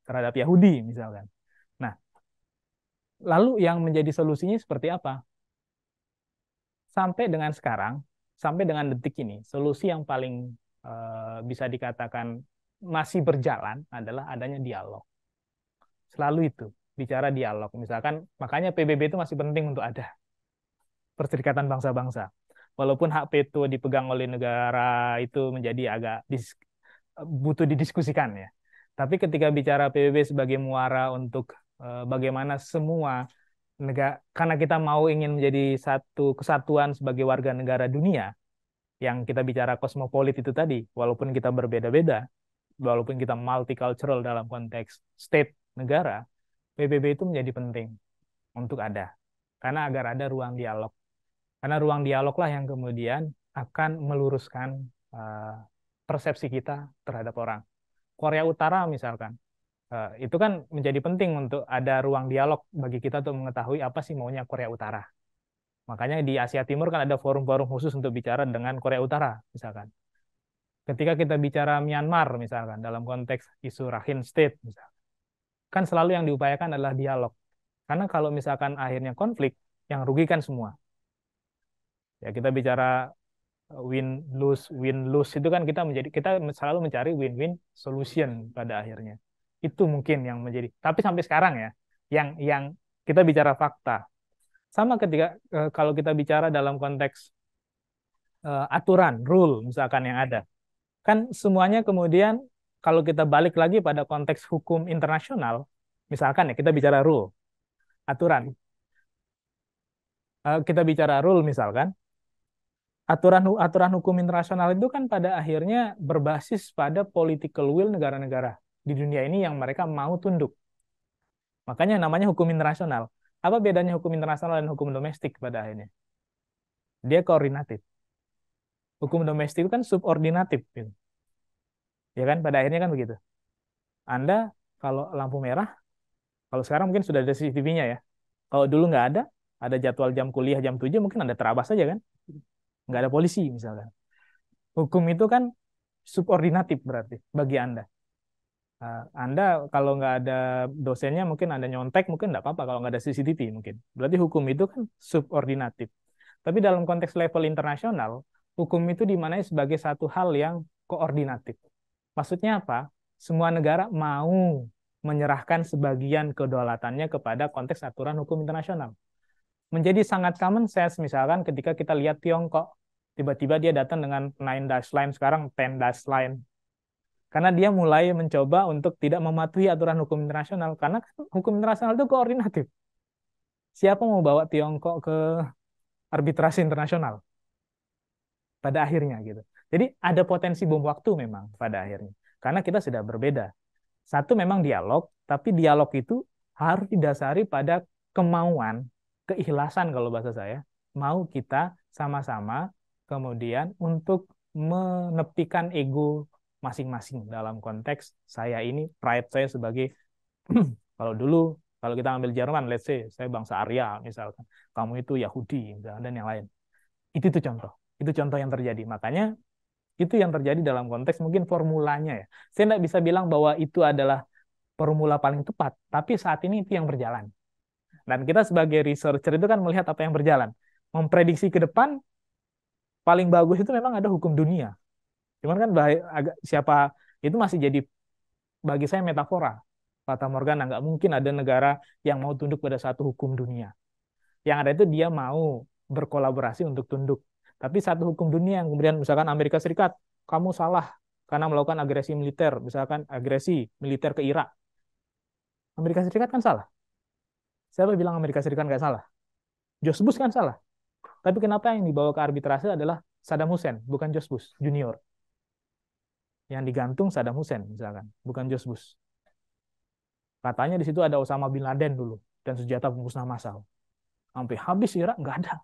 terhadap Yahudi misalkan nah lalu yang menjadi solusinya seperti apa sampai dengan sekarang sampai dengan detik ini solusi yang paling uh, bisa dikatakan masih berjalan adalah adanya dialog. Selalu itu, bicara dialog. Misalkan, makanya PBB itu masih penting untuk ada. Perserikatan Bangsa-Bangsa. Walaupun hak veto dipegang oleh negara itu menjadi agak dis, butuh didiskusikan ya. Tapi ketika bicara PBB sebagai muara untuk eh, bagaimana semua negara karena kita mau ingin menjadi satu kesatuan sebagai warga negara dunia yang kita bicara kosmopolit itu tadi walaupun kita berbeda-beda walaupun kita multicultural dalam konteks state negara, PBB itu menjadi penting untuk ada. Karena agar ada ruang dialog. Karena ruang dialoglah yang kemudian akan meluruskan uh, persepsi kita terhadap orang. Korea Utara misalkan, uh, itu kan menjadi penting untuk ada ruang dialog bagi kita untuk mengetahui apa sih maunya Korea Utara. Makanya di Asia Timur kan ada forum-forum khusus untuk bicara dengan Korea Utara misalkan. Ketika kita bicara Myanmar misalkan dalam konteks isu Rakhine State misalkan, kan selalu yang diupayakan adalah dialog. Karena kalau misalkan akhirnya konflik, yang rugikan semua. Ya kita bicara eh, win lose win lose itu kan kita menjadi kita selalu mencari win-win solution pada akhirnya. Itu mungkin yang menjadi. Tapi sampai sekarang ya, yang yang kita bicara fakta. Sama ketika eh, kalau kita bicara dalam konteks eh, aturan, rule misalkan yang ada. Kan semuanya kemudian kalau kita balik lagi pada konteks hukum internasional, misalkan ya kita bicara rule, aturan. Eh, kita bicara rule misalkan, aturan aturan hukum internasional itu kan pada akhirnya berbasis pada political will negara-negara di dunia ini yang mereka mau tunduk. Makanya namanya hukum internasional. Apa bedanya hukum internasional dan hukum domestik pada akhirnya? Dia koordinatif hukum domestik itu kan subordinatif gitu. ya kan pada akhirnya kan begitu anda kalau lampu merah kalau sekarang mungkin sudah ada CCTV-nya ya kalau dulu nggak ada ada jadwal jam kuliah jam 7 mungkin anda terabas saja kan nggak ada polisi misalkan hukum itu kan subordinatif berarti bagi anda ah, anda kalau nggak ada dosennya mungkin Anda nyontek mungkin nggak apa-apa kalau nggak ada CCTV mungkin. Berarti hukum itu kan subordinatif. Tapi dalam konteks level internasional, hukum itu dimanai sebagai satu hal yang koordinatif. Maksudnya apa? Semua negara mau menyerahkan sebagian kedaulatannya kepada konteks aturan hukum internasional. Menjadi sangat common sense misalkan ketika kita lihat Tiongkok, tiba-tiba dia datang dengan 9 dash line, sekarang 10 dash line. Karena dia mulai mencoba untuk tidak mematuhi aturan hukum internasional, karena hukum internasional itu koordinatif siapa mau bawa Tiongkok ke arbitrasi internasional? pada akhirnya gitu. Jadi ada potensi bom waktu memang pada akhirnya. Karena kita sudah berbeda. Satu memang dialog, tapi dialog itu harus didasari pada kemauan, keikhlasan kalau bahasa saya. Mau kita sama-sama kemudian untuk menepikan ego masing-masing dalam konteks saya ini pride saya sebagai [CLEARS THROAT] kalau dulu kalau kita ambil Jerman let's say saya bangsa Arya misalkan kamu itu Yahudi dan yang lain itu tuh contoh itu contoh yang terjadi. Makanya itu yang terjadi dalam konteks mungkin formulanya ya. Saya tidak bisa bilang bahwa itu adalah formula paling tepat, tapi saat ini itu yang berjalan. Dan kita sebagai researcher itu kan melihat apa yang berjalan. Memprediksi ke depan, paling bagus itu memang ada hukum dunia. Cuman kan agak, siapa itu masih jadi bagi saya metafora. Kata Morgana, nggak mungkin ada negara yang mau tunduk pada satu hukum dunia. Yang ada itu dia mau berkolaborasi untuk tunduk tapi satu hukum dunia yang kemudian misalkan Amerika Serikat, kamu salah karena melakukan agresi militer, misalkan agresi militer ke Irak. Amerika Serikat kan salah. Siapa bilang Amerika Serikat nggak salah? George Bush kan salah. Tapi kenapa yang dibawa ke arbitrase adalah Saddam Hussein, bukan George Bush Junior. Yang digantung Saddam Hussein misalkan, bukan George Bush. Katanya di situ ada Osama bin Laden dulu dan senjata pemusnah massal. Sampai habis Irak nggak ada.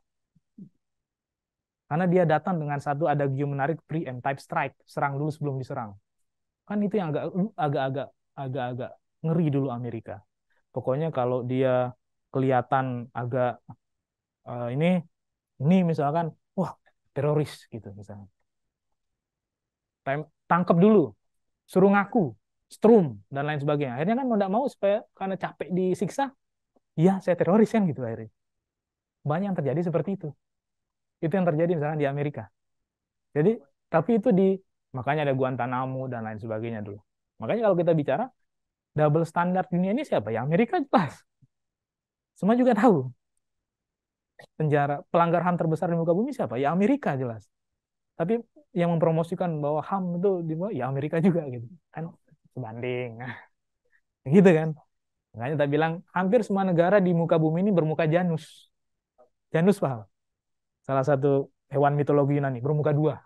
Karena dia datang dengan satu ada game menarik pre and type strike, serang dulu sebelum diserang. Kan itu yang agak uh, agak-agak agak ngeri dulu Amerika. Pokoknya kalau dia kelihatan agak uh, ini ini misalkan wah teroris gitu misalnya. Tangkap dulu, suruh ngaku, strum dan lain sebagainya. Akhirnya kan mau tidak mau supaya karena capek disiksa, ya saya teroris kan gitu akhirnya. Banyak yang terjadi seperti itu. Itu yang terjadi misalnya di Amerika. Jadi, tapi itu di makanya ada Guantanamo dan lain sebagainya dulu. Makanya kalau kita bicara double standar dunia ini siapa? Ya Amerika jelas. Semua juga tahu. Penjara pelanggar HAM terbesar di muka bumi siapa? Ya Amerika jelas. Tapi yang mempromosikan bahwa HAM itu di ya Amerika juga gitu. Kan sebanding. [LAUGHS] gitu kan. Makanya kita bilang hampir semua negara di muka bumi ini bermuka Janus. Janus paham? salah satu hewan mitologi Yunani, bermuka dua.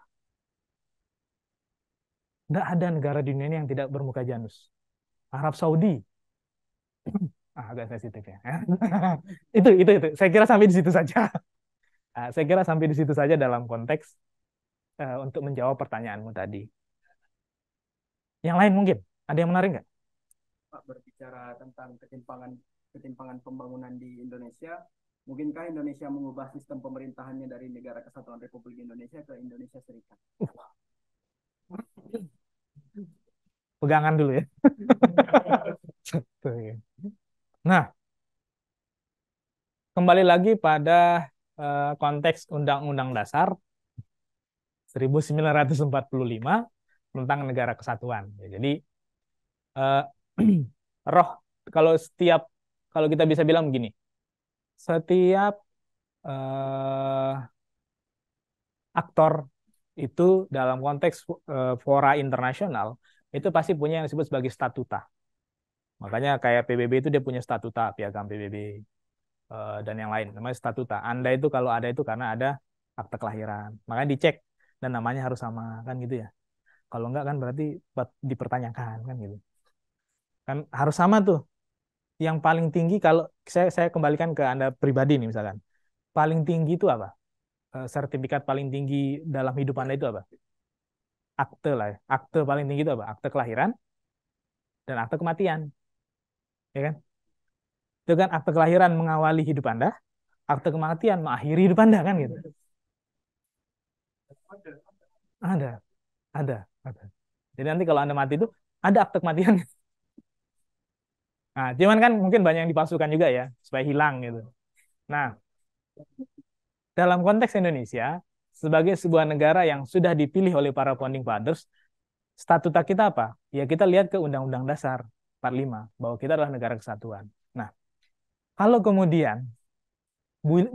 Tidak ada negara di dunia ini yang tidak bermuka Janus. Arab Saudi. [CLEARS THROAT] ah, agak sensitif ya. [LAUGHS] itu, itu, itu. Saya kira sampai di situ saja. [LAUGHS] Ah, saya kira sampai di situ saja dalam konteks uh, untuk menjawab pertanyaanmu tadi. Yang lain mungkin? Ada yang menarik nggak? Pak, berbicara tentang ketimpangan ketimpangan pembangunan di Indonesia, Mungkinkah Indonesia mengubah sistem pemerintahannya dari Negara Kesatuan Republik Indonesia ke Indonesia Serikat? Pegangan dulu ya. ya. Nah, kembali lagi pada eh, konteks Undang-Undang Dasar 1945 tentang negara kesatuan. Ya, jadi eh, [CLEARS THROAT] roh kalau setiap kalau kita bisa bilang begini, setiap uh, aktor itu dalam konteks uh, fora internasional itu pasti punya yang disebut sebagai statuta. Makanya kayak PBB itu dia punya statuta, piagam PBB uh, eh, dan yang lain namanya statuta. Anda itu kalau ada itu karena ada akte kelahiran. Makanya dicek dan namanya harus sama kan gitu ya. Kalau enggak kan berarti dipertanyakan kan gitu. Kan harus sama tuh yang paling tinggi kalau saya saya kembalikan ke Anda pribadi nih misalkan. Paling tinggi itu apa? Eh, sertifikat paling tinggi dalam hidup Anda itu apa? Akte lah ya. Akte paling tinggi itu apa? Akte kelahiran dan akte kematian. Ya kan? Itu kan akte kelahiran mengawali hidup Anda, akte kematian mengakhiri hidup Anda kan gitu. Ada. Ada. Ada. Jadi nanti kalau Anda mati itu ada akte kematian. Gitu. Nah, cuman kan mungkin banyak yang dipalsukan juga ya, supaya hilang gitu. Nah, dalam konteks Indonesia, sebagai sebuah negara yang sudah dipilih oleh para founding fathers, statuta kita apa? Ya kita lihat ke Undang-Undang Dasar 45, bahwa kita adalah negara kesatuan. Nah, kalau kemudian,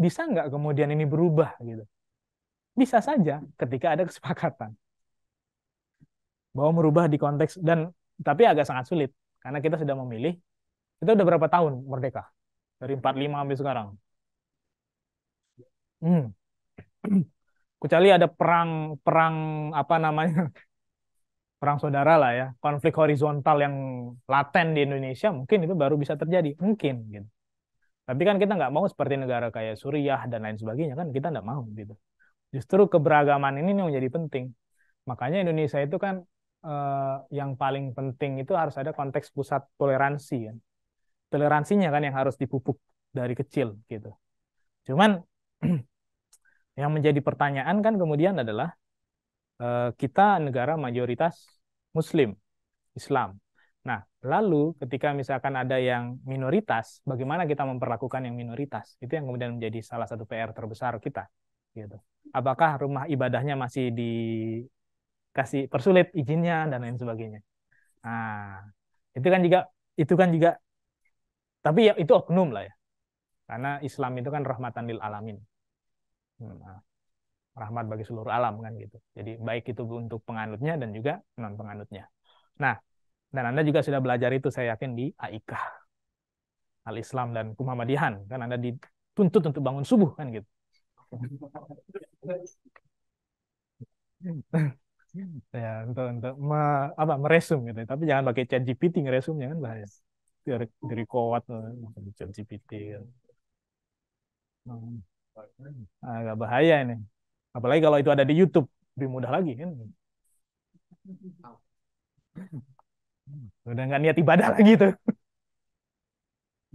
bisa nggak kemudian ini berubah gitu? Bisa saja ketika ada kesepakatan. Bahwa merubah di konteks, dan tapi agak sangat sulit. Karena kita sudah memilih kita udah berapa tahun merdeka? Dari 45 sampai sekarang. Hmm. [CLEARS THROAT] Kecuali ada perang perang apa namanya? [LAUGHS] perang saudara lah ya, konflik horizontal yang laten di Indonesia mungkin itu baru bisa terjadi, mungkin gitu. Tapi kan kita nggak mau seperti negara kayak Suriah dan lain sebagainya kan kita nggak mau gitu. Justru keberagaman ini yang menjadi penting. Makanya Indonesia itu kan eh, yang paling penting itu harus ada konteks pusat toleransi Ya toleransinya kan yang harus dipupuk dari kecil gitu. Cuman [CLEARS THROAT] yang menjadi pertanyaan kan kemudian adalah eh, kita negara mayoritas Muslim, Islam. Nah, lalu ketika misalkan ada yang minoritas, bagaimana kita memperlakukan yang minoritas? Itu yang kemudian menjadi salah satu PR terbesar kita. Gitu. Apakah rumah ibadahnya masih dikasih persulit izinnya dan lain sebagainya? Nah, itu kan juga itu kan juga tapi ya itu oknum lah ya. Karena Islam itu kan rahmatan lil alamin. Hmm, nah, rahmat bagi seluruh alam kan gitu. Jadi baik itu untuk penganutnya dan juga non penganutnya. Nah, dan Anda juga sudah belajar itu saya yakin di Aikah. Al-Islam dan Kumamadihan. kan Anda dituntut untuk bangun subuh kan gitu. [LAUGHS] ya untuk untuk me, apa meresum gitu tapi jangan pakai chat GPT ngeresumnya kan bahaya dari dari kowat eh, chat GPT hmm. agak ah, bahaya ini. Apalagi kalau itu ada di YouTube, lebih mudah lagi kan. Udah nggak niat ibadah lagi tuh.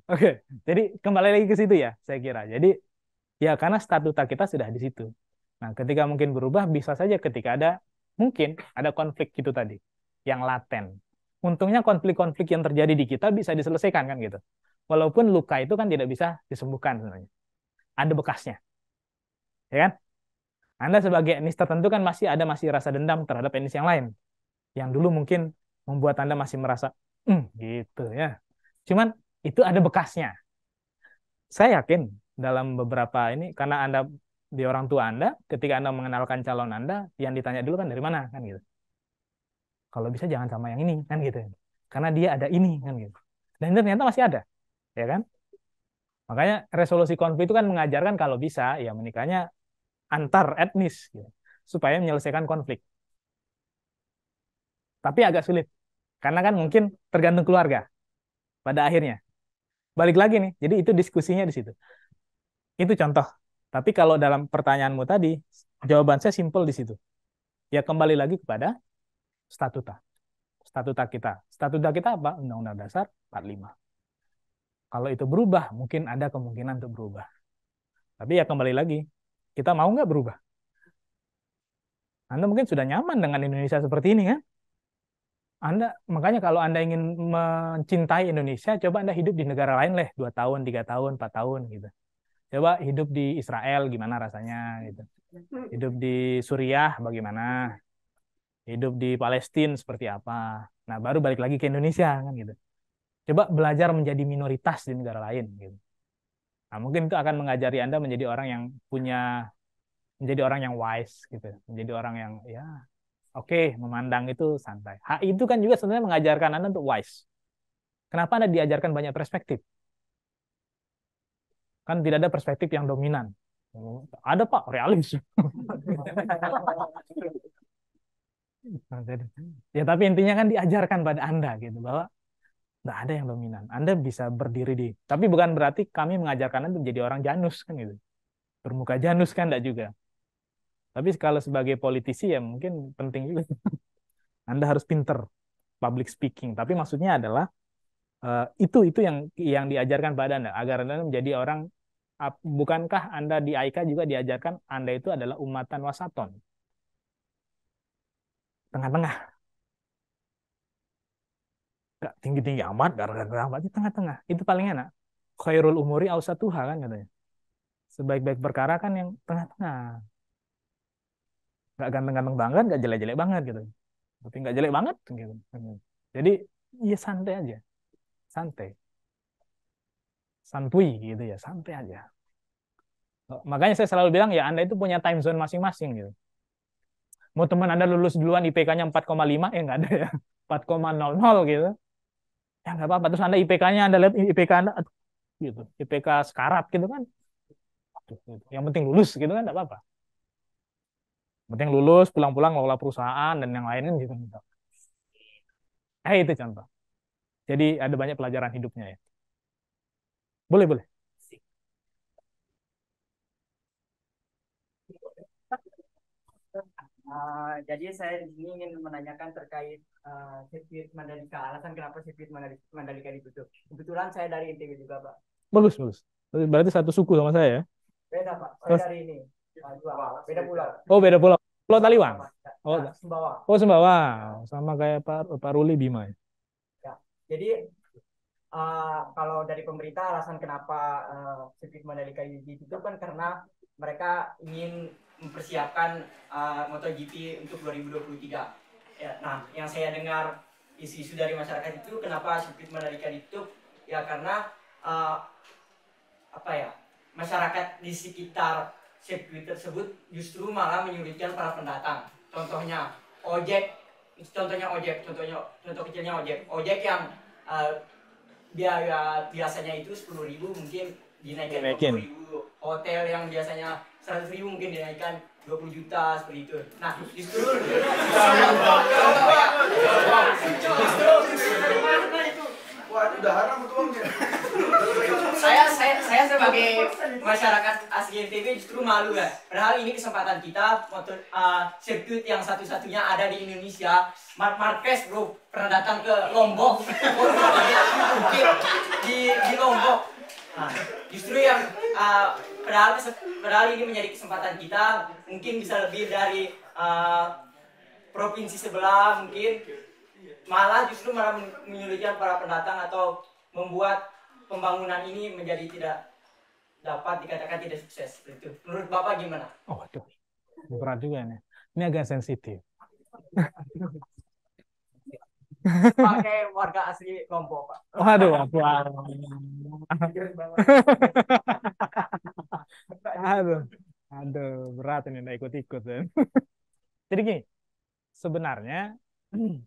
Oke, jadi kembali lagi ke situ ya, saya kira. Jadi ya karena statuta kita sudah di situ. Nah, ketika mungkin berubah bisa saja ketika ada mungkin ada konflik itu tadi yang laten untungnya konflik-konflik yang terjadi di kita bisa diselesaikan kan gitu. Walaupun luka itu kan tidak bisa disembuhkan sebenarnya. Ada bekasnya. Ya kan? Anda sebagai etnis tertentu kan masih ada masih rasa dendam terhadap etnis yang lain. Yang dulu mungkin membuat Anda masih merasa mm, gitu ya. Cuman itu ada bekasnya. Saya yakin dalam beberapa ini karena Anda di orang tua Anda ketika Anda mengenalkan calon Anda yang ditanya dulu kan dari mana kan gitu kalau bisa jangan sama yang ini kan gitu karena dia ada ini kan gitu dan ternyata masih ada ya kan makanya resolusi konflik itu kan mengajarkan kalau bisa ya menikahnya antar etnis gitu, supaya menyelesaikan konflik tapi agak sulit karena kan mungkin tergantung keluarga pada akhirnya balik lagi nih jadi itu diskusinya di situ itu contoh tapi kalau dalam pertanyaanmu tadi jawaban saya simpel di situ ya kembali lagi kepada statuta. Statuta kita. Statuta kita apa? Undang-Undang Dasar 45. Kalau itu berubah, mungkin ada kemungkinan untuk berubah. Tapi ya kembali lagi, kita mau nggak berubah? Anda mungkin sudah nyaman dengan Indonesia seperti ini kan? Anda makanya kalau Anda ingin mencintai Indonesia, coba Anda hidup di negara lain leh, dua tahun, tiga tahun, empat tahun gitu. Coba hidup di Israel gimana rasanya gitu. Hidup di Suriah bagaimana? hidup di Palestina seperti apa. Nah, baru balik lagi ke Indonesia kan gitu. Coba belajar menjadi minoritas di negara lain gitu. Nah, mungkin itu akan mengajari Anda menjadi orang yang punya menjadi orang yang wise gitu, menjadi orang yang ya oke, okay, memandang itu santai. Ha, itu kan juga sebenarnya mengajarkan Anda untuk wise. Kenapa Anda diajarkan banyak perspektif? Kan tidak ada perspektif yang dominan. Ada Pak, realis. [LAUGHS] ya tapi intinya kan diajarkan pada anda gitu bahwa nggak ada yang dominan anda bisa berdiri di tapi bukan berarti kami mengajarkan anda menjadi orang janus kan gitu bermuka janus kan enggak juga tapi kalau sebagai politisi ya mungkin penting juga [LAUGHS] anda harus pinter public speaking tapi maksudnya adalah eh, itu itu yang yang diajarkan pada anda agar anda menjadi orang bukankah anda di AIKA juga diajarkan anda itu adalah umatan wasaton tengah-tengah Gak tinggi-tinggi amat nggak rendah amat di tengah-tengah itu paling enak khairul umuri hal kan katanya sebaik-baik perkara kan yang tengah-tengah Gak ganteng-ganteng banget gak jelek-jelek banget gitu tapi gak jelek banget gitu jadi ya santai aja santai santui gitu ya santai aja makanya saya selalu bilang ya anda itu punya time zone masing-masing gitu mau teman Anda lulus duluan IPK-nya 4,5 ya nggak ada ya. 4,00 [LAUGHS] gitu. Ya nggak apa-apa. Terus Anda IPK-nya Anda lihat IPK Anda gitu. IPK sekarat gitu kan. Yang penting lulus gitu kan nggak apa-apa. Penting lulus, pulang-pulang ngelola perusahaan dan yang lainnya gitu. gitu. Eh itu contoh. Jadi ada banyak pelajaran hidupnya ya. Boleh, boleh. Eh, jadi saya ini ingin menanyakan terkait uh, Mandalika, alasan kenapa sirkuit Mandalika ditutup. Kebetulan saya dari NTB juga, Pak. Bagus, bagus. Berarti satu suku sama saya ya? Beda, Pak. Saya dari ini. Nah, beda pulau. Oh, beda pulau. Pulau Taliwang. Oh, nah, Sembawa. Oh, Sembawa. Sama kayak Pak, Pak Ruli Bima. Ya. ya. Jadi uh, kalau dari pemerintah alasan kenapa uh, sirkuit Mandalika ditutup kan karena mereka ingin mempersiapkan uh, MotoGP untuk 2023. Ya, nah, yang saya dengar isu-isu dari masyarakat itu kenapa sirkuit Mandalika ditutup? Ya karena uh, apa ya? Masyarakat di sekitar sirkuit tersebut justru malah menyulitkan para pendatang. Contohnya ojek, contohnya ojek, contohnya contoh kecilnya ojek. Ojek yang uh, biaya biasanya itu 10.000 mungkin dinaikkan 20.000. Hotel yang biasanya 100 ribu mungkin dinaikkan 20 juta seperti itu. Nah, justru Wah, itu ya. Saya saya saya sebagai masyarakat asli NTB justru malu ya. Padahal ini kesempatan kita motor ah, sirkuit yang satu-satunya ada di Indonesia. Mark Marquez bro pernah datang ke Lombok. [LAUGHS] di di Lombok Ah, justru yang uh, ah, padahal, ini menjadi kesempatan kita mungkin bisa lebih dari uh, provinsi sebelah mungkin malah justru malah menyulitkan para pendatang atau membuat pembangunan ini menjadi tidak dapat dikatakan tidak sukses itu. Menurut Bapak gimana? Oh, aduh. Berat juga nih. Ini agak sensitif. [LAUGHS] pakai warga asli Lombok Pak. Waduh, aku [LAUGHS] [LAUGHS] aduh, aduh berat ini nggak ikut-ikut ya. [LAUGHS] Jadi gini, sebenarnya uh,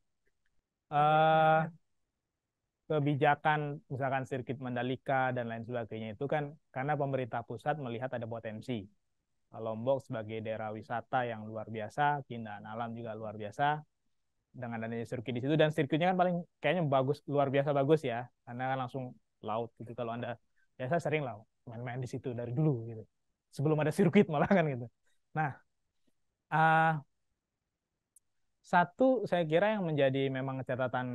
[CLEARS THROAT] kebijakan misalkan sirkuit Mandalika dan lain sebagainya itu kan karena pemerintah pusat melihat ada potensi. Lombok sebagai daerah wisata yang luar biasa, keindahan alam juga luar biasa dengan adanya sirkuit di situ dan sirkuitnya kan paling kayaknya bagus luar biasa bagus ya karena kan langsung laut gitu kalau anda biasa sering laut main-main di situ dari dulu gitu sebelum ada sirkuit malah kan gitu nah uh, satu saya kira yang menjadi memang catatan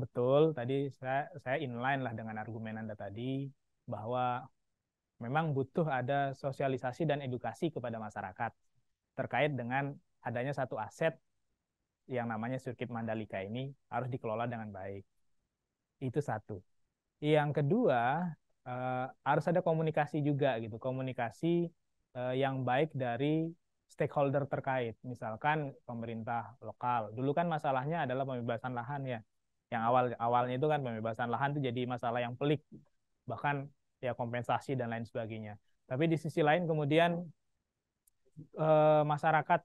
betul tadi saya saya inline lah dengan argumen anda tadi bahwa memang butuh ada sosialisasi dan edukasi kepada masyarakat terkait dengan adanya satu aset yang namanya sirkuit Mandalika ini harus dikelola dengan baik. Itu satu. Yang kedua, eh, harus ada komunikasi juga gitu, komunikasi eh, yang baik dari stakeholder terkait, misalkan pemerintah lokal. Dulu kan masalahnya adalah pembebasan lahan ya. Yang awal awalnya itu kan pembebasan lahan itu jadi masalah yang pelik, bahkan ya kompensasi dan lain sebagainya. Tapi di sisi lain kemudian e, masyarakat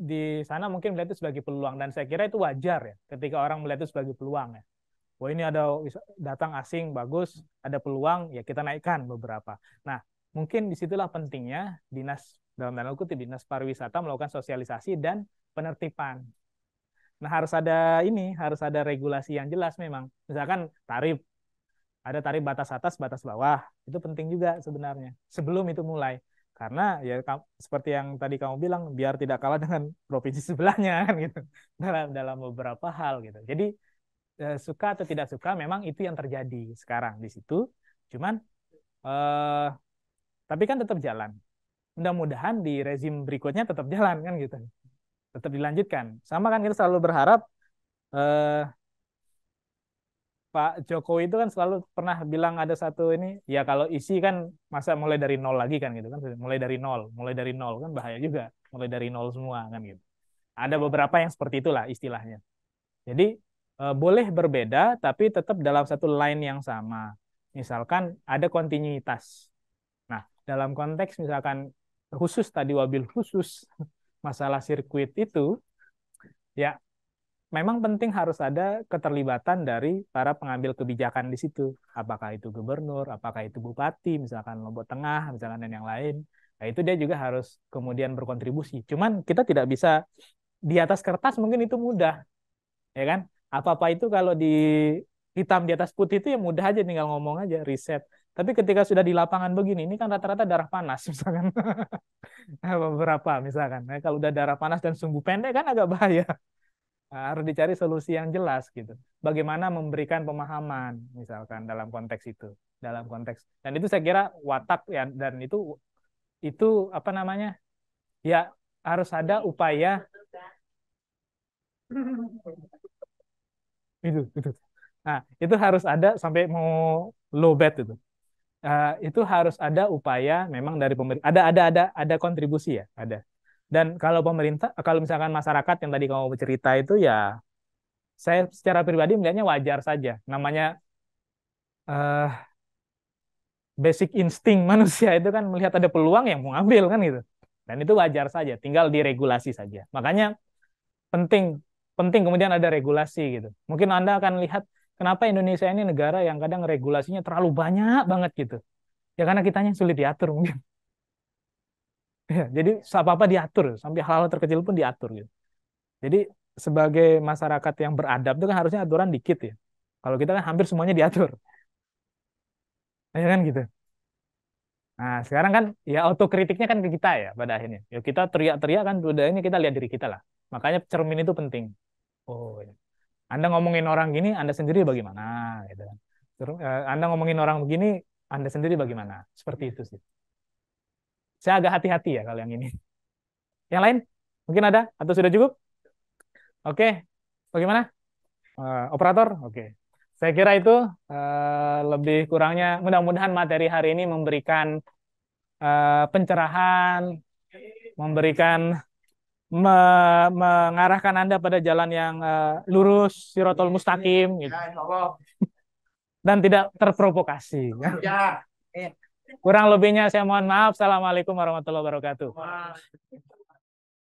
di sana mungkin melihat itu sebagai peluang dan saya kira itu wajar ya ketika orang melihat itu sebagai peluang ya. Wah ini ada datang asing bagus, ada peluang ya kita naikkan beberapa. Nah mungkin disitulah pentingnya dinas dalam tanda kutip dinas pariwisata melakukan sosialisasi dan penertiban. Nah harus ada ini, harus ada regulasi yang jelas memang. Misalkan tarif, ada tarif batas atas, batas bawah, itu penting juga sebenarnya. Sebelum itu mulai, karena ya seperti yang tadi kamu bilang biar tidak kalah dengan provinsi [LAUGHS] sebelahnya kan gitu dalam dalam beberapa hal gitu jadi eh, suka atau tidak suka memang itu yang terjadi sekarang di situ cuman eh, tapi kan tetap jalan mudah-mudahan di rezim berikutnya tetap jalan kan gitu tetap dilanjutkan sama kan kita selalu berharap eh, Pak Jokowi itu kan selalu pernah bilang ada satu ini, ya kalau isi kan masa mulai dari nol lagi kan gitu kan, mulai dari nol, mulai dari nol kan bahaya juga, mulai dari nol semua kan gitu. Ada beberapa yang seperti itulah istilahnya. Jadi eh, boleh berbeda tapi tetap dalam satu line yang sama. Misalkan ada kontinuitas. Nah, dalam konteks misalkan khusus tadi wabil khusus [LAUGHS] masalah sirkuit itu ya memang penting harus ada keterlibatan dari para pengambil kebijakan di situ. Apakah itu gubernur, apakah itu bupati, misalkan Lombok Tengah, misalkan dan yang lain. Nah, itu dia juga harus kemudian berkontribusi. Cuman kita tidak bisa di atas kertas mungkin itu mudah. Ya kan? Apa-apa itu kalau di hitam di atas putih itu ya mudah aja tinggal ngomong aja, riset. Tapi ketika sudah di lapangan begini, ini kan rata-rata darah panas [LAUGHS] misalkan. Beberapa misalkan. Nah, kalau udah darah panas dan sumbu pendek kan agak bahaya harus dicari solusi yang jelas gitu. Bagaimana memberikan pemahaman misalkan dalam konteks itu, dalam konteks dan itu saya kira watak ya dan itu itu apa namanya ya harus ada upaya [LAUGHS] itu itu nah itu harus ada sampai mau low bed itu uh, itu harus ada upaya memang dari pemerintah ada ada ada ada kontribusi ya ada dan kalau pemerintah, kalau misalkan masyarakat yang tadi kamu cerita itu ya, saya secara pribadi melihatnya wajar saja. Namanya uh, basic insting [LAUGHS] manusia itu kan melihat ada peluang yang mau ambil kan gitu. Dan itu wajar saja, tinggal diregulasi saja. Makanya penting penting kemudian ada regulasi gitu. Mungkin Anda akan lihat kenapa Indonesia ini negara yang kadang regulasinya terlalu banyak banget gitu. Ya karena kitanya sulit diatur mungkin. Ya, jadi apa-apa diatur, sampai hal-hal terkecil pun diatur gitu. Jadi sebagai masyarakat yang beradab itu kan harusnya aturan dikit ya. Kalau kita kan hampir semuanya diatur. [LAUGHS] Ya kan gitu. Nah, sekarang kan ya autokritiknya kan ke kita ya pada akhirnya. Ya kita teriak-teriak kan udah ini kita lihat diri kita lah. Makanya cermin itu penting. Oh, ya. Anda ngomongin orang gini, Anda sendiri bagaimana gitu kan. eh, Anda ngomongin orang begini, Anda sendiri bagaimana? Seperti iya. itu sih. Saya agak hati-hati ya kalau yang ini. Yang lain? Mungkin ada? Atau sudah cukup? Oke. Bagaimana? Uh, operator? Oke. Saya kira itu uh, lebih kurangnya. Mudah-mudahan materi hari ini memberikan uh, pencerahan, memberikan me mengarahkan Anda pada jalan yang uh, lurus, sirotol mustaqim. Gitu. Ya, Dan tidak terprovokasi. Ya, ya. Kurang lebihnya saya mohon maaf. Assalamualaikum warahmatullahi wabarakatuh.